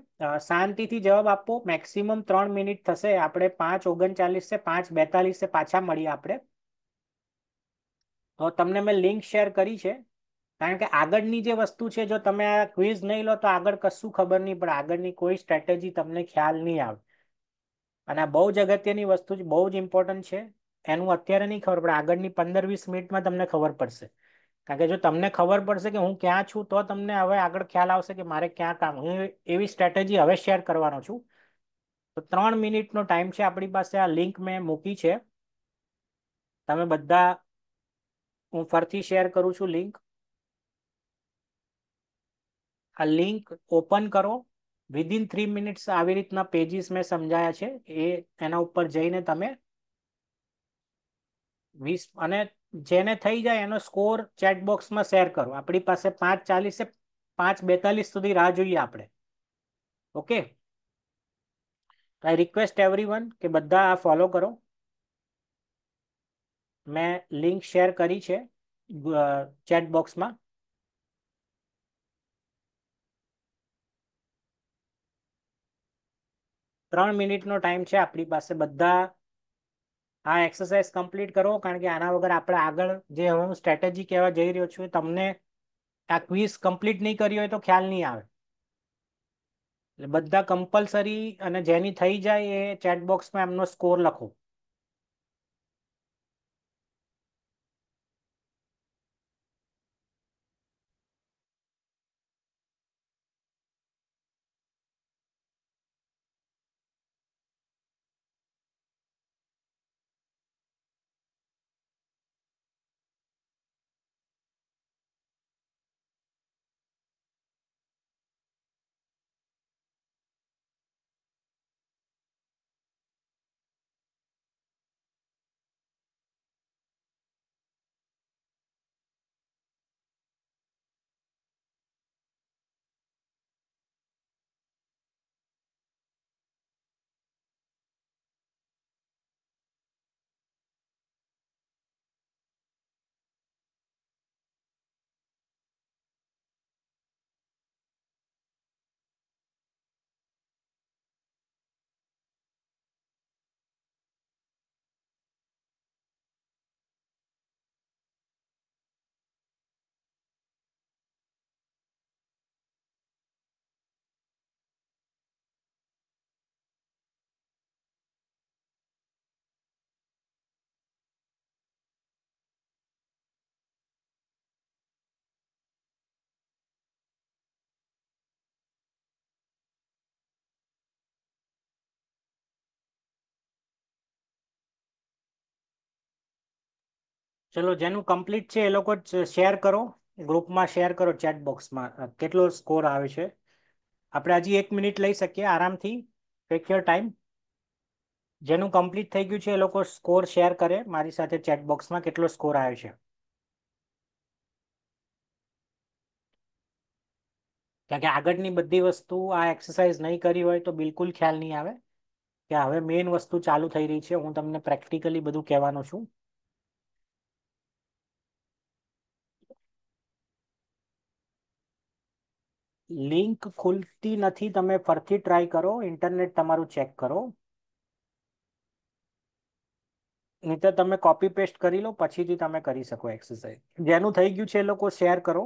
શાંતિથી જવાબ આપો મેક્સિમમ ત્રણ મિનિટ થશે આપણે પાંચ ઓગણચાલીસ છે પાંચ બેતાલીસ છે પાછા મળીએ આપણે તો તમને મેં લિંક શેર કરી છે કારણ કે આગળની જે વસ્તુ છે જો તમે આ ક્વિઝ નહીં લો તો આગળ કશું ખબર નહીં પણ આગળની કોઈ સ્ટ્રેટેજી તમને ખ્યાલ નહીં આવે અને આ બહુ જ અગત્યની વસ્તુ બહુ જ ઇમ્પોર્ટન્ટ છે એનું અત્યારે નહીં ખબર પડે આગળની પંદર વીસ મિનિટમાં તમને ખબર પડશે કારણ કે જો તમને ખબર પડશે કે હું ક્યાં છું તો તમને હવે આગળ ખ્યાલ આવશે કે મારે ક્યાં કામ હું એવી સ્ટ્રેટેજી હવે શેર કરવાનો છું તો ત્રણ મિનિટનો ટાઈમ છે આપણી પાસે આ લિંક મેં મૂકી છે તમે બધા હું ફરીથી શેર કરું છું લિંક આ લિંક ઓપન કરો વિધિન થ્રી મિનિટ્સ આવી રીતના પેજીસ મેં સમજાયા છે એ એના ઉપર જઈને તમે વીસ અને જેને થઈ જાય એનો સ્કોર ચેટ બોક્સમાં શેર કરો આપણી પાસે પાંચ ચાલીસે પાંચ બેતાલીસ સુધી રાહ જોઈએ આપણે ઓકે આઈ રિક્વેસ્ટ એવરી કે બધા આ ફોલો કરો મેં લિંક શેર કરી છે ચેટ બોક્સમાં ત્રણ મિનિટનો ટાઈમ છે આપણી પાસે બધા આ એક્સરસાઇઝ કમ્પ્લીટ કરો કારણ કે આના વગર આપણે આગળ જે હું સ્ટ્રેટેજી કહેવા જઈ રહ્યો છું તમને આ ક્વિઝ કમ્પ્લીટ નહીં કરી હોય તો ખ્યાલ નહીં આવે એટલે બધા કમ્પલસરી અને જેની થઈ જાય એ ચેટબોક્સમાં એમનો સ્કોર લખો ચલો જેનું કમ્પ્લીટ છે એ લોકો શેર કરો ગ્રુપમાં શેર કરો ચેટ બોક્સમાં કેટલો સ્કોર આવે છે આપણે હજી એક મિનિટ લઈ શકીએ આરામથી ટેક યોર ટાઈમ જેનું કમ્પ્લીટ થઈ ગયું છે એ લોકો સ્કોર શેર કરે મારી સાથે ચેટ બોક્સમાં કેટલો સ્કોર આવે છે કારણ કે આગળની બધી વસ્તુ આ એક્સરસાઇઝ નહીં કરી હોય તો બિલકુલ ખ્યાલ નહીં આવે કે હવે મેઇન વસ્તુ ચાલુ થઈ રહી છે હું તમને પ્રેક્ટિકલી બધું કહેવાનું છું લિંક ખુલતી નથી તમે ફરથી ટ્રાય કરો ઇન્ટરનેટ તમારું ચેક કરો નહીં તો તમે કોપી પેસ્ટ કરી લો પછીથી તમે કરી શકો એક્સરસાઇઝ જેનું થઈ ગયું છે એ લોકો શેર કરો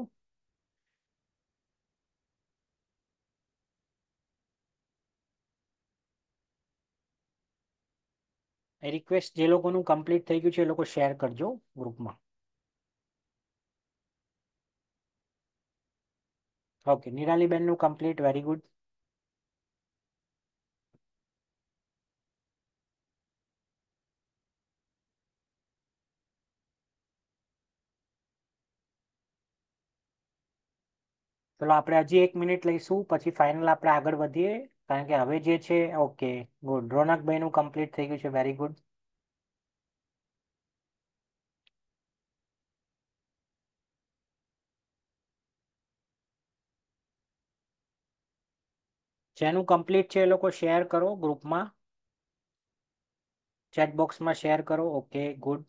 રિક્વેસ્ટ જે લોકોનું કમ્પ્લીટ થઈ ગયું છે એ લોકો શેર કરજો ગ્રુપમાં ઓકે નિરાલીબેનનું કમ્પ્લીટ વેરી ગુડ ચલો આપણે હજી એક મિનિટ લઈશું પછી ફાઇનલ આપણે આગળ વધીએ કારણ કે હવે જે છે ઓકે ગુડ રોનકભાઈનું કમ્પ્લીટ થઈ ગયું છે વેરી ગુડ જેનું કમ્પ્લીટ છે એ લોકો શેર કરો ગ્રુપમાં ચેટબોક્સમાં શેર કરો ઓકે ગુડ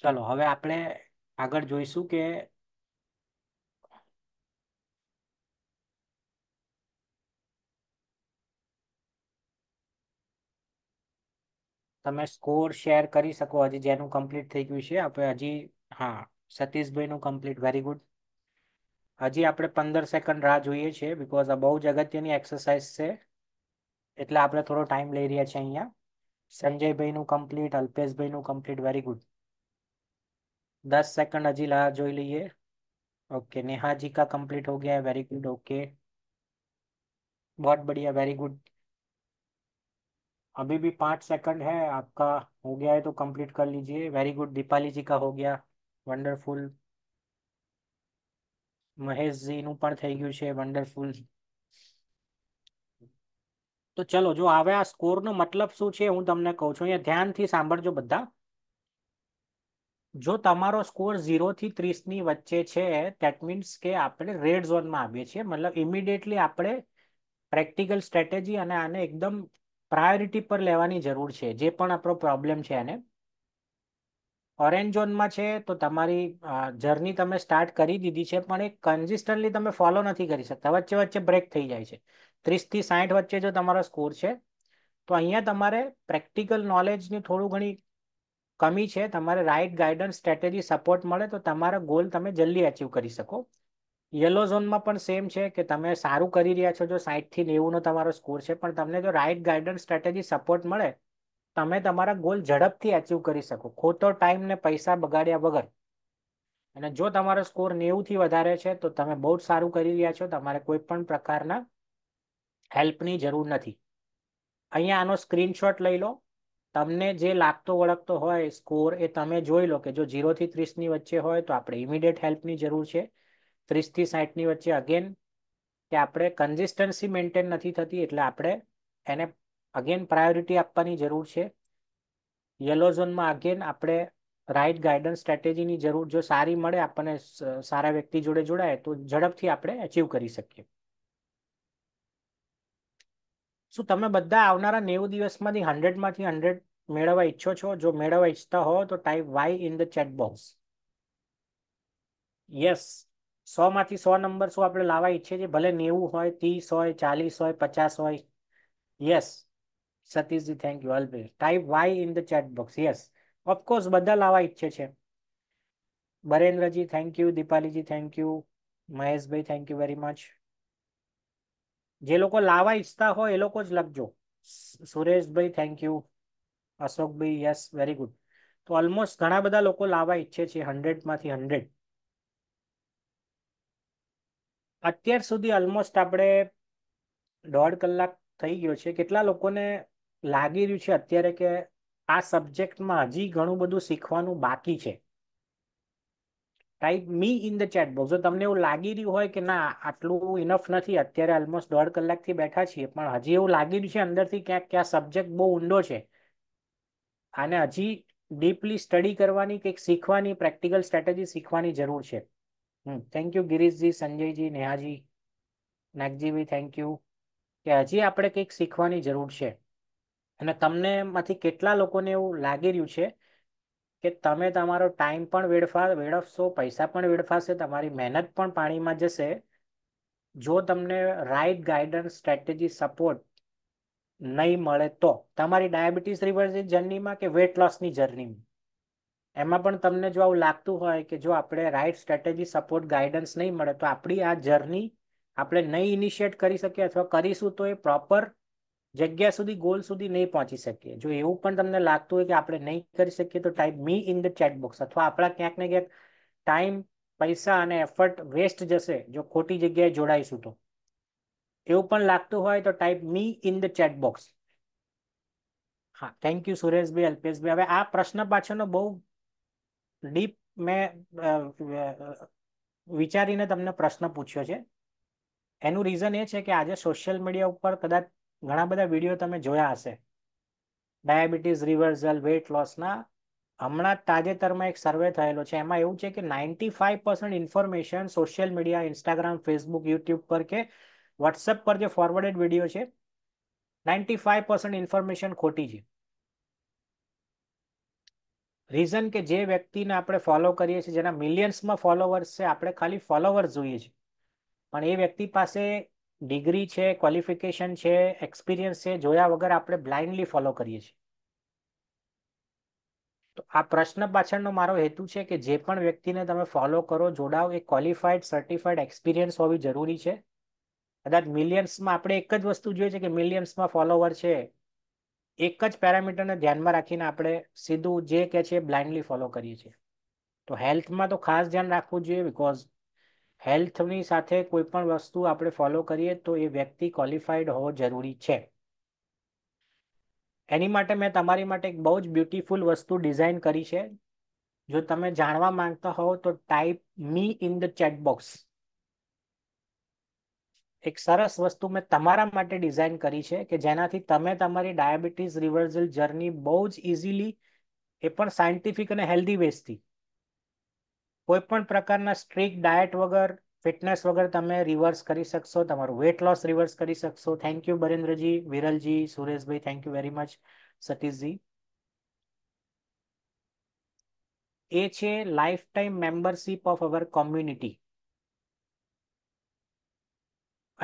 ચલો હવે આપણે આગળ જોઈશું કે તમે સ્કોર શેર કરી શકો હજી જેનું કમ્પ્લીટ થઈ ગયું છે આપણે હજી હા સતીશભાઈનું કમ્પ્લીટ વેરી ગુડ હજી આપણે પંદર સેકન્ડ રાહ જોઈએ છીએ બિકોઝ આ બહુ જ અગત્યની એક્સરસાઇઝ છે એટલે આપણે થોડો ટાઈમ લઈ રહ્યા છીએ અહીંયા સંજયભાઈનું કમ્પ્લીટ અલ્પેશભાઈનું કમ્પ્લીટ વેરી ગુડ દસ સેકન્ડ હજી રાહ જોઈ લઈએ ઓકે નેહાજી કા કમ્પ્લીટ હો ગયા વેરી ગુડ ઓકે બહુ બઢિયા વેરી ગુડ अभी भी पाँच सेकंड है आपका हो गया है तो कंप्लीट कर लीजिए वेरी गुड दीपाली जी का हो ગયા વન્ડરફુલ મહેશજીનું પણ થઈ ગયું છે વન્ડરફુલ તો ચલો જો આવે આ સ્કોરનો મતલબ શું છે હું તમને કહું છું અહીંયા ધ્યાનથી સાંભળજો બધા જો તમારો સ્કોર ઝીરોથી ત્રીસની વચ્ચે છે દેટ મીન્સ કે આપણે રેડ ઝોનમાં આવીએ છીએ મતલબ ઇમિડિયેટલી આપણે પ્રેક્ટિકલ સ્ટ્રેટેજી અને આને એકદમ પ્રાયોરિટી પર લેવાની જરૂર છે જે પણ આપણો પ્રોબ્લેમ છે એને ઓરેન્જ ઝોનમાં છે તો તમારી જર્ની તમે સ્ટાર્ટ કરી દીધી છે પણ એ કન્સિસ્ટન્ટલી તમે ફોલો નથી કરી શકતા વચ્ચે વચ્ચે બ્રેક થઈ જાય છે ત્રીસથી સાઠ વચ્ચે જો તમારો સ્કોર છે તો અહીંયા તમારે પ્રેક્ટિકલ નોલેજની થોડું ઘણી કમી છે તમારે રાઇટ ગાઈડન્સ સ્ટ્રેટેજી સપોર્ટ મળે તો તમારા ગોલ તમે જલ્દી અચીવ કરી શકો યલો ઝોનમાં પણ સેમ છે કે તમે સારું કરી રહ્યા છો જો સાઈઠથી નેવુંનો તમારો સ્કોર છે પણ તમને જો રાઇટ ગાઈડન્સ સ્ટ્રેટેજી સપોર્ટ મળે તમે તમારા ગોલ ઝડપથી અચીવ કરી શકો ખોટો ટાઈમ ને પૈસા બગાડ્યા વગર અને જો તમારો સ્કોર નેવુંથી વધારે છે તો તમે બહુ જ સારું કરી રહ્યા છો તમારે કોઈ પણ પ્રકારના હેલ્પની જરૂર નથી અહીંયા આનો સ્ક્રીનશોટ લઈ લો તમને જે લાગતો ઓળખતો હોય સ્કોર એ તમે જોઈ લો કે જો ઝીરોથી ત્રીસની વચ્ચે હોય તો આપણે ઇમિડિયેટ હેલ્પની જરૂર છે ત્રીસથી સાહીઠની વચ્ચે અગેન કે આપણે કન્સિસ્ટન્સી મેન્ટેન નથી થતી એટલે આપણે એને અગેન પ્રાયોરિટી આપવાની જરૂર છે યલો ઝોનમાં અગેન આપણે રાઇટ ગાઈડન્સ સ્ટ્રેટેજીની જરૂર જો સારી મળે આપણને સારા વ્યક્તિ જોડે જોડાય તો ઝડપથી આપણે અચીવ કરી શકીએ શું તમે બધા આવનારા નેવું દિવસમાંથી હંડ્રેડમાંથી હંડ્રેડ મેળવવા ઈચ્છો છો જો મેળવવા ઈચ્છતા હો તો type Y in the chat box yes સો માંથી સો નંબર શું આપણે લાવવા ઈચ્છીએ છીએ ભલે નેવું હોય ત્રીસ હોય ચાલીસ હોય પચાસ હોય yes Satishji thank you always type Y in the chat box yes of course બધા લાવવા ઈચ્છે છે Barendraji thank you Deepaliji thank you Maheshbhai thank you very much જે લોકો લાવવા ઈચ્છતા હોય એ લોકો જ લખજો Sureshbhai thank you Ashokbhai yes very good તો ઓલમોસ્ટ ઘણા બધા લોકો લાવવા ઈચ્છે છે હંડ્રેડમાંથી હંડ્રેડ અત્યાર સુધી ઓલમોસ્ટ આપણે દોઢ કલાક થઈ ગયો છે કેટલા લોકોને લાગી રહ્યું છે અત્યારે કે આ સબ્જેક્ટમાં હજી ઘણું બધું શીખવાનું બાકી છે type me in the chat box જો તમને એવું લાગી રહ્યું હોય કે ના આટલું ઇનફ નથી અત્યારે ઓલમોસ્ટ દોઢ કલાકથી બેઠા છીએ પણ હજી એવું લાગી રહ્યું છે અંદરથી ક્યાંક ક્યાં સબ્જેક્ટ બહુ ઊંડો છે અને હજી ડીપલી સ્ટડી કરવાની કંઈક શીખવાની પ્રેક્ટિકલ સ્ટ્રેટેજી શીખવાની જરૂર છે thank you Girishji Sanjayji Nehaji Nagjibhai thank you કે હજી આપણે કંઈક શીખવાની જરૂર છે અને તમને માંથી કેટલા લોકોને એવું લાગી રહ્યું છે કે તમે તમારો ટાઈમ પણ વેડફા વેડફશો પૈસા પણ વેડફાશે તમારી મહેનત પણ પાણીમાં જશે જો તમને રાઈટ ગાઈડન્સ સ્ટ્રેટેજી સપોર્ટ નહીં મળે તો તમારી ડાયાબિટીસ રિવર્સ જર્નીમાં કે વેટ લોસની જર્નીમાં એમાં પણ તમને જો આવું લાગતું હોય કે જો આપણે રાઈટ સ્ટ્રેટેજી સપોર્ટ ગાઈડન્સ નહીં મળે તો આપણી આ જર્ની આપણે નહીં ઇનિશિયેટ કરી શકીએ અથવા કરીશું તો એ પ્રોપર જગ્યા સુધી ગોલ સુધી નહીં પહોંચી શકીએ જો એવું પણ તમને લાગતું હોય કે આપણે નહીં કરી શકીએ તો type me in the chat box અથવા આપણા ક્યાંક ને ક્યાંક ટાઈમ પૈસા અને એફર્ટ વેસ્ટ જશે જો ખોટી જગ્યાએ જોડાઈશું તો એવું પણ લાગતું હોય તો type me in the chat box હા થેન્ક યુ સુરેશભાઈ અલ્પેશભાઈ હવે આ પ્રશ્ન પાછળનો બહુ ડીપ મેં વિચારીને તમને પ્રશ્ન પૂછ્યો છે એનું રીઝન એ છે કે આજે સોશિયલ મીડિયા ઉપર કદાચ ઘણા બધા વિડીયો તમે જોયા હશે ડાયાબિટીસ રિવર્ઝલ વેટ લોસના હમણાં તાજેતરમાં એક સર્વે થયેલો છે એમાં એવું છે કે ninety five percent information social media Instagram Facebook YouTube પર કે વોટ્સઅપ પર જે ફોરવર્ડેડ વિડીયો છે નાઇન્ટી ફાઈવ પર્સન્ટ ઇન્ફોર્મેશન ખોટી છે રીઝન કે જે વ્યક્તિને આપણે ફોલો કરીએ છીએ જેના મિલિયન્સમાં ફોલોવર્સ છે આપણે ખાલી ફોલોવર્સ જોઈએ છે પણ એ વ્યક્તિ પાસે ડિગ્રી છે ક્વોલિફિકેશન છે એક્સપિરિયન્સ છે જોયા વગર આપણે બ્લાઇન્ડલી ફોલો કરીએ છીએ તો આ પ્રશ્ન પાછળનો મારો હેતુ છે કે જે પણ વ્યક્તિને તમે ફોલો કરો જોડાઓ એ ક્વોલિફાઈડ સર્ટિફાઈડ એક્સપિરિયન્સ હોવી જરૂરી છે કદાચ મિલિયન્સમાં આપણે એક જ વસ્તુ જોઈએ છે કે મિલિયન્સમાં ફોલોવર છે એક જ પેરામીટરને ધ્યાનમાં રાખીને આપણે સીધું જે કે છે બ્લાઇન્ડલી ફોલો કરીએ છીએ તો હેલ્થમાં તો ખાસ ધ્યાન રાખવું જોઈએ બિકોઝ હેલ્થની સાથે કોઈ પણ વસ્તુ આપણે ફોલો કરીએ તો એ વ્યક્તિ ક્વોલિફાઈડ હોવો જરૂરી છે એની માટે મેં તમારી માટે એક બહુ જ બ્યુટીફુલ વસ્તુ ડિઝાઇન કરી છે જો તમે જાણવા માંગતા હો તો type me in the chat box એક સરસ વસ્તુ મેં તમારા માટે ડિઝાઇન કરી છે કે જેનાથી તમે તમારી ડાયાબિટીસ રિવર્સલ જર્ની બહુ જ ઇઝીલી એ પણ સાયન્ટિફિક અને હેલ્ધી બેઝથી કોઈ પણ પ્રકારના સ્ટ્રીક ડાયટ વગર ફિટનેસ વગર તમે રિવર્સ કરી શકશો તમારું વેટ લોસ રિવર્સ કરી શકશો thank you Barendraji Viralji Sureshbhai thank you very much Satishji એ છે lifetime membership of our community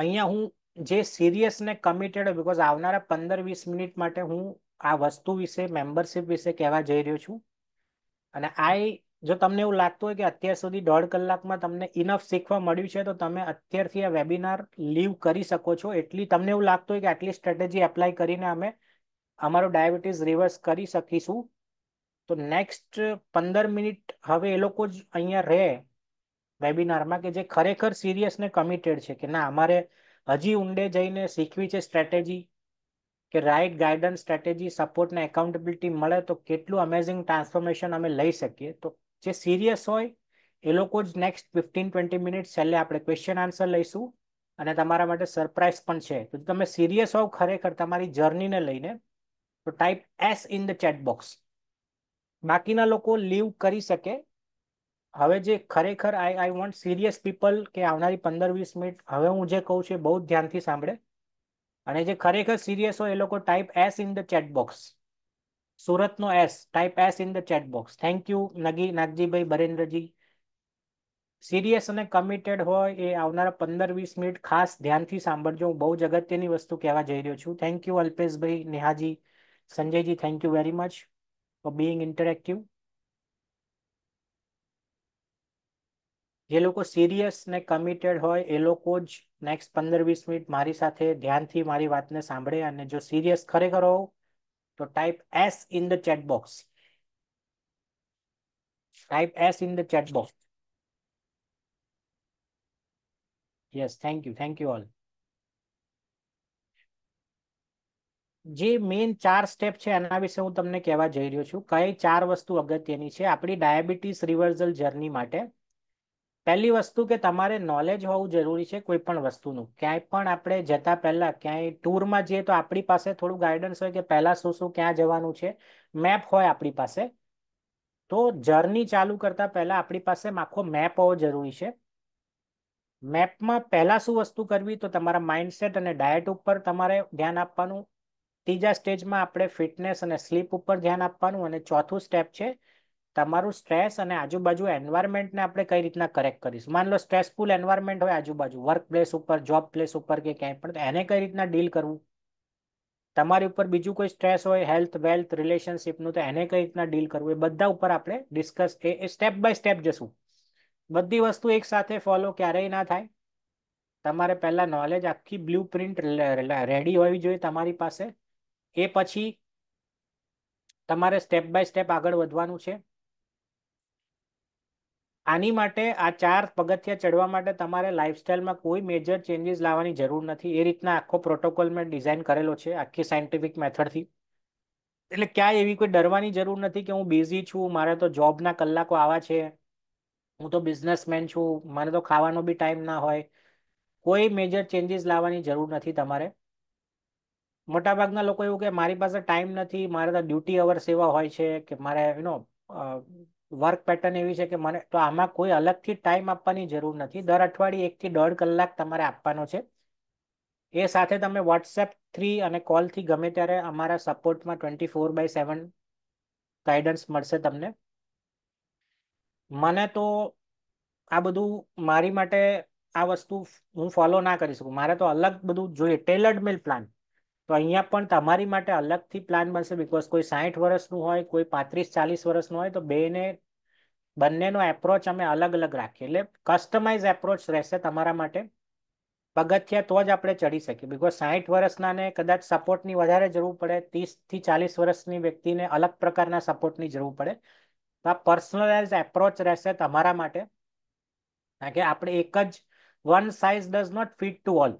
અહીંયા હું જે સિરિયસ ને કમિટેડ બીકોઝ આવનારા પંદર વીસ મિનિટ માટે હું આ વસ્તુ વિશે મેમ્બરશિપ વિશે કહેવા જઈ રહ્યો છું અને આ જો તમને એવું લાગતું હોય કે અત્યાર સુધી દોઢ કલાકમાં તમને ઇનફ શીખવા મળ્યું છે તો તમે અત્યારથી આ વેબિનાર લીવ કરી શકો છો એટલી તમને એવું લાગતું હોય કે આટલી સ્ટ્રેટેજી એપ્લાય કરીને અમે અમારો ડાયાબિટીસ રિવર્સ કરી શકીશું તો નેક્સ્ટ પંદર મિનિટ હવે એ લોકો જ અહીંયા રહે વેબિનારમાં કે જે ખરેખર સિરિયસ ને કમિટેડ છે કે ના અમારે હજી ઊંડે જઈને શીખવી છે સ્ટ્રેટેજી કે રાઇટ ગાઈડન્સ સ્ટ્રેટેજી સપોર્ટ ને એકાઉન્ટેબિલિટી મળે તો કેટલું અમેઝિંગ ટ્રાન્સફોર્મેશન અમે લઈ શકીએ તો જે સિરિયસ હોય એ લોકો જ નેક્સ્ટ ફિફ્ટીન ટ્વેન્ટી મિનિટ છેલ્લે આપણે ક્વેશ્ચન આન્સર લઈશું અને તમારા માટે સરપ્રાઇઝ પણ છે તો તમે સિરિયસ હોવ ખરેખર તમારી જર્નીને લઈને તો type S in the chat box બાકીના લોકો લીવ કરી શકે હવે જે ખરેખર I I want serious people કે આવનારી પંદર વીસ મિનિટ હવે હું જે કહું છું એ બહુ ધ્યાનથી સાંભળે અને જે ખરેખર સિરિયસ હોય એ લોકો type S in the chat box સુરતનો S type S in the chat box thank you નગી નાગજીભાઈ બરેન્દ્રજી સિરિયસ અને કમિટેડ હોય એ આવનારા પંદર વીસ મિનિટ ખાસ ધ્યાનથી સાંભળજો હું બહુ જ અગત્યની વસ્તુ કહેવા જઈ રહ્યો છું thank you Alpeshbhai Nehaji Sanjayji thank you very much for being interactive જે લોકો સિરિયસ ને કમિટેડ હોય એ લોકો જ નેક્સ્ટ પંદર વીસ મિનિટ મારી સાથે ધ્યાનથી મારી વાતને સાંભળે અને જો સિરિયસ ખરેખર હોવ તો type S in the chat box type S in the chat box yes thank you thank you all જે મેઇન ચાર સ્ટેપ છે એના વિશે હું તમને કહેવા જઈ રહ્યો છું કઈ ચાર વસ્તુ અગત્યની છે આપણી ડાયાબિટીસ રિવર્ઝલ જર્ની માટે પહેલી વસ્તુ કે તમારે નોલેજ હોવું જરૂરી છે કોઈ પણ વસ્તુનું ક્યાંય પણ આપણે જતા પહેલા ક્યાંય ટૂરમાં જઈએ તો આપણી પાસે થોડું ગાઈડન્સ હોય કે પહેલા શું શું ક્યાં જવાનું છે મેપ હોય આપણી પાસે તો જર્ની ચાલુ કરતા પહેલા આપણી પાસે આખો મેપ હોવો જરૂરી છે મેપમાં પહેલા શું વસ્તુ કરવી તો તમારા માઇન્ડસેટ અને ડાયટ ઉપર તમારે ધ્યાન આપવાનું ત્રીજા સ્ટેજમાં આપણે ફિટનેસ અને સ્લીપ ઉપર ધ્યાન આપવાનું અને ચોથું સ્ટેપ છે તમારું સ્ટ્રેસ અને આજુબાજુ એન્વાયરમેન્ટને આપણે કઈ રીતના કરેક્ટ કરીશું માન લો સ્ટ્રેસફુલ એન્વાયરમેન્ટ હોય આજુબાજુ વર્ક પ્લેસ ઉપર જોબ પ્લેસ ઉપર કે ક્યાંય પણ એને કઈ રીતના ડીલ કરવું તમારી ઉપર બીજું કોઈ સ્ટ્રેસ હોય હેલ્થ વેલ્થ રિલેશનશીપનું તો એને કઈ રીતના ડીલ કરવું એ બધા ઉપર આપણે ડિસ્કસ એ સ્ટેપ બાય સ્ટેપ જશું બધી વસ્તુ એક સાથે ફોલો ક્યારેય ના થાય તમારે પહેલાં નોલેજ આખી બ્લુ પ્રિન્ટ રેડી હોવી જોઈએ તમારી પાસે એ પછી તમારે સ્ટેપ બાય સ્ટેપ આગળ વધવાનું છે આની માટે આ ચાર પગથિયા ચડવા માટે તમારે લાઇફસ્ટાઇલમાં કોઈ મેજર ચેન્જીસ લાવવાની જરૂર નથી એ રીતના આખો પ્રોટોકોલ મેં ડિઝાઇન કરેલો છે આખી સાયન્ટિફિક મેથડથી એટલે ક્યાંય એવી કોઈ ડરવાની જરૂર નથી કે હું બિઝી છું મારે તો જોબના કલાકો આવા છે હું તો બિઝનેસમેન છું મને તો ખાવાનો બી ટાઈમ ના હોય કોઈ મેજર ચેન્જીસ લાવવાની જરૂર નથી તમારે મોટાભાગના લોકો એવું કે મારી પાસે ટાઈમ નથી મારે તો ડ્યુટી અવર સેવા હોય છે કે મારે યુ નો વર્ક પેટર્ન એવી છે કે મને તો આમાં કોઈ અલગથી ટાઈમ આપવાની જરૂર નથી દર અઠવાડિયે એકથી દોઢ કલાક તમારે આપવાનો છે એ સાથે તમે વોટ્સએપ થ્રી અને કોલથી ગમે ત્યારે અમારા સપોર્ટમાં twenty four by seven guidance મળશે તમને મને તો આ બધું મારી માટે આ વસ્તુ હું ફોલો ના કરી શકું મારે તો અલગ બધું જોઈએ ટેલર્ડ મિલ પ્લાન તો અહીંયા પણ તમારી માટે અલગથી પ્લાન બનશે બિકોઝ કોઈ સાહીઠ વર્ષનું હોય કોઈ પાંત્રીસ ચાલીસ વર્ષનું હોય તો બેને બંનેનો એપ્રોચ અમે અલગ અલગ રાખીએ એટલે કસ્ટમાઇઝ એપ્રોચ રહેશે તમારા માટે પગથિયા તો જ આપણે ચડી શકીએ બીકોઝ સાહીઠ વર્ષનાને કદાચ સપોર્ટની વધારે જરૂર પડે ત્રીસથી ચાલીસ વર્ષની વ્યક્તિને અલગ પ્રકારના સપોર્ટની જરૂર પડે તો આ પર્સનલાઇઝ એપ્રોચ રહેશે તમારા માટે કારણ કે આપણે એક જ one size does not fit to all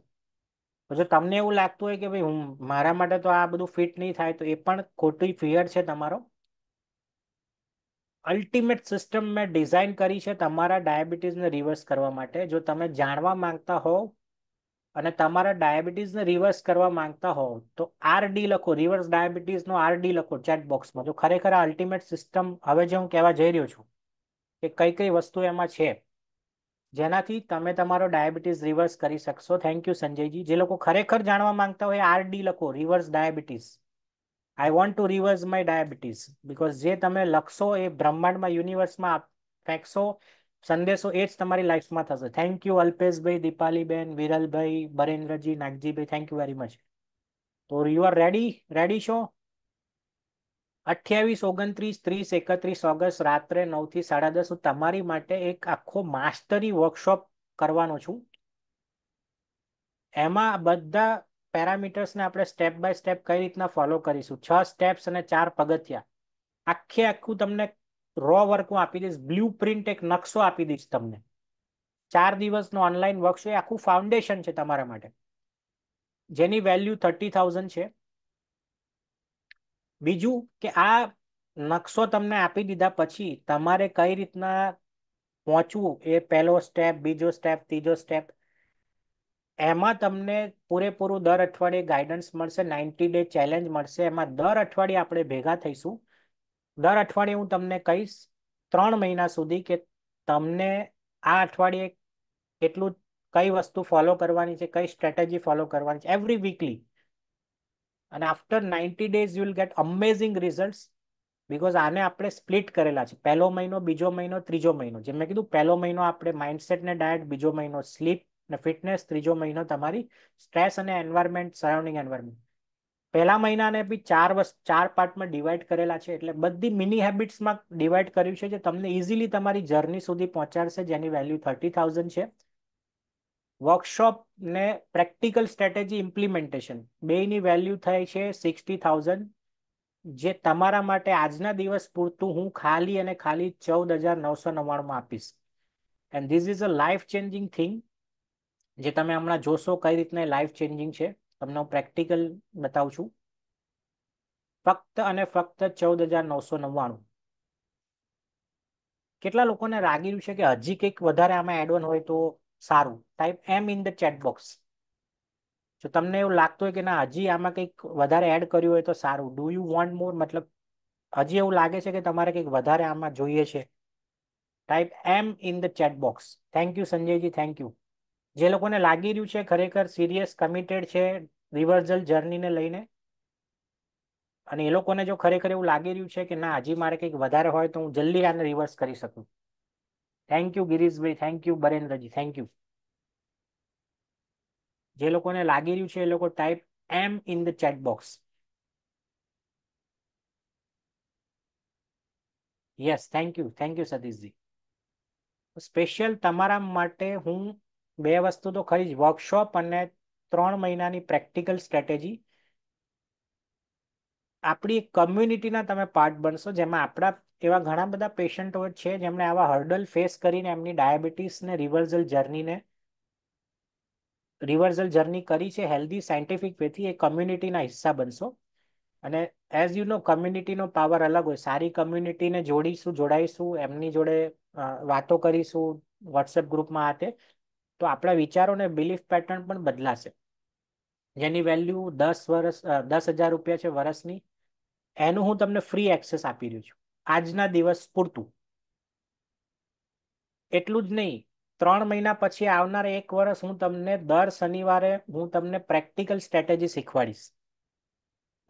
જો તમને એવું લાગતું હોય કે ભાઈ હું મારા માટે તો આ બધું ફિટ નહીં થાય તો એ પણ ખોટી ફિયર છે તમારો અલ્ટિમેટ સિસ્ટમ મેં ડિઝાઇન કરી છે તમારા ડાયાબિટીસને રિવર્સ કરવા માટે જો તમે જાણવા માંગતા હોવ અને તમારા ડાયાબિટીસને રિવર્સ કરવા માંગતા હોવ તો આરડી લખો રિવર્સ ડાયાબિટીસનો આરડી લખો ચેટ બોક્સમાં જો ખરેખર આ અલ્ટિમેટ સિસ્ટમ હવે જે હું કહેવા જઈ રહ્યો છું કે કઈ કઈ વસ્તુ એમાં છે જેનાથી તમે તમારો ડાયાબિટીસ રિવર્સ કરી શકશો થેન્ક યુ સંજયજી જે લોકો ખરેખર જાણવા માંગતા હોય આર ડી લખો reverse diabetes I want to reverse my diabetes because જે તમે લખશો એ બ્રહ્માંડમાં યુનિવર્સમાં ફેંકશો સંદેશો એ જ તમારી લાઈફમાં થશે thank you Alpeshbhai Deepaliben Viralbhai Barendraji Nagjibhai thank you very much તો યુ આર રેડી રેડી શો અઠ્યાવીસ ઓગણત્રીસ ત્રીસ એકત્રીસ ઓગસ્ટ રાત્રે નવથી સાડા દસ હું તમારી માટે એક આખો માસ્ટરી વર્કશોપ કરવાનો છું એમાં બધા પેરામીટર્સને આપણે સ્ટેપ બાય સ્ટેપ કઈ રીતના ફોલો કરીશું છ સ્ટેપ્સ અને ચાર પગથિયા આખે આખું તમને રો વર્ક હું આપી દઈશ બ્લુ પ્રિન્ટ એક નકશો આપી દઈશ તમને ચાર દિવસનો ઓનલાઈન વર્કશોપ આખું ફાઉન્ડેશન છે તમારા માટે જેની વેલ્યુ થર્ટી થાઉઝન્ડ છે બીજું કે આ નકશો તમને આપી દીધા પછી તમારે કઈ રીતના પહોંચવું એ પહેલો સ્ટેપ બીજો સ્ટેપ ત્રીજો સ્ટેપ એમાં તમને પૂરેપૂરું દર અઠવાડિયે ગાઈડન્સ મળશે નાઇન્ટી ડે ચેલેન્જ મળશે એમાં દર અઠવાડિયે આપણે ભેગા થઈશું દર અઠવાડિયે હું તમને કહીશ ત્રણ મહિના સુધી કે તમને આ અઠવાડિયે કેટલું કઈ વસ્તુ ફોલો કરવાની છે કઈ સ્ટ્રેટેજી ફોલો કરવાની છે એવરી વીકલી અને after ninety days you will get amazing result because આને આપણે સ્પ્લિટ કરેલા છે પહેલો મહિનો બીજો મહિનો ત્રીજો મહિનો જેમ મેં કીધું પહેલો મહિનો આપણે માઇન્ડસેટ ને ડાયટ બીજો મહિનો સ્લીપ ને ફિટનેસ ત્રીજો મહિનો તમારી સ્ટ્રેસ અને એન્વાયરમેન્ટ સરાઉન્ડિંગ એન્વાયરમેન્ટ પહેલા મહિનાને બી ચાર વસ્તુ ચાર પાર્ટમાં ડિવાઈડ કરેલા છે એટલે બધી મિની હેબિટ્સમાં ડિવાઈડ કર્યું છે જે તમને ઇઝીલી તમારી જર્ની સુધી પહોંચાડશે જેની વેલ્યુ થર્ટી થાઉઝન્ડ છે વર્કશોપ ને પ્રેક્ટિકલ સ્ટ્રેટેજી ઇમ્પ્લિમેન્ટેશન બેની વેલ્યુ થાય છે સિક્સટી થાઉઝન્ડ જે તમારા માટે આજના દિવસ પૂરતું હું ખાલી અને ખાલી ચૌદ હજાર નવસો નવ્વાણુંમાં આપીશ and this is a life changing thing જે તમે હમણાં જોશો કઈ રીતના લાઈફ ચેન્જિંગ છે તમને હું પ્રેક્ટિકલ બતાવું છું ફક્ત અને ફક્ત ચૌદ હજાર નવસો નવ્વાણું કેટલા લોકોને લાગી રહ્યું છે કે હજી કંઈક વધારે આમાં એડ ઓન હોય તો સારું type M in the chat box જો તમને એવું લાગતું હોય કે ના હજી આમાં કંઈક વધારે એડ કર્યું હોય તો સારું ડુ યુ વોન્ટ મોર મતલબ હજી એવું લાગે છે કે તમારે કંઈક વધારે આમાં જોઈએ છે type M in the chat box thank you Sanjayji thank you જે લોકોને લાગી રહ્યું છે ખરેખર સિરિયસ કમિટેડ છે રિવર્ઝલ જર્નીને લઈને અને એ લોકોને જો ખરેખર એવું લાગી રહ્યું છે કે ના હજી મારે કંઈક વધારે હોય તો હું જલ્દી આને રિવર્સ કરી શકું thank you ગિરીશભાઈ thank you Barendraji thank you જે લોકોને લાગી રહ્યું છે એ લોકો type M in the chat box yes thank you thank you Satishji special તમારા માટે હું બે વસ્તુ તો ખરી જ વર્કશોપ અને ત્રણ મહિનાની પ્રેક્ટિકલ સ્ટ્રેટેજી આપણી કમ્યુનિટીના તમે પાર્ટ બનશો જેમાં આપણા એવા ઘણા બધા પેશન્ટો છે જેમણે આવા હર્ડલ ફેસ કરીને એમની ડાયાબિટીસને રિવર્ઝલ જર્નીને રિવર્ઝલ જર્ની કરી છે હેલ્ધી સાયન્ટિફિક વેથી એ કમ્યુનિટીના હિસ્સા બનશો અને એઝ યુ નો કમ્યુનિટીનો પાવર અલગ હોય સારી કમ્યુનિટીને જોડીશું જોડાઈશું એમની જોડે વાતો કરીશું વોટ્સએપ ગ્રુપમાં આતે તો આપણા વિચારોને બિલીફ પેટર્ન પણ બદલાશે જેની વેલ્યુ દસ વર્ષ દસ હજાર રૂપિયા છે વર્ષની એનું હું તમને ફ્રી એક્સેસ આપી રહ્યો છું આજના દિવસ પૂરતું એટલું જ નહીં ત્રણ મહિના પછી આવનાર એક વર્ષ હું તમને દર શનિવારે હું તમને પ્રેક્ટિકલ સ્ટ્રેટેજી શીખવાડીશ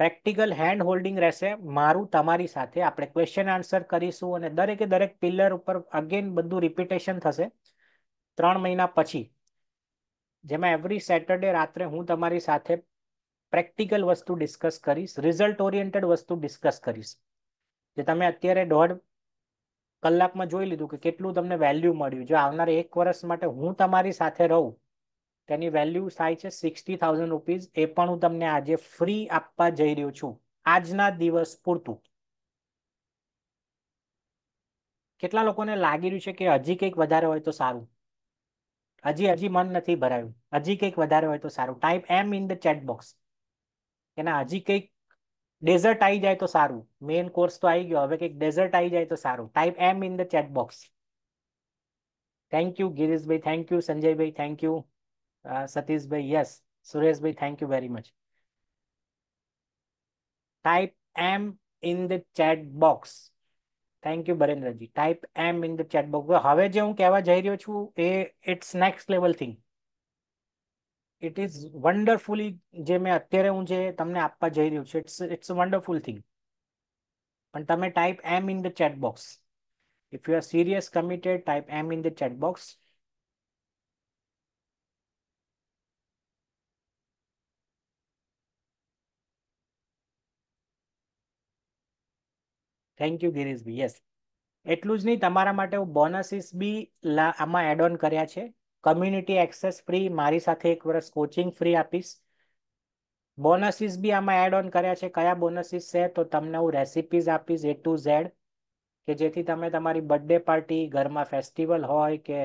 પ્રેક્ટિકલ હેન્ડ હોલ્ડિંગ રહેશે મારું તમારી સાથે આપણે ક્વેશ્ચન આન્સર કરીશું અને દરેકે દરેક પિલર ઉપર અગેન બધું રિપીટેશન થશે ત્રણ મહિના પછી જેમાં એવરી સેટરડે રાત્રે હું તમારી સાથે પ્રેક્ટિકલ વસ્તુ ડિસ્કસ કરીશ રિઝલ્ટ ઓરિએન્ટેડ વસ્તુ ડિસ્કસ કરીશ જે તમે અત્યારે દોઢ કલાકમાં જોઈ લીધું કે કેટલું તમને વેલ્યુ મળ્યું જો આવનાર એક વર્ષ માટે હું તમારી સાથે રહું તેની વેલ્યુ થાય છે સિક્સટી થાઉઝન્ડ રૂપીઝ એ પણ હું તમને આજે ફ્રી આપવા જઈ રહ્યો છું આજના દિવસ પૂરતું કેટલા લોકોને લાગી રહ્યું છે કે હજી કંઈક વધારે હોય તો સારું હજી હજી મન નથી ભરાયું હજી કંઈક વધારે હોય તો સારું type M in the chat box એના હજી કંઈક ડેઝર્ટ આવી જાય તો સારું મેઇન કોર્સ તો આવી ગયો હવે કંઈક ડેઝર્ટ આવી જાય તો સારું type M in the chat box thank you ગિરીશભાઈ thank you Sanjaybhai thank you Satishbhai yes Sureshbhai thank you very much type M in the chat box thank you Barendraji type M in the chat box હવે જે હું કહેવા જઈ રહ્યો છું એ it's next level thing it is wonderfully જે મેં અત્યારે હું જે તમને આપવા જઈ રહ્યું છું ઇટ્સ ઇટ્સ વન્ડરફુલ થિંગ પણ તમે type M in the chat box if you are serious committed type M in the chat box thank you Girishbhai yes એટલું જ નહીં તમારા માટે હું બોનસીસ બી આમાં એડ ઓન કર્યા છે કમ્યુનિટી એક્સેસ ફ્રી મારી સાથે એક વર્ષ કોચિંગ ફ્રી આપીશ બોનસીસ બી આમાં એડ ઓન કર્યા છે કયા બોનસીસ છે તો તમને હું રેસિપીઝ આપીશ એ ટુ ઝેડ કે જેથી તમે તમારી બર્થડે પાર્ટી ઘરમાં ફેસ્ટિવલ હોય કે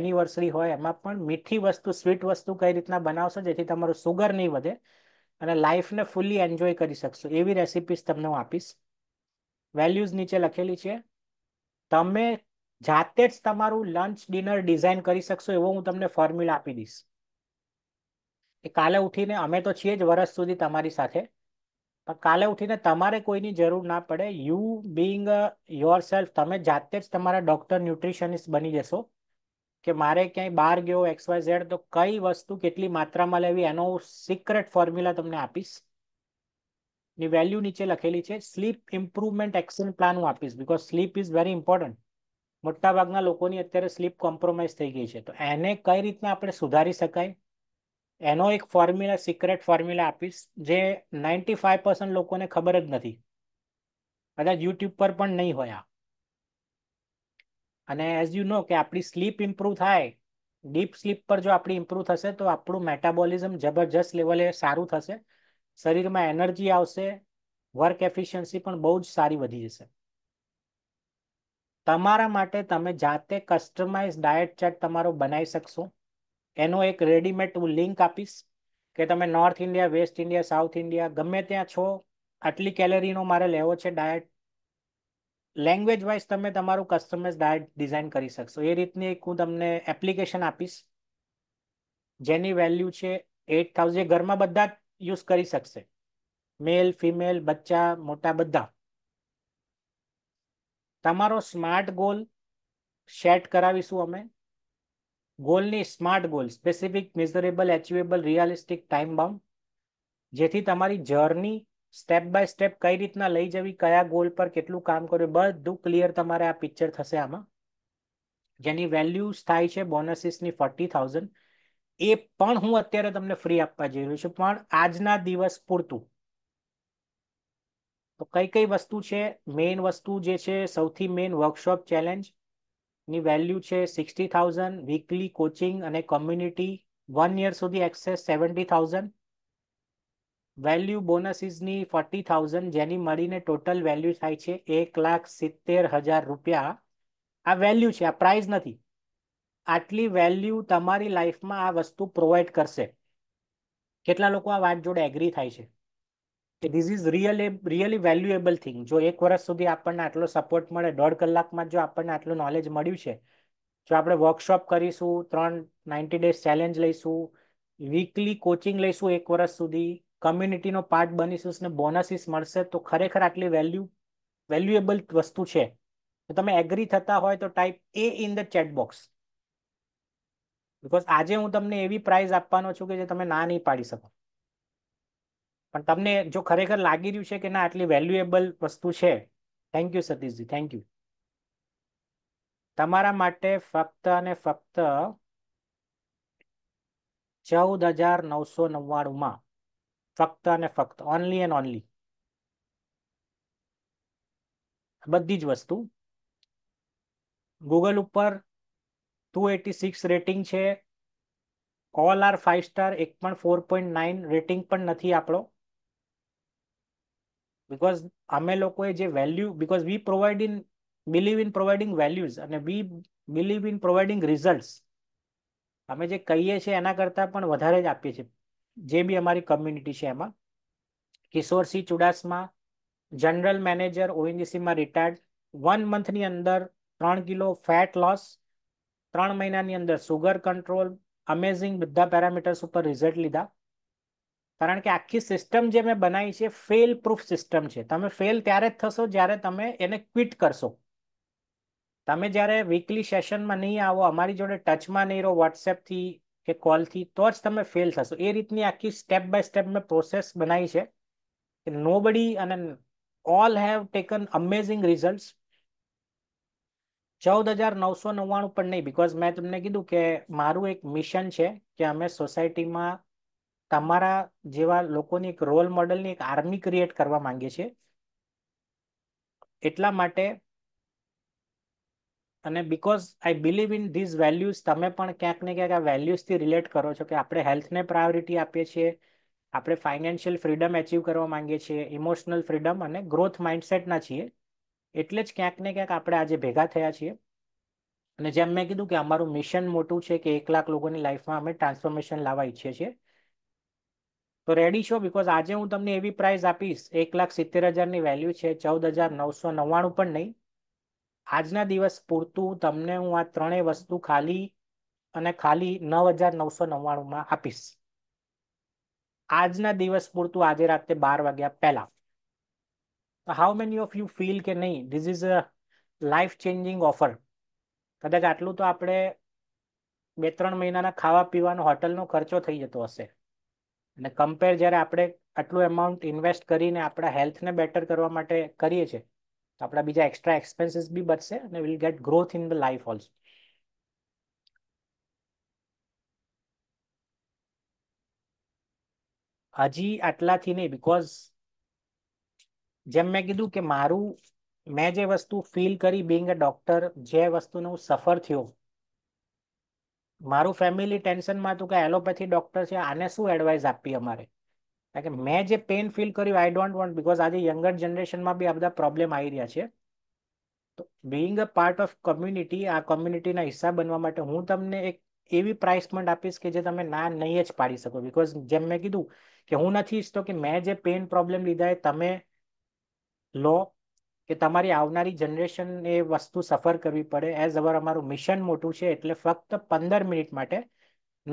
એનિવર્સરી હોય એમાં પણ મીઠી વસ્તુ સ્વીટ વસ્તુ કઈ રીતના બનાવશો જેથી તમારું સુગર નહીં વધે અને લાઈફને ફૂલી એન્જોય કરી શકશો એવી રેસિપીસ તમને હું આપીશ વેલ્યુઝ નીચે લખેલી છે તમે જાતે જ તમારું લંચ ડિનર ડિઝાઇન કરી શકશો એવો હું તમને ફોર્મ્યુલા આપી દઈશ એ કાલે ઉઠીને અમે તો છીએ જ વર્ષ સુધી તમારી સાથે પણ કાલે ઉઠીને તમારે કોઈની જરૂર ના પડે યુ બિંગ યોર સેલ્ફ તમે જાતે જ તમારા ડૉક્ટર ન્યુટ્રિશનિસ્ટ બની જશો કે મારે ક્યાંય બહાર ગયો એક્સ વાય ઝેડ તો કઈ વસ્તુ કેટલી માત્રામાં લેવી એનો હું સિક્રેટ ફોર્મ્યુલા તમને આપીશ ની વેલ્યુ નીચે લખેલી છે સ્લીપ ઇમ્પ્રુવમેન્ટ એક્શન પ્લાન હું આપીશ because sleep is very important મોટા ભાગના લોકોની અત્યારે સ્લીપ કોમ્પ્રોમાઇઝ થઈ ગઈ છે તો એને કઈ રીતના આપણે સુધારી શકાય એનો એક ફોર્મ્યુલા સિક્રેટ ફોર્મ્યુલા આપીશ જે નાઇન્ટી ફાઇવ પર્સન્ટ લોકોને ખબર જ નથી કદાચ યુટ્યુબ પર પણ નહીં હોય અને એઝ યુ નો કે આપણી સ્લીપ ઇમ્પ્રુવ થાય ડીપ સ્લીપ પર જો આપણી ઇમ્પ્રૂવ થશે તો આપણું મેટાબોલિઝમ જબરજસ્ત લેવલે સારું થશે શરીરમાં એનર્જી આવશે વર્ક એફિશિયન્સી પણ બહુ જ સારી વધી જશે તમારા માટે તમે જાતે કસ્ટમાઇઝ ડાયટ ચાર્ટ તમારો બનાવી શકશો એનો એક રેડીમેડ હું લિંક આપીશ કે તમે north India west India south India ગમે ત્યાં છો આટલી કેલેરીનો મારે લેવો છે ડાયટ લેંગ્વેજ વાઇઝ તમે તમારું કસ્ટમાઇઝ ડાયટ ડિઝાઇન કરી શકશો એ રીતની એક હું તમને એપ્લિકેશન આપીશ જેની વેલ્યુ છે એટ થાઉઝન્ડ ઘરમાં બધા જ યુઝ કરી શકશે મેલ ફિમેલ બચ્ચા મોટા બધા તમારો સ્માર્ટ ગોલ સેટ કરાવીશું અમે ગોલની smart goal specific measurable achievable realistic time bound જેથી તમારી જર્ની સ્ટેપ બાય સ્ટેપ કઈ રીતના લઈ જવી કયા ગોલ પર કેટલું કામ કર્યું બધું ક્લિયર તમારે આ પિક્ચર થશે આમાં જેની વેલ્યુ થાય છે બોનસીસની ફોર્ટી થાઉઝન્ડ એ પણ હું અત્યારે તમને ફ્રી આપવા જઈ રહ્યો છું પણ આજના દિવસ પૂરતું તો કઈ કઈ વસ્તુ છે મેઇન વસ્તુ જે છે સૌથી મેઇન વર્કશોપ ચેલેન્જની વેલ્યુ છે સિક્સટી થાઉઝન્ડ વીકલી કોચિંગ અને કોમ્યુનિટી વન યર સુધી એક્સેસ સેવન્ટી થાઉઝન્ડ વેલ્યુ બોનસીસની ફોર્ટી થાઉઝન્ડ જેની મળીને ટોટલ વેલ્યુ થાય છે એક લાખ સિત્તેર હજાર રૂપિયા આ વેલ્યુ છે આ પ્રાઇઝ નથી આટલી વેલ્યુ તમારી લાઈફમાં આ વસ્તુ પ્રોવાઈડ કરશે કેટલા લોકો આ વાત જોડે એગ્રી થાય છે કે this is real a really valuable thing જો એક વર્ષ સુધી આપણને આટલો સપોર્ટ મળે દોઢ કલાકમાં જો આપણને આટલું નોલેજ મળ્યું છે જો આપણે વર્કશોપ કરીશું ત્રણ નાઇન્ટી ડેઝ ચેલેન્જ લઈશું વીકલી કોચિંગ લઈશું એક વર્ષ સુધી કમ્યુનિટીનો પાર્ટ બનીશું ને બોનસીસ મળશે તો ખરેખર આટલી વેલ્યુ વેલ્યુએબલ વસ્તુ છે તો તમે એગ્રી થતા હોય તો type A in the chat box because આજે હું તમને એવી પ્રાઇઝ આપવાનો છું કે જે તમે ના નહીં પાડી શકો પણ તમને જો ખરેખર લાગી રહ્યું છે કે ના આટલી વેલ્યુએબલ વસ્તુ છે થેન્ક યુ સતીશજી થેન્ક યુ તમારા માટે ફક્ત અને ફક્ત ચૌદ હજાર નવસો નવ્વાણુંમાં ફક્ત અને ફક્ત ઓનલી એન્ડ ઓનલી બધી જ વસ્તુ ગૂગલ ઉપર ટુ એટી સિક્સ રેટિંગ છે ઓલ આર ફાઇવ સ્ટાર એક પણ ફોર પોઈન્ટ નાઇન રેટિંગ પણ નથી આપણો બિકોઝ અમે લોકોએ જે value because we provide in believe in providing values અને we believe in providing results અમે જે કહીએ છીએ એના કરતાં પણ વધારે જ આપીએ છીએ જે બી અમારી કમ્યુનિટી છે એમાં કિશોરસિંહ ચુડાસમા જનરલ મેનેજર ઓએનજીસીમાં રિટાયર્ડ વન મંથની અંદર ત્રણ કિલો ફેટ લોસ ત્રણ મહિનાની અંદર સુગર કંટ્રોલ અમેઝિંગ બધા પેરામીટર્સ ઉપર રિઝલ્ટ લીધા કારણ કે આખી સિસ્ટમ જે મેં બનાવી છે ફેલ પ્રૂફ સિસ્ટમ છે તમે ફેલ ત્યારે જ થશો જ્યારે તમે એને ક્વિટ કરશો તમે જ્યારે વીકલી સેશનમાં નહીં આવો અમારી જોડે ટચમાં નહીં રહો વોટ્સએપથી કે કોલથી તો જ તમે ફેલ થશો એ રીતની આખી સ્ટેપ બાય સ્ટેપ મેં પ્રોસેસ બનાવી છે કે નોબડી અને all have taken amazing result ચૌદ હજાર નવસો નવ્વાણું પણ નહીં બિકોઝ મેં તમને કીધું કે મારું એક મિશન છે કે અમે સોસાયટીમાં તમારા જેવા લોકોની એક રોલ મોડલની એક આર્મી ક્રિએટ કરવા માંગીએ છીએ એટલા માટે અને because I believe in these values તમે પણ ક્યાંક ને ક્યાંક આ વેલ્યુઝથી રિલેટ કરો છો કે આપણે હેલ્થને પ્રાયોરિટી આપીએ છીએ આપણે ફાઇનાન્શિયલ ફ્રીડમ એચીવ કરવા માંગીએ છીએ ઇમોશનલ ફ્રીડમ અને ગ્રોથ માઇન્ડસેટના છીએ એટલે જ ક્યાંક ને ક્યાંક આપણે આજે ભેગા થયા છીએ અને જેમ મેં કીધું કે અમારું મિશન મોટું છે કે એક લાખ લોકોની લાઈફમાં અમે ટ્રાન્સફોર્મેશન લાવવા ઈચ્છીએ છીએ તો રેડી છો બિકોઝ આજે હું તમને એવી પ્રાઇસ આપીશ એક લાખ સિત્તેર હજારની વેલ્યુ છે ચૌદ હજાર નવસો નવ્વાણું પણ નહીં આજના દિવસ પૂરતું તમને હું આ ત્રણેય વસ્તુ ખાલી અને ખાલી નવ હજાર નવસો નવ્વાણુંમાં આપીશ આજના દિવસ પૂરતું આજે રાતે બાર વાગ્યા પહેલા how many of you feel કે નહીં this is a life changing offer કદાચ આટલું તો આપણે બે ત્રણ મહિનાના ખાવા પીવાનો હોટલનો ખર્ચો થઈ જતો હશે અને કમ્પેર જ્યારે આપણે આટલું એમાઉન્ટ ઇન્વેસ્ટ કરીને આપણા હેલ્થને બેટર કરવા માટે કરીએ છીએ તો આપણા બીજા એક્સ્ટ્રા એક્સપેન્સીસ બી બચશે અને will get growth in the life also હજી આટલાથી નહીં બીકોઝ જેમ મેં કીધું કે મારું મેં જે વસ્તુ ફીલ કરી બિંગ અ ડોક્ટર જે વસ્તુનો હું સફર થયો મારું ફેમિલી ટેન્શનમાં હતું કે એલોપેથી ડૉક્ટર છે આને શું એડવાઇસ આપવી અમારે કારણ કે મેં જે પેન ફીલ કર્યું આઈ ડોન્ટ વોન્ટ બિકોઝ આજે યંગર જનરેશનમાં બી આ બધા પ્રોબ્લેમ આવી રહ્યા છે તો being a part of community આ કમ્યુનિટીના હિસ્સા બનવા માટે હું તમને એક એવી પ્રાઇસ પોઈન્ટ આપીશ કે જે તમે ના નહીં જ પાડી શકો બિકોઝ જેમ મેં કીધું કે હું નથી ઈચ્છતો કે મેં જે પેન પ્રોબ્લેમ લીધા એ તમે લો કે તમારી આવનારી જનરેશન એ વસ્તુ સફર કરવી પડે એઝ અવર અમારું મિશન મોટું છે એટલે ફક્ત પંદર મિનિટ માટે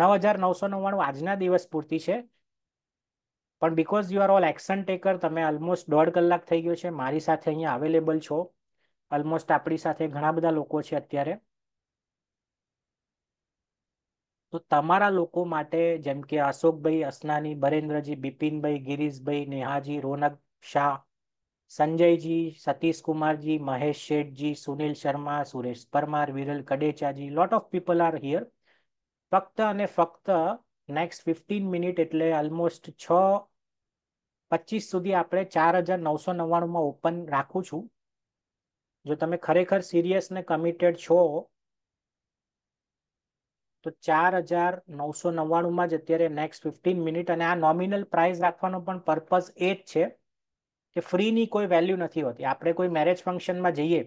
નવ હજાર નવસો નવ્વાણું આજના દિવસ પૂરતી છે પણ because you are all action taker તમે ઓલમોસ્ટ દોઢ કલાક થઈ ગયો છે મારી સાથે અહીંયા અવેલેબલ છો ઓલમોસ્ટ આપણી સાથે ઘણા બધા લોકો છે અત્યારે તો તમારા લોકો માટે જેમ કે Ashokbhai Asnani Barendraji Bipinbhai Girishbhai Nehaji Ronak Shah Sanjayji Satish Kumarji Mahesh Shethji Sunil Sharma Suresh Parmar Viral Kadechaji lot of people are here ફક્ત અને ફક્ત નેક્સ્ટ ફિફ્ટીન મિનિટ એટલે ઓલમોસ્ટ છ પચીસ સુધી આપણે ચાર હજાર નવસો નવ્વાણુંમાં ઓપન રાખું છું જો તમે ખરેખર સિરિયસ ને કમિટેડ છો તો ચાર હજાર નવસો નવ્વાણુંમાં જ અત્યારે નેક્સ્ટ ફિફ્ટીન મિનિટ અને આ નોમિનલ પ્રાઇસ રાખવાનો પણ પર્પઝ એ જ છે કે ફ્રીની કોઈ વેલ્યુ નથી હોતી આપણે કોઈ મેરેજ ફંક્શનમાં જઈએ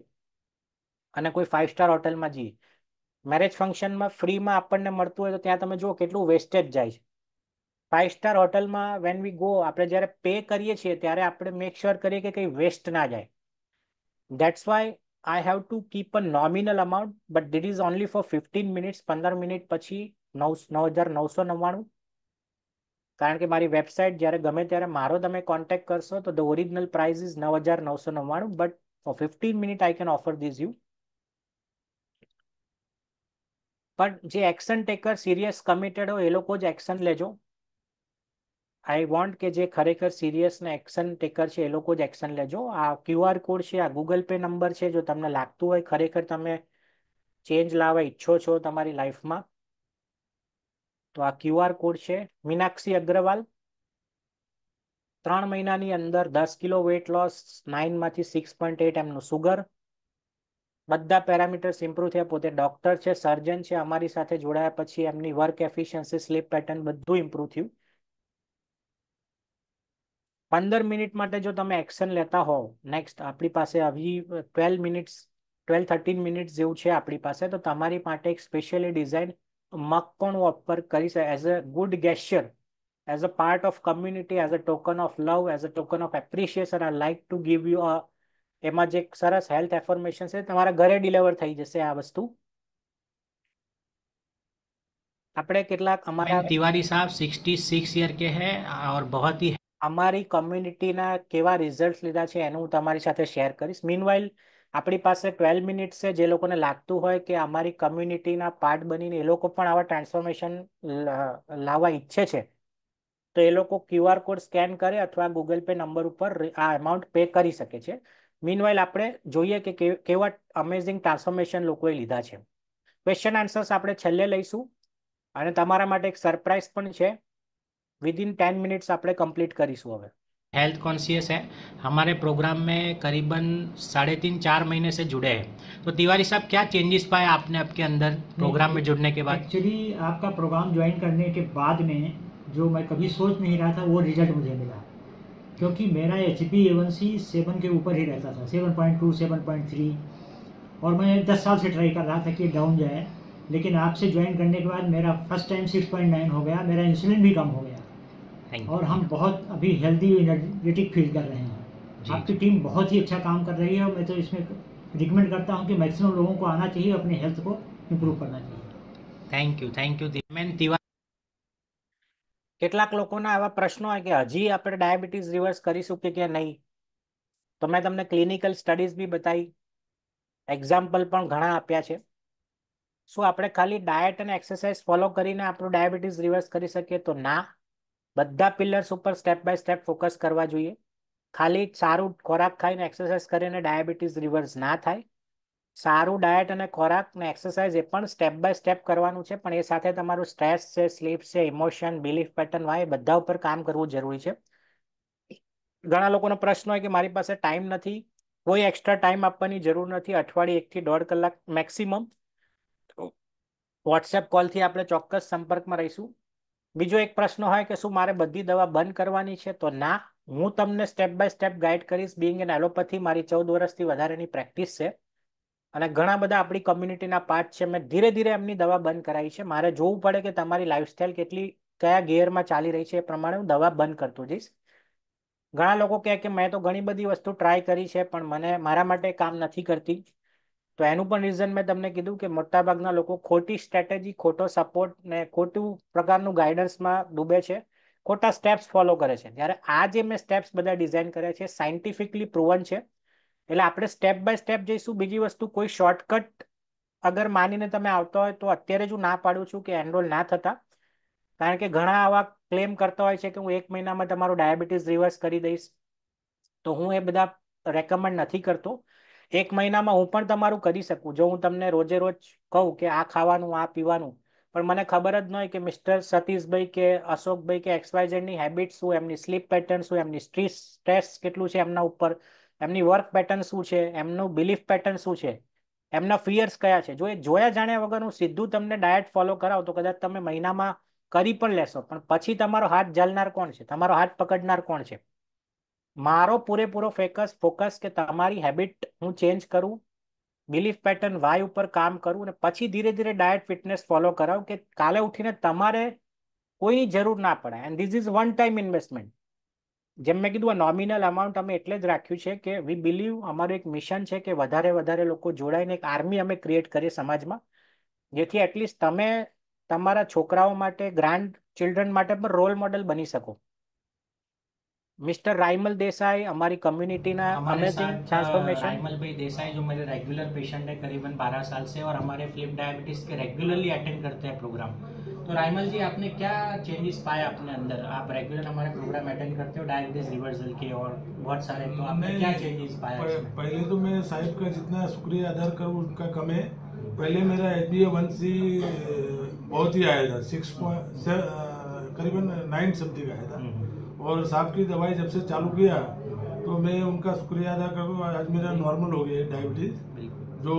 અને કોઈ ફાઇવ સ્ટાર હોટલમાં જઈએ મેરેજ ફંક્શનમાં ફ્રીમાં આપણને મળતું હોય તો ત્યાં તમે જુઓ કેટલું વેસ્ટેજ જાય છે ફાઇવ સ્ટાર હોટલમાં વેન વી ગો આપણે જ્યારે પે કરીએ છીએ ત્યારે આપણે મેક શ્યોર કરીએ કે કંઈ વેસ્ટ ના જાય that's why I have to keep a nominal amount but that is only for fifteen minutes પંદર મિનિટ પછી નવ નવ હજાર નવસો નવ્વાણું કારણ કે મારી વેબસાઇટ જ્યારે ગમે ત્યારે મારો તમે કોન્ટેક્ટ કરશો તો ધ ઓરિજિનલ પ્રાઇઝ ઇઝ નવ હજાર નવસો નવ્વાણું but for fifteen minute I can offer these you પણ જે એક્શન ટેકર સિરિયસ કમિટેડ હોય એ લોકો જ એક્શન લેજો આઈ વોન્ટ કે જે ખરેખર સિરિયસ ને એક્શન ટેકર છે એ લોકો જ એક્શન લેજો આ ક્યુઆર કોડ છે આ ગૂગલ પે નંબર છે જો તમને લાગતું હોય ખરેખર તમે ચેન્જ લાવવા ઈચ્છો છો તમારી લાઈફમાં તો આ ક્યુઆર કોડ છે મીનાક્ષી અગ્રવાલ ત્રણ મહિનાની અંદર દસ કિલો વેટ લોસ નાઇનમાંથી સિક્સ પોઈન્ટ એટ એમનું સુગર બધા પેરામીટર્સ ઇમ્પ્રુવ થયા પોતે ડોક્ટર છે સર્જન છે અમારી સાથે જોડાયા પછી એમની વર્ક એફિશિયન્સી સ્લીપ પેટર્ન બધું ઇમ્પ્રુવ થયું પંદર મિનિટ માટે જો તમે એક્શન લેતા હોવ નેક્સ્ટ આપણી પાસે આવી twelve minutes twelve thirteen minutes જેવું છે આપણી પાસે તો તમારી માટે એક સ્પેશિયલી ડિઝાઇન મગ ઓફર કરી શકે as a good gesture as a part of community as a token of love as a token of appreciation i like to give you a એમાં જે સરસ હેલ્થ એફોર્મેશન છે તમારા ઘરે ડિલિવર થઈ જશે આ વસ્તુ આપણે કેટલાક અમારા તિવારી સાહેબ સિક્સ યર કે હે ઓર બહોત અમારી કમ્યુનિટીના કેવા રિઝલ્ટ લીધા છે એનું હું તમારી સાથે શેર કરીશ મીનવાઇલ આપણી પાસે ટ્વેલ્વ મિનિટ્સ છે જે લોકોને લાગતું હોય કે અમારી કમ્યુનિટીના પાર્ટ બનીને એ લોકો પણ આવા ટ્રાન્સફોર્મેશન લાવવા ઈચ્છે છે તો એ લોકો ક્યુઆર કોડ સ્કેન કરે અથવા ગૂગલ પે નંબર ઉપર આ અમાઉન્ટ પે કરી શકે છે મીનવાઇલ આપણે જોઈએ કે કેવા અમેઝિંગ ટ્રાન્સફોર્મેશન લોકોએ લીધા છે ક્વેશ્ચન આન્સર્સ આપણે છેલ્લે લઈશું અને તમારા માટે એક સરપ્રાઇઝ પણ છે વિધિન ટેન મિનિટ્સ આપણે કમ્પ્લીટ કરીશું હવે हेल्थ कॉन्शियस है हमारे प्रोग्राम में करीबन साढ़े तीन चार महीने से जुड़े हैं तो तिवारी साहब क्या चेंजेस पाए आपने आपके अंदर प्रोग्राम में जुड़ने के बाद एक्चुअली आपका प्रोग्राम ज्वाइन करने के बाद में जो मैं कभी सोच नहीं रहा था वो रिजल्ट मुझे मिला क्योंकि मेरा H B A one C seven के ऊपर ही रहता था seven point two seven point three और मैं दस साल से ट्राई कर रहा था कि डाउन जाए लेकिन आपसे ज्वाइन करने के बाद मेरा first time six point nine हो गया मेरा इंसुलिन भी कम हो गया थैंक और हम बहुत अभी हेल्दी एनर्जेटिक फील कर रहे हैं आपकी टीम बहुत ही अच्छा काम कर रही है और मैं तो इसमें रिकमेंड करता हूँ कि मैक्सिमम लोगों को आना चाहिए अपने हेल्थ को इम्प्रूव करना चाहिए થેન્ક યુ થેન્ક યુ મેન તિવારી કેટલાક લોકોના એવા પ્રશ્નો હોય કે હજી આપણે ડાયાબિટીસ રિવર્સ કરીશું કે કે નહીં તો મેં તમને ક્લિનિકલ સ્ટડીઝ બી બતાવી એક્ઝામ્પલ પણ ઘણા આપ્યા છે શું આપણે ખાલી ડાયટ અને એક્સરસાઇઝ ફોલો કરીને આપણું ડાયાબિટીસ રિવર્સ કરી શકીએ તો ના બધા પિલર્સ ઉપર સ્ટેપ બાય સ્ટેપ ફોકસ કરવા જોઈએ ખાલી સારું ખોરાક ખાઈને એક્સરસાઇઝ કરીને ડાયાબિટીસ રિવર્સ ના થાય સારું ડાયટ અને ખોરાક ને એક્સરસાઇઝ એ પણ સ્ટેપ બાય સ્ટેપ કરવાનું છે પણ એ સાથે તમારું સ્ટ્રેસ છે સ્લીપ છે ઇમોશન બિલીફ પેટર્ન એ બધા ઉપર કામ કરવું જરૂરી છે ઘણા લોકોનો પ્રશ્ન હોય કે મારી પાસે ટાઈમ નથી કોઈ એક્સ્ટ્રા ટાઈમ આપવાની જરૂર નથી અઠવાડિયે એકથી દોઢ કલાક મેક્સિમમ વોટ્સએપ કોલથી આપણે ચોક્કસ સંપર્કમાં રહીશું બીજો એક પ્રશ્ન હોય કે શું મારે બધી દવા બંધ કરવાની છે તો ના હું તમને સ્ટેપ બાય સ્ટેપ ગાઈડ કરીશ બિંગ એન એલોપેથી મારી ચૌદ વર્ષથી વધારેની પ્રેક્ટિસ છે અને ઘણા બધા આપણી કમ્યુનિટીના પાર્ટ છે મેં ધીરે ધીરે એમની દવા બંધ કરાવી છે મારે જોવું પડે કે તમારી લાઈફસ્ટાઈલ કેટલી કયા ગેરમાં ચાલી રહી છે એ પ્રમાણે હું દવા બંધ કરતો જઈશ ઘણા લોકો કહે કે મેં તો ઘણી બધી વસ્તુ ટ્રાય કરી છે પણ મને મારા માટે કામ નથી કરતી તો એનું પણ રીઝન મેં તમને કીધું કે મોટાભાગના લોકો ખોટી સ્ટ્રેટેજી ખોટો સપોર્ટ ને ખોટું પ્રકારનું ગાઈડન્સમાં ડૂબે છે ખોટા સ્ટેપ્સ ફોલો કરે છે જ્યારે આ જે મેં સ્ટેપ્સ બધા ડિઝાઇન કર્યા છે સાયન્ટિફિકલી પ્રુવન છે એટલે આપણે સ્ટેપ બાય સ્ટેપ જઈશું બીજી વસ્તુ કોઈ શોર્ટકટ અગર માનીને તમે આવતા હોય તો અત્યારે જ હું ના પાડું છું કે એનરોલ ના થતા કારણ કે ઘણા આવા ક્લેમ કરતા હોય છે કે હું એક મહિનામાં તમારું ડાયાબિટીસ રિવર્સ કરી દઈશ તો હું એ બધા રેકમેન્ડ નથી કરતો એક મહિનામાં હું પણ તમારું કરી શકું જો હું તમને રોજે રોજ કહું કે આ ખાવાનું આ પીવાનું પણ મને ખબર જ ન હોય કે મિસ્ટર સતીશભાઈ કે અશોકભાઈ કે એક્સવાયઝેડની હેબિટ શું એમની સ્લીપ પેટર્ન શું એમની સ્ટ્રીસ સ્ટ્રેસ કેટલું છે એમના ઉપર એમની વર્ક પેટર્ન શું છે એમનું બિલીફ પેટર્ન શું છે એમના ફિયર્સ કયા છે જો એ જોયા જાણ્યા વગર હું સીધું તમને ડાયટ ફોલો કરાવ તો કદાચ તમે મહિનામાં કરી પણ લેશો પણ પછી તમારો હાથ ઝાલનાર કોણ છે તમારો હાથ પકડનાર કોણ છે મારો પૂરેપૂરો ફેકસ ફોકસ કે તમારી હેબિટ હું ચેન્જ કરું બિલીફ પેટર્ન વાય ઉપર કામ કરું અને પછી ધીરે ધીરે ડાયટ ફિટનેસ ફોલો કરાવું કે કાલે ઉઠીને તમારે કોઈની જરૂર ના પડે and this is one time investment જેમ મેં કીધું આ નોમિનલ અમાઉન્ટ અમે એટલે જ રાખ્યું છે કે વી બિલીવ અમારું એક મિશન છે કે વધારે વધારે લોકો જોડાઈને એક આર્મી અમે ક્રિએટ કરીએ સમાજમાં જેથી એટલીસ્ટ તમે તમારા છોકરાઓ માટે ગ્રાન્ડ ચિલ્ડ્રન માટે પણ રોલ મોડલ બની શકો मिस्टर राइमल देसाई हमारी कम्युनिटी ना કમ્યુનિટીના ट्रांसफॉर्मेशन राइमल भाई देसाई जो मेरे रेगुलर पेशेंट है करीबन 12 साल से और हमारे फ्लिप डायबिटीज के रेगुलरली अटेंड करते हैं प्रोग्राम तो राइमल जी आपने क्या चेंजेस पाए अपने अंदर आप रेगुलर हमारे प्रोग्राम अटेंड करते हो डायबिटीज रिवर्सल के और बहुत सारे तो आपने क्या चेंजेस पाए पहले तो मैं साहिब का जितना शुक्रिया अदा करूँ उनका कम है पहले मेरा एच बी वन सी बहुत ही आया था सिक्स पॉइंट करीबन नाइन समथिंग आया था हम्म। और साहब की दवाई जब से चालू किया तो मैं उनका शुक्रिया अदा करूँ आज मेरा नॉर्मल हो गया डायबिटीज़ जो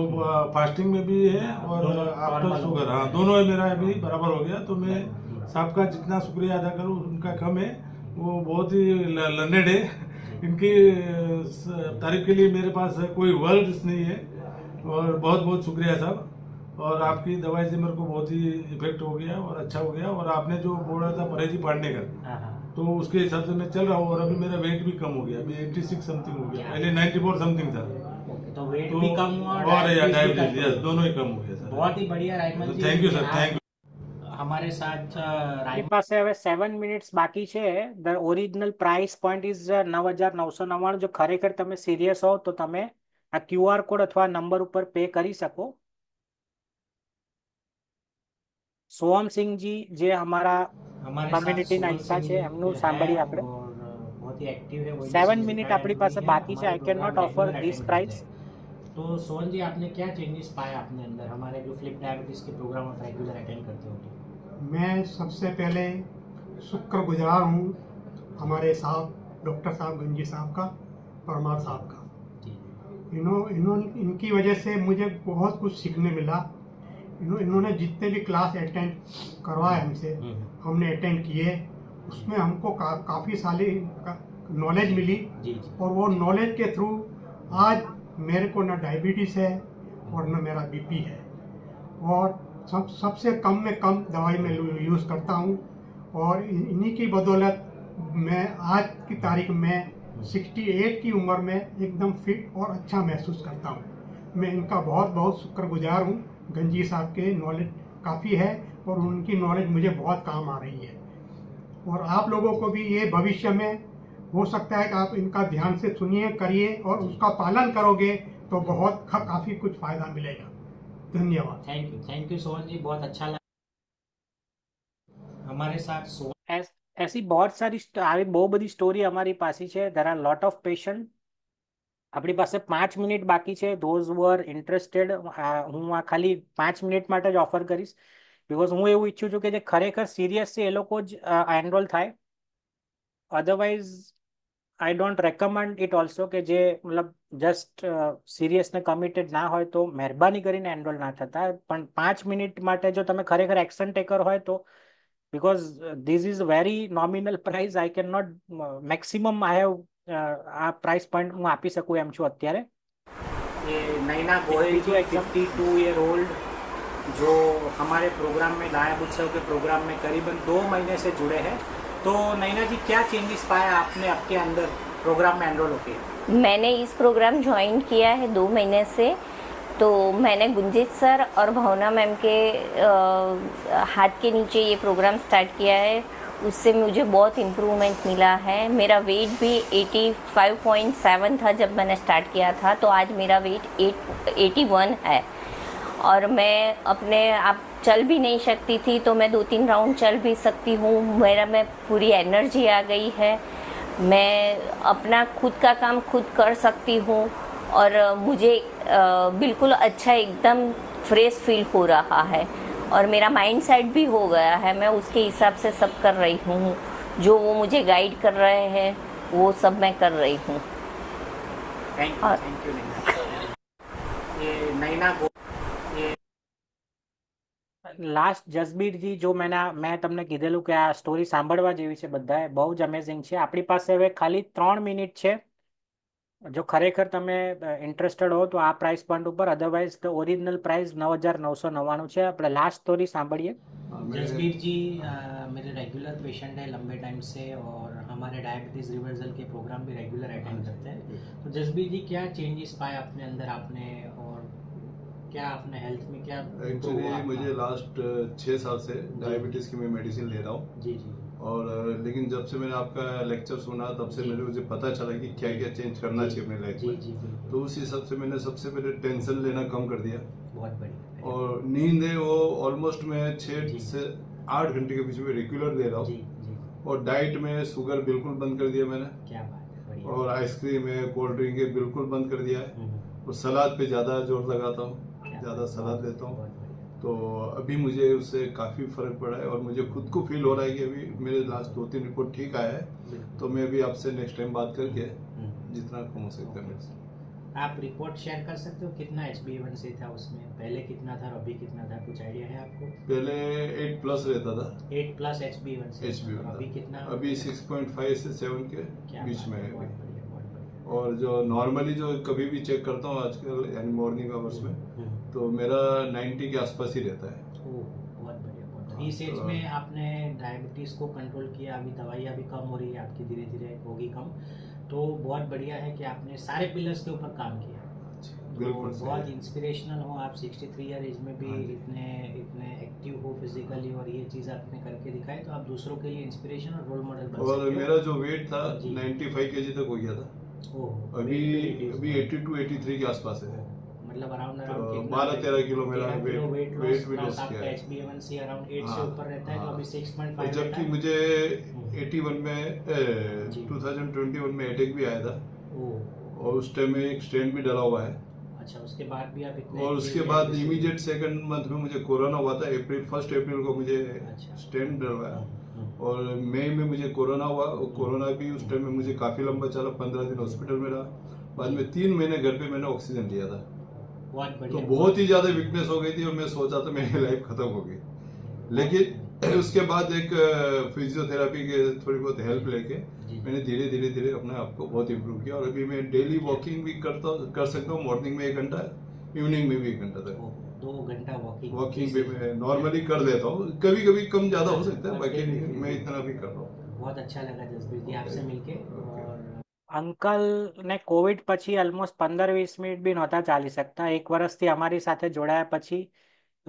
फास्टिंग में भी है और आफ्टर शुगर हाँ दोनों है मेरा अभी बराबर हो गया तो मैं साहब का जितना शुक्रिया अदा करूँ उनका कम है वो बहुत ही लर्नेड है इनकी तारीफ के लिए मेरे पास कोई वर्ड्स नहीं है और बहुत बहुत शुक्रिया साहब और आपकी दवाई से मेरे को बहुत ही इफेक्ट हो गया और अच्छा हो गया और आपने जो बोला था परहेजी पांडे का हाँ, हाँ। तो उसके हिसाब से मैं चल रहा हूँ और अभी मेरा वेट भी कम हो गया अभी एट्टी सिक्स समथिंग हो गया पहले नाइन्टी फोर समथिंग था तो वेट तो भी कम हुआ और डायबिटीज यस दोनों ही कम हो गया सर बहुत ही बढ़िया राइमल तो जी thank you sir thank you हमारे साथ રાઈટ પાસે હવે 7 મિનિટ્સ બાકી છે the original price point is 9999 જો ખરેખર તમે સિરિયસ હો તો તમે આ ક્યુઆર કોડ અથવા નંબર ઉપર પે કરી શકો સોહમસિંહજી જે અમારા કમ્યુનિટીના નાઇસા છે એમનું સાંભળી આપણે સેવન મિનિટ આપણી પાસે બાકી છે I can not offer this price तो सोहन जी आपने क्या चेंजेस पाए आपने अंदर हमारे जो फ्लिप डायबिटीज़ के प्रोग्राम आप रेगुलर अटेंड करते हो तो। मैं सबसे पहले शुक्र गुजार हूँ हमारे साहब डॉक्टर साहब गंजी साहब का परमार साहब का इन्हों इन्हों इनकी वजह से मुझे बहुत कुछ सीखने मिला इन्होंने जितने भी क्लास अटेंड करवाए हमसे हम्म, हम्म। हमने अटेंड किए उसमें हमको का, काफ़ी सारी नॉलेज मिली और वो नॉलेज के थ्रू आज मेरे को ना डायबिटीज़ है और ना मेरा बीपी है और सब सबसे कम में कम दवाई मैं यूज़ करता हूँ और इन्हीं की बदौलत मैं आज की तारीख में 68 की उम्र में एकदम फिट और अच्छा महसूस करता हूँ मैं इनका बहुत बहुत शुक्रगुजार हूँ गंजी साहब के नॉलेज काफ़ी है और उनकी नॉलेज मुझे बहुत काम आ रही है और आप लोगों को भी ये भविष्य में हो सकता है कि आप इनका ध्यान से सुनिए करिए और उसका पालन करोगे तो बहुत काफ़ी कुछ फ़ायदा मिलेगा धन्यवाद thank you thank you Sohan ji बहुत अच्छा लगा हमारे साथ सोहन ऐसी बहुत सारी बहुत बड़ी स्टोरी हमारी पास ही है there are lot of patient આપણી પાસે પાંચ મિનિટ બાકી છે ધોઝ વર ઇન્ટરેસ્ટેડ હું આ ખાલી પાંચ મિનિટ માટે જ ઓફર કરીશ બિકોઝ હું એવું ઈચ્છું છું કે જે ખરેખર સિરિયસ છે એ લોકો જ એનરોલ થાય otherwise I don't recommend it also કે જે મતલબ જસ્ટ સિરિયસને કમિટેડ ના હોય તો મહેરબાની કરીને એનરોલ ના થતા પણ પાંચ મિનિટ માટે જો તમે ખરેખર એક્શન ટેકર હોય તો because this is very nominal prize I can not maximum I have આ प्राइस पॉइंट હું આપી શકું એમ છું અત્યારે એ Naina Gohil ji fifty two year old जो हमारे प्रोग्राम में लाया उत्सव के प्रोग्राम में करीबन दो महीने से जुड़े हैं तो नैना जी क्या चेंजेस पाया आपने आपके अंदर प्रोग्राम में एनरोल होके मैंने इस प्रोग्राम ज्वाइन किया है दो महीने से तो मैंने गुंजित सर और भावना मैम के आ, हाथ के नीचे ये प्रोग्राम स्टार्ट किया है उससे मुझे बहुत इम्प्रूवमेंट मिला है मेरा वेट भी 85.7 था जब मैंने स्टार्ट किया था तो आज मेरा वेट 8 81 है और मैं अपने आप चल भी नहीं सकती थी तो मैं दो तीन राउंड चल भी सकती हूँ मेरा में पूरी एनर्जी आ गई है मैं अपना खुद का काम खुद कर सकती हूँ और मुझे बिल्कुल अच्छा एकदम फ्रेश फील हो रहा है और मेरा माइंड सेट भी हो गया है मैं उसके हिसाब से सब कर रही हूँ जो वो मुझे गाइड कर रहे हैं वो सब मैं कर रही हूँ थैंक यू ये नैना લાસ્ટ જસબીરજી જો મેના મેં તમને કીધેલું કે આ સ્ટોરી સાંભળવા જેવી છે બધાએ બહુ જ અમેઝિંગ છે આપણી પાસે હવે ખાલી ત્રણ મિનિટ છે जो खरेखर ખરેખર इंटरेस्टेड हो तो आ प्राइस पॉइंट पर अदरवाइज तो ओरिजिनल प्राइस नौ हज़ार नौ सौ नवाणु है अपने लास्ट स्टोरी सांभिए जसबीर जी मेरे रेगुलर पेशेंट है लंबे टाइम से और हमारे डायबिटीज़ रिवर्सल के प्रोग्राम भी रेगुलर अटेंड करते हैं तो जसबीर जी क्या चेंजेस पाए अपने अंदर आपने और क्या अपने हेल्थ में क्या एक्चुअली मुझे लास्ट छः साल से डायबिटीज़ की मैं मेडिसिन ले रहा हूँ जी जी और लेकिन जब से मैंने आपका लेक्चर सुना तब से मेरे मुझे पता चला कि क्या क्या चेंज करना चाहिए अपनी लाइफ में तो उस हिसाब से मैंने सबसे पहले टेंशन लेना कम कर दिया बहुत बढ़िया और नींद है वो ऑलमोस्ट मैं छः से आठ घंटे के बीच में रेगुलर दे रहा हूँ और डाइट में शुगर बिल्कुल बंद कर दिया मैंने क्या बात है और आइसक्रीम है कोल्ड ड्रिंक है बिल्कुल बंद कर दिया है हम्म, हम्म। और सलाद पे ज़्यादा जोर लगाता हूँ ज़्यादा सलाद लेता हूँ तो अभी मुझे उससे काफ़ी फ़र्क पड़ा है और मुझे खुद को फील हो रहा है कि अभी मेरे लास्ट दो तीन रिपोर्ट ठीक आया है तो मैं अभी आपसे नेक्स्ट टाइम बात करके हम्म। जितना कम हो सकता है आप रिपोर्ट शेयर कर सकते हो कितना एच बी वन सी था उसमें पहले कितना था और अभी कितना था कुछ आइडिया है आपको पहले एट प्लस रहता था eight plus H B one C H B one अभी कितना अभी सिक्स पॉइंट फाइव से सेवन के बीच में है और जो नॉर्मली जो कभी भी चेक करता हूँ आजकल यानी मॉर्निंग आवर्स में हम्म। तो मेरा 90 के आसपास ही रहता है इस एज हाँ, तो में आपने डायबिटीज़ को कंट्रोल किया अभी दवाइयाँ भी कम हो रही है आपकी धीरे धीरे होगी कम तो बहुत बढ़िया है कि आपने सारे पिलर्स के ऊपर काम किया तो बहुत इंस्पिरेशनल हो आप 63 ईयर एज में भी हाँ इतने इतने एक्टिव हो फिजिकली और ये चीज़ आपने करके दिखाई तो आप दूसरों के लिए इंस्पिरेशन और रोल मॉडल मेरा जो वेट था 95 केजी तक हो गया था अभी अभी 82 के आसपास है मतलब अराउंड तो अराउंड किलो मेरा वेट वेट भी लॉस किया है अराउंड 8 से हाँ, ऊपर रहता है तो हाँ। अभी 6.5 जबकि मुझे 81 हम्म। में 2021 में अटैक भी आया था और उस टाइम में एक स्टैंड भी डला हुआ है अच्छा उसके बाद भी आप इतने और उसके बाद इमीडिएट सेकंड मंथ में मुझे कोरोना हुआ था अप्रैल फर्स्ट अप्रैल को मुझे स्टैंड अच्छा। डलवाया हम्म। और मई में मुझे कोरोना हुआ और कोरोना भी उस टाइम में मुझे काफ़ी लंबा चला पंद्रह दिन हॉस्पिटल में रहा बाद में तीन महीने घर पे मैंने ऑक्सीजन लिया था तो बहुत ही ज़्यादा वीकनेस हो गई थी और मैं सोचा था मेरी लाइफ ख़त्म हो गई लेकिन उसके बाद एक फिजियोथेरापी के थोड़ी बहुत हेल्प लेके मैंने धीरे धीरे धीरे अपने आप को बहुत इम्प्रूव किया और अभी मैं डेली वॉकिंग भी करता कर सकता हूँ मॉर्निंग में एक घंटा इवनिंग में भी एक घंटा तक दो घंटा वॉकिंग वॉकिंग भी मैं नॉर्मली कर देता हूँ कभी कभी कम ज़्यादा हो सकता है बाकी मैं इतना भी कर रहा हूँ बहुत अच्छा लगा जसबीर जी आपसे मिलके અંકલ ને કોવિડ પછી ઓલમોસ્ટ પંદર વીસ મિનિટ બી નહોતા ચાલી શકતા એક વર્ષથી અમારી સાથે જોડાયા પછી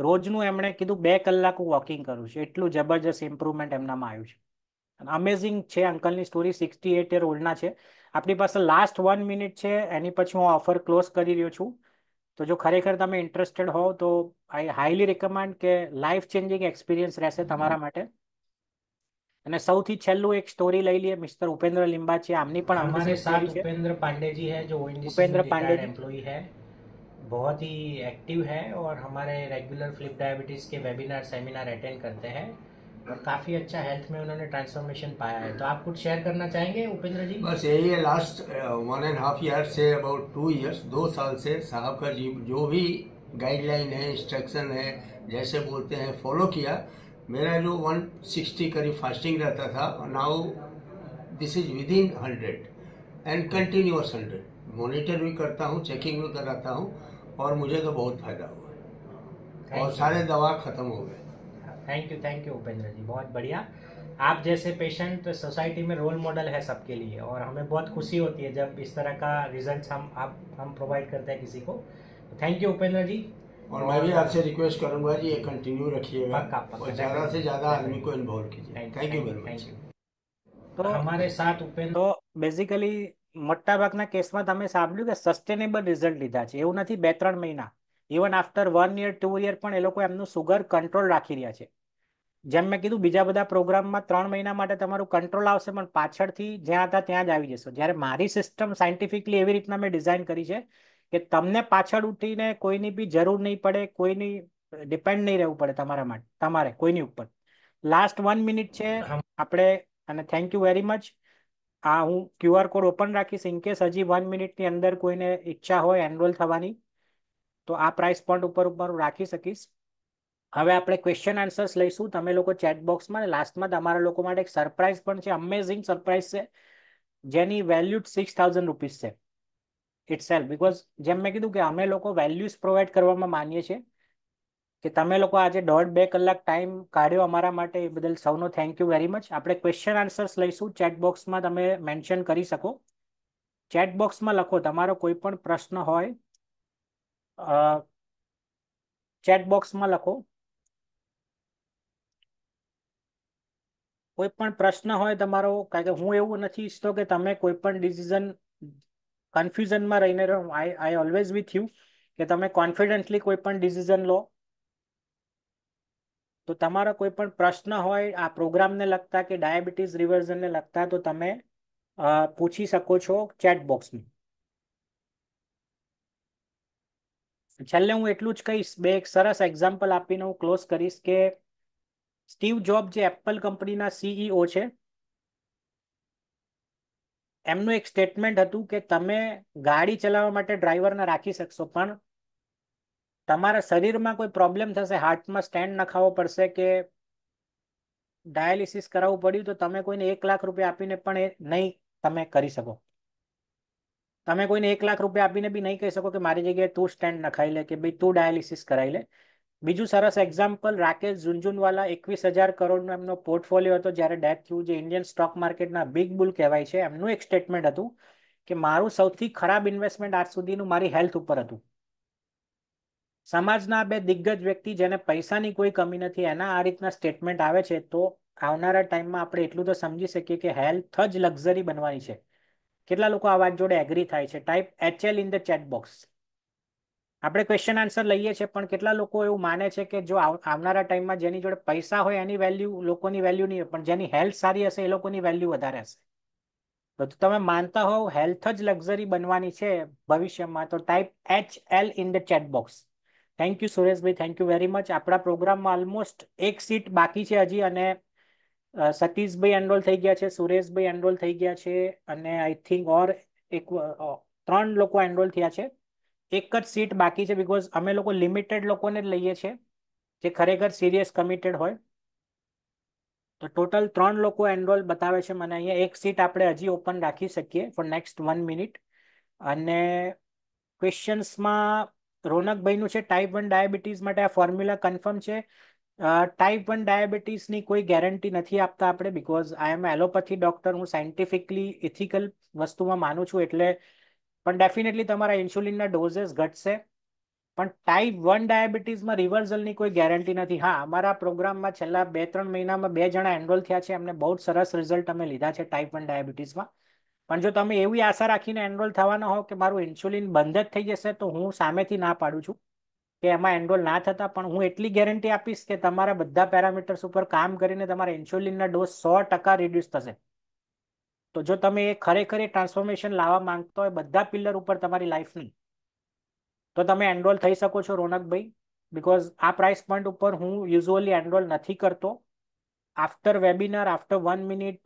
રોજનું એમણે કીધું બે કલાક વોકિંગ કરું છે એટલું જબરજસ્ત ઇમ્પ્રુવમેન્ટ એમનામાં આવ્યું છે અમેઝિંગ છે અંકલની સ્ટોરી સિક્સટી એટ યર ઓલ્ડના છે આપણી પાસે લાસ્ટ વન મિનિટ છે એની પછી હું ઓફર ક્લોઝ કરી રહ્યો છું તો જો ખરેખર તમે ઇન્ટરેસ્ટેડ હો તો આઈ હાઈલી રેકમેન્ડ કે લાઈફ ચેન્જિંગ એક્સપિરિયન્સ રહેશે તમારા માટે અને સૌથી છેલ્લું એક સ્ટોરી લઈ લઈએ મિસ્ટર ઉપેન્દ્ર લિંબા છે આમની પણ हमारे साथ ઉપેન્દ્ર पांडेजी है जो ઉપેન્દ્ર पांडे एम्प्लॉई है बहुत ही एक्टिव है और हमारे रेगुलर फ्लिप डायबिटीज़ के वेबिनार सेमिनार अटेंड करते हैं और काफ़ी अच्छा हेल्थ में उन्होंने ट्रांसफॉर्मेशन पाया है तो आप कुछ शेयर करना चाहेंगे उपेंद्र जी बस यही है last one and half year से अबाउट टू इयर्स दो साल से साहब का जी जो भी गाइडलाइन है इंस्ट्रक्शन है जैसे बोलते हैं फॉलो किया मेरा जो 160 करीब फास्टिंग रहता था now this is within hundred and continuous hundred monitor भी करता हूँ चेकिंग भी कराता हूँ और मुझे तो बहुत फायदा हुआ और सारे दवा खत्म हो गए thank you thank you Upendra ji बहुत बढ़िया आप जैसे पेशेंट सोसाइटी में रोल मॉडल है सबके लिए और हमें बहुत खुशी होती है जब इस तरह का रिजल्ट हम आप हम प्रोवाइड करते हैं किसी को थैंक यू उपेंद्र जी और मैं भी आपसे रिक्वेस्ट करूंगा जी ये कंटिन्यू रखिएगा ज़्यादा से ज़्यादा आदमी को इन्वॉल्व कीजिए थैंक यू वेरी मच તો અમારે સાથ ઉપેન્દ્ર તો બેઝિકલી મોટા ભાગના કેસમાં તમે સાંભળ્યું કે સસ્ટેનેબલ રિઝલ્ટ લીધા છે એવું નથી બે ત્રણ મહિના even after one year two year પણ એ લોકો એમનું સુગર કંટ્રોલ રાખી જેમ મેં કીધું બીજા બધા પ્રોગ્રામમાં ત્રણ મહિના માટે તમારું કંટ્રોલ આવશે પણ પાછળથી જ્યાં હતા ત્યાં જ આવી જશો જ્યારે મારી સિસ્ટમ સાયન્ટિફિકલી એવી રીતના મેં ડિઝાઇન કરી છે કે તમને પાછળ ઉઠીને કોઈની બી જરૂર નહીં પડે કોઈની ડિપેન્ડ નહીં રહેવું પડે તમારા માટે તમારે કોઈની ઉપર લાસ્ટ વન મિનિટ છે આપણે અને થેન્ક યુ વેરી મચ આ હું ક્યુઆર કોડ ઓપન રાખીશ ઇનકેસ હજી વન મિનિટની અંદર કોઈને ઈચ્છા હોય એનરોલ થવાની તો આ પ્રાઇસ પોઈન્ટ ઉપર ઉપર હું રાખી શકીશ હવે આપણે ક્વેશ્ચન આન્સર્સ લઈશું તમે લોકો ચેટ બોક્સમાં અને લાસ્ટમાં તમારા લોકો માટે એક સરપ્રાઇઝ પણ છે અમેઝિંગ સરપ્રાઇઝ છે જેની વેલ્યુ સિક્સ થાઉઝન્ડ રૂપીઝ છે ઇટ સેલ્ફ બિકોઝ જેમ મેં કીધું કે અમે લોકો વેલ્યુઝ પ્રોવાઈડ કરવામાં માનીએ છીએ કે તમે લોકો આજે દોઢ બે કલાક ટાઈમ કાઢ્યો અમારા માટે એ બદલ સૌનો થેન્ક યુ વેરી મચ આપણે ક્વેશ્ચન આન્સર્સ લઈશું ચેટ બોક્સમાં તમે મેન્શન કરી શકો ચેટ બોક્સમાં લખો તમારો કોઈ પણ પ્રશ્ન હોય ચેટ બોક્સમાં લખો કોઈ પણ પ્રશ્ન હોય તમારો કારણ કે હું એવું નથી ઈચ્છતો કે તમે કોઈ પણ ડિસિઝન કન્ફ્યુઝનમાં રહીને રહો I I always with you કે તમે કોન્ફિડન્ટલી કોઈ પણ ડિસિઝન લો તો તમારા કોઈ પણ પ્રશ્ન હોય આ પ્રોગ્રામને લગતા કે ડાયાબિટીસ રિવર્ઝનને લગતા તો તમે પૂછી શકો છો ચેટ બોક્સમાં છેલ્લે હું એટલું જ કહીશ બે એક સરસ એક્ઝામ્પલ આપીને હું ક્લોઝ કરીશ કે સ્ટીવ જોબ જે એપલ કંપનીના સીઈઓ e છે એમનું એક સ્ટેટમેન્ટ હતું કે તમે ગાડી ચલાવવા માટે ડ્રાઈવરને રાખી શકશો પણ તમારા શરીરમાં કોઈ પ્રોબ્લેમ થશે હાર્ટમાં સ્ટેન્ડ નખાવવો પડશે કે ડાયાલિસિસ કરાવવું પડ્યું તો તમે કોઈને એક લાખ રૂપિયા આપીને પણ એ નહીં તમે કરી શકો તમે કોઈને એક લાખ રૂપિયા આપીને બી નહીં કહી શકો કે મારી જગ્યાએ તું સ્ટેન્ડ નખાઈ લે કે ભાઈ તું ડાયાલિસિસ કરાવી લે બીજું સરસ એક્ઝામ્પલ રાકેશ ઝુંઝુનવાલા એકવીસ હજાર કરોડનો એમનો પોર્ટફોલિયો હતો જ્યારે ડેથ થયું જે ઇન્ડિયન સ્ટોક માર્કેટના બિગ બુલ કહેવાય છે એમનું એક સ્ટેટમેન્ટ હતું કે મારું સૌથી ખરાબ ઇન્વેસ્ટમેન્ટ આજ સુધીનું મારી હેલ્થ ઉપર હતું સમાજના બે દિગ્ગજ વ્યક્તિ જેને પૈસાની કોઈ કમી નથી એના આ રીતના સ્ટેટમેન્ટ આવે છે તો આવનારા ટાઈમમાં આપણે એટલું તો સમજી શકીએ કે હેલ્થ જ લક્ઝરી બનવાની છે કેટલા લોકો આ વાત જોડે એગ્રી થાય છે type H L in the chat box આપણે ક્વેશ્ચન આન્સર લઈએ છીએ પણ કેટલા લોકો એવું માને છે કે જો આવનારા ટાઈમમાં જેની જોડે પૈસા હોય એની વેલ્યુ લોકોની વેલ્યુ નહીં પણ જેની હેલ્થ સારી હશે એ લોકોની વેલ્યુ વધારે હશે તો તમે માનતા હોવ હેલ્થ જ લક્ઝરી બનવાની છે ભવિષ્યમાં તો type H L in the chat box thank you Sureshbhai thank you very much આપણા પ્રોગ્રામમાં ઓલમોસ્ટ એક સીટ બાકી છે હજી અને સતીશભાઈ એનરોલ થઈ ગયા છે સુરેશભાઈ એનરોલ થઈ ગયા છે અને આઈ થિંક ઓર એક ત્રણ લોકો એનરોલ થયા છે એક જ સીટ બાકી છે બીકોઝ અમે લોકો લિમિટેડ લોકોને જ લઈએ છીએ જે ખરેખર સિરિયસ કમિટેડ હોય તો ટોટલ ત્રણ લોકો એનરોલ બતાવે છે મને અહીંયા એક સીટ આપણે હજી ઓપન રાખી શકીએ ફોર નેક્સ્ટ વન મિનિટ અને ક્વેશ્ચન્સમાં રોનકભાઈનું છે ટાઈપ વન ડાયાબિટીસ માટે આ ફોર્મ્યુલા કન્ફર્મ છે ટાઈપ વન ડાયાબિટીસની કોઈ ગેરંટી નથી આપતા આપણે because I am allopathy doctor હું સાયન્ટિફિકલી ઇથિકલ વસ્તુમાં માનું છું એટલે પણ ડેફિનેટલી તમારા ઇન્સ્યુલિનના ડોઝેસ ઘટશે પણ ટાઈપ વન ડાયાબિટીસમાં રિવર્ઝલની કોઈ ગેરંટી નથી હા અમારા પ્રોગ્રામમાં છેલ્લા બે ત્રણ મહિનામાં બે જણા એનરોલ થયા છે એમને બહુ સરસ રિઝલ્ટ અમે લીધા છે ટાઈપ વન ડાયાબિટીસમાં પણ જો તમે એવી આશા રાખીને એનરોલ થવાના હો કે મારું ઇન્સ્યુલિન બંધ જ થઈ જશે તો હું સામેથી ના પાડું છું કે એમાં એનરોલ ના થતા પણ હું એટલી ગેરંટી આપીશ કે તમારા બધા પેરામીટર્સ ઉપર કામ કરીને તમારા ઇન્સ્યુલિનના ડોઝ સો ટકા રિડ્યુસ થશે તો જો તમે એ ખરેખર એ ટ્રાન્સફોર્મેશન લાવવા માંગતા હોય બધા પિલ્લર ઉપર તમારી લાઈફની તો તમે એનરોલ થઈ શકો છો રોનકભાઈ બિકોઝ આ પ્રાઇસ પોઈન્ટ ઉપર હું યુઝ્યુઅલી એનરોલ નથી કરતો after webinar after one minute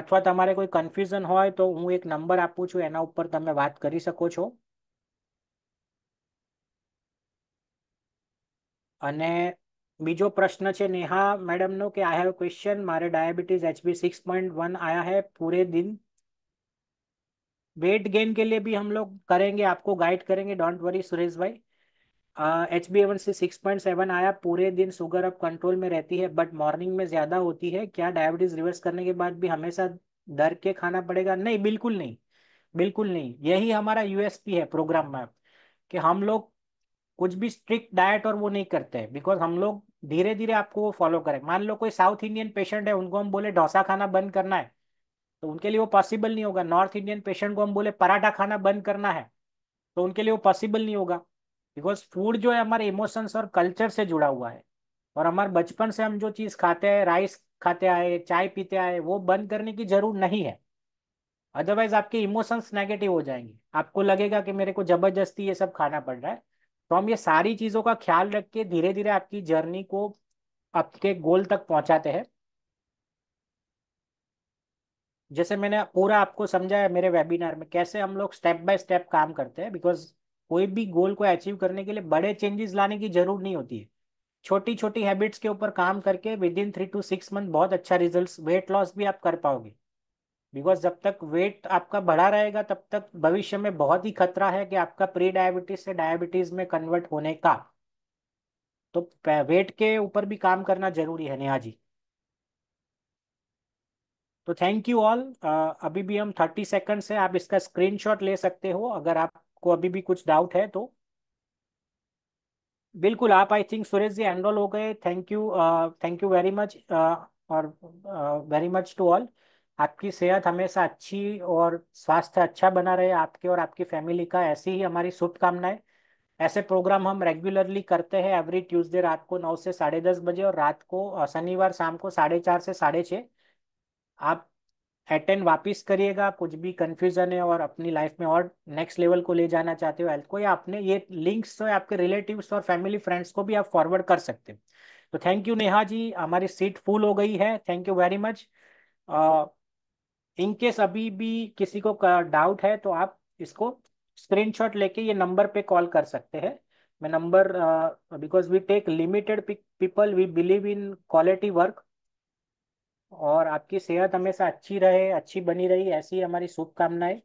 અથવા તમારે કોઈ કન્ફ્યુઝન હોય તો હું એક નંબર આપું છું એના ઉપર તમે વાત કરી શકો છો અને બીજો પ્રશ્ન છે નેહા મેડમનો કે આઈ હેવ ક્વેશ્ચન મારે diabetes H B six point one आया है पूरे दिन वेट गेन के लिए भी हम लोग करेंगे आपको गाइड करेंगे don't worry Suresh bhai H B A one C six point seven आया पूरे दिन शुगर अब कंट्रोल में रहती है बट मॉर्निंग में ज़्यादा होती है क्या डायबिटीज़ रिवर्स करने के बाद भी हमेशा डर के खाना पड़ेगा नहीं बिल्कुल नहीं बिल्कुल नहीं यही हमारा यूएसपी है प्रोग्राम में कि हम लोग कुछ भी स्ट्रिक्ट डाइट और वो नहीं करते हैं बिकॉज हम लोग धीरे धीरे आपको वो फॉलो करें मान लो कोई साउथ इंडियन पेशेंट है उनको हम बोले डोसा खाना बंद करना है तो उनके लिए वो पॉसिबल नहीं होगा नॉर्थ इंडियन पेशेंट को हम बोले पराठा खाना बंद करना है तो उनके लिए वो पॉसिबल नहीं होगा बिकॉज फूड जो है हमारे इमोशंस और कल्चर से जुड़ा हुआ है और हमारे बचपन से हम जो चीज़ खाते हैं राइस खाते आए चाय पीते आए वो बंद करने की जरूरत नहीं है अदरवाइज आपके इमोशंस नेगेटिव हो जाएंगे आपको लगेगा कि मेरे को जबरदस्ती ये सब खाना पड़ रहा है तो हम ये सारी चीज़ों का ख्याल रख के धीरे धीरे आपकी जर्नी को आपके गोल तक पहुंचाते हैं जैसे मैंने पूरा आपको समझाया मेरे वेबिनार में कैसे हम लोग स्टेप बाय स्टेप काम करते हैं बिकॉज कोई भी गोल को अचीव करने के लिए बड़े चेंजेस लाने की जरूरत नहीं होती है छोटी छोटी हैबिट्स के ऊपर काम करके within three to six month बहुत अच्छा रिजल्ट वेट लॉस भी आप कर पाओगे बिकॉज जब तक वेट आपका बढ़ा रहेगा तब तक भविष्य में बहुत ही खतरा है कि आपका प्री डायबिटीज से डायबिटीज में कन्वर्ट होने का तो वेट के ऊपर भी काम करना जरूरी है नेहा जी तो थैंक यू ऑल अभी भी हम थर्टी सेकेंड से आप इसका स्क्रीनशॉट ले सकते हो अगर आपको अभी भी कुछ डाउट है तो बिल्कुल आप I think Suresh ji enroll हो गए thank you thank you very much और वेरी मच टू ऑल आपकी सेहत हमेशा अच्छी और स्वास्थ्य अच्छा बना रहे आपके और आपकी फैमिली का ऐसी ही हमारी शुभकामनाएं ऐसे प्रोग्राम हम रेगुलरली करते हैं एवरी ट्यूसडे रात को नौ से साढ़े दस बजे और रात को शनिवार शाम को साढ़े चार से साढ़े छः आप अटेंड वापस करिएगा कुछ भी कंफ्यूजन है और अपनी लाइफ में और नेक्स्ट लेवल को ले जाना चाहते हो हेल्थ को या अपने ये लिंक्स तो आपके रिलेटिव्स और फैमिली फ्रेंड्स को भी आप फॉरवर्ड कर सकते हो तो थैंक यू नेहा जी हमारी सीट फुल हो गई है thank you very much in case अभी भी किसी को डाउट है तो आप इसको स्क्रीनशॉट लेके ये नंबर पे कॉल कर सकते हैं मैं number because we take limited people we believe in quality work और आपकी सेहत हमेशा अच्छी रहे अच्छी बनी रही ऐसी हमारी शुभकामनाएं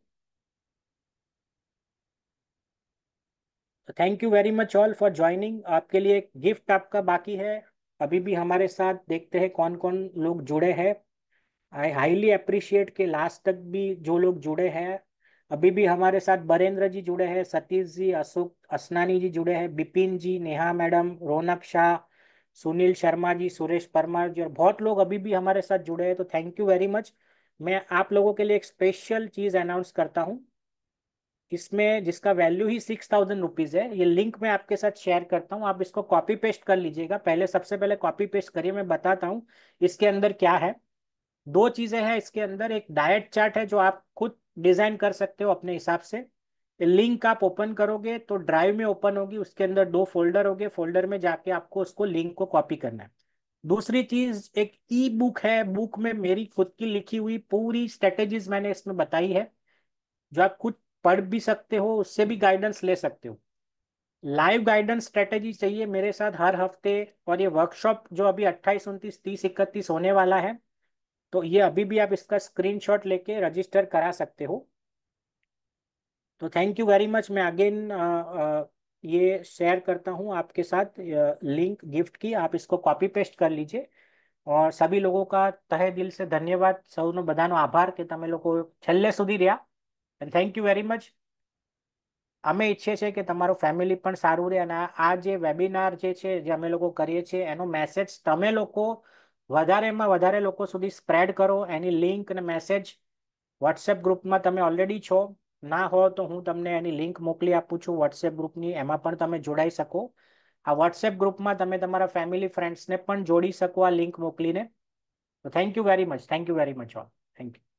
thank you very much all for joining आपके लिए एक गिफ्ट आपका बाकी है अभी भी हमारे साथ देखते हैं कौन कौन लोग जुड़े हैं आई हाईली अप्रिशिएट के लास्ट तक भी जो लोग जुड़े हैं अभी भी हमारे साथ बरेंद्र जी जुड़े हैं सतीश जी अशोक असनानी जी जुड़े हैं बिपिन जी नेहा मैडम रौनक शाह सुनील शर्मा जी सुरेश परमार जी और बहुत लोग अभी भी हमारे साथ जुड़े हैं तो थैंक यू वेरी मच मैं आप लोगों के लिए एक स्पेशल चीज अनाउंस करता हूँ इसमें जिसका वैल्यू ही सिक्स थाउजेंड रुपीज है ये लिंक मैं आपके साथ शेयर करता हूँ आप इसको कॉपी पेस्ट कर लीजिएगा पहले सबसे पहले कॉपी पेस्ट करिए मैं बताता हूँ इसके अंदर क्या है दो चीजें हैं इसके अंदर एक डाइट चार्ट है जो आप खुद डिजाइन कर सकते हो अपने हिसाब से लिंक आप ओपन करोगे तो ड्राइव में ओपन होगी उसके अंदर दो फोल्डर होंगे फोल्डर में जाके आपको उसको लिंक को कॉपी करना है दूसरी चीज एक ई बुक है बुक में मेरी खुद की लिखी हुई पूरी स्ट्रेटेजीज मैंने इसमें बताई है जो आप खुद पढ़ भी सकते हो उससे भी गाइडेंस ले सकते हो लाइव गाइडेंस स्ट्रेटेजी चाहिए मेरे साथ हर हफ्ते और ये वर्कशॉप जो अभी अट्ठाईस उनतीस तीस इकतीस होने वाला है तो ये अभी भी आप इसका स्क्रीनशॉट लेके रजिस्टर करा सकते हो तो थैंक यू वेरी मच मैं अगेन ये शेयर करता हूँ आपके साथ लिंक गिफ्ट की आप इसको कॉपी पेस्ट कर लीजिए और सभी लोगों का तहे दिल से धन्यवाद सौन बधा आभार के ते लोग छले सुधी रहा and thank you very much अमे इच्छे छे के तमारो फेमिली सारू रहे आज वेबिनार जे छे जे अमे लोग करे छे एनो मैसेज तमे लोग વધારેમાં વધારે લોકો સુધી સ્પ્રેડ કરો એની લિંક અને મેસેજ વોટ્સએપ ગ્રુપમાં તમે ઓલરેડી છો ના હો તો હું તમને એની લિંક મોકલી આપું છું વોટ્સએપ ગ્રુપની એમાં પણ તમે જોડાઈ શકો આ વોટ્સએપ ગ્રુપમાં તમે તમારા ફેમિલી ફ્રેન્ડ્સને પણ જોડી શકો આ લિંક મોકલીને તો thank you very much thank you very much all thank you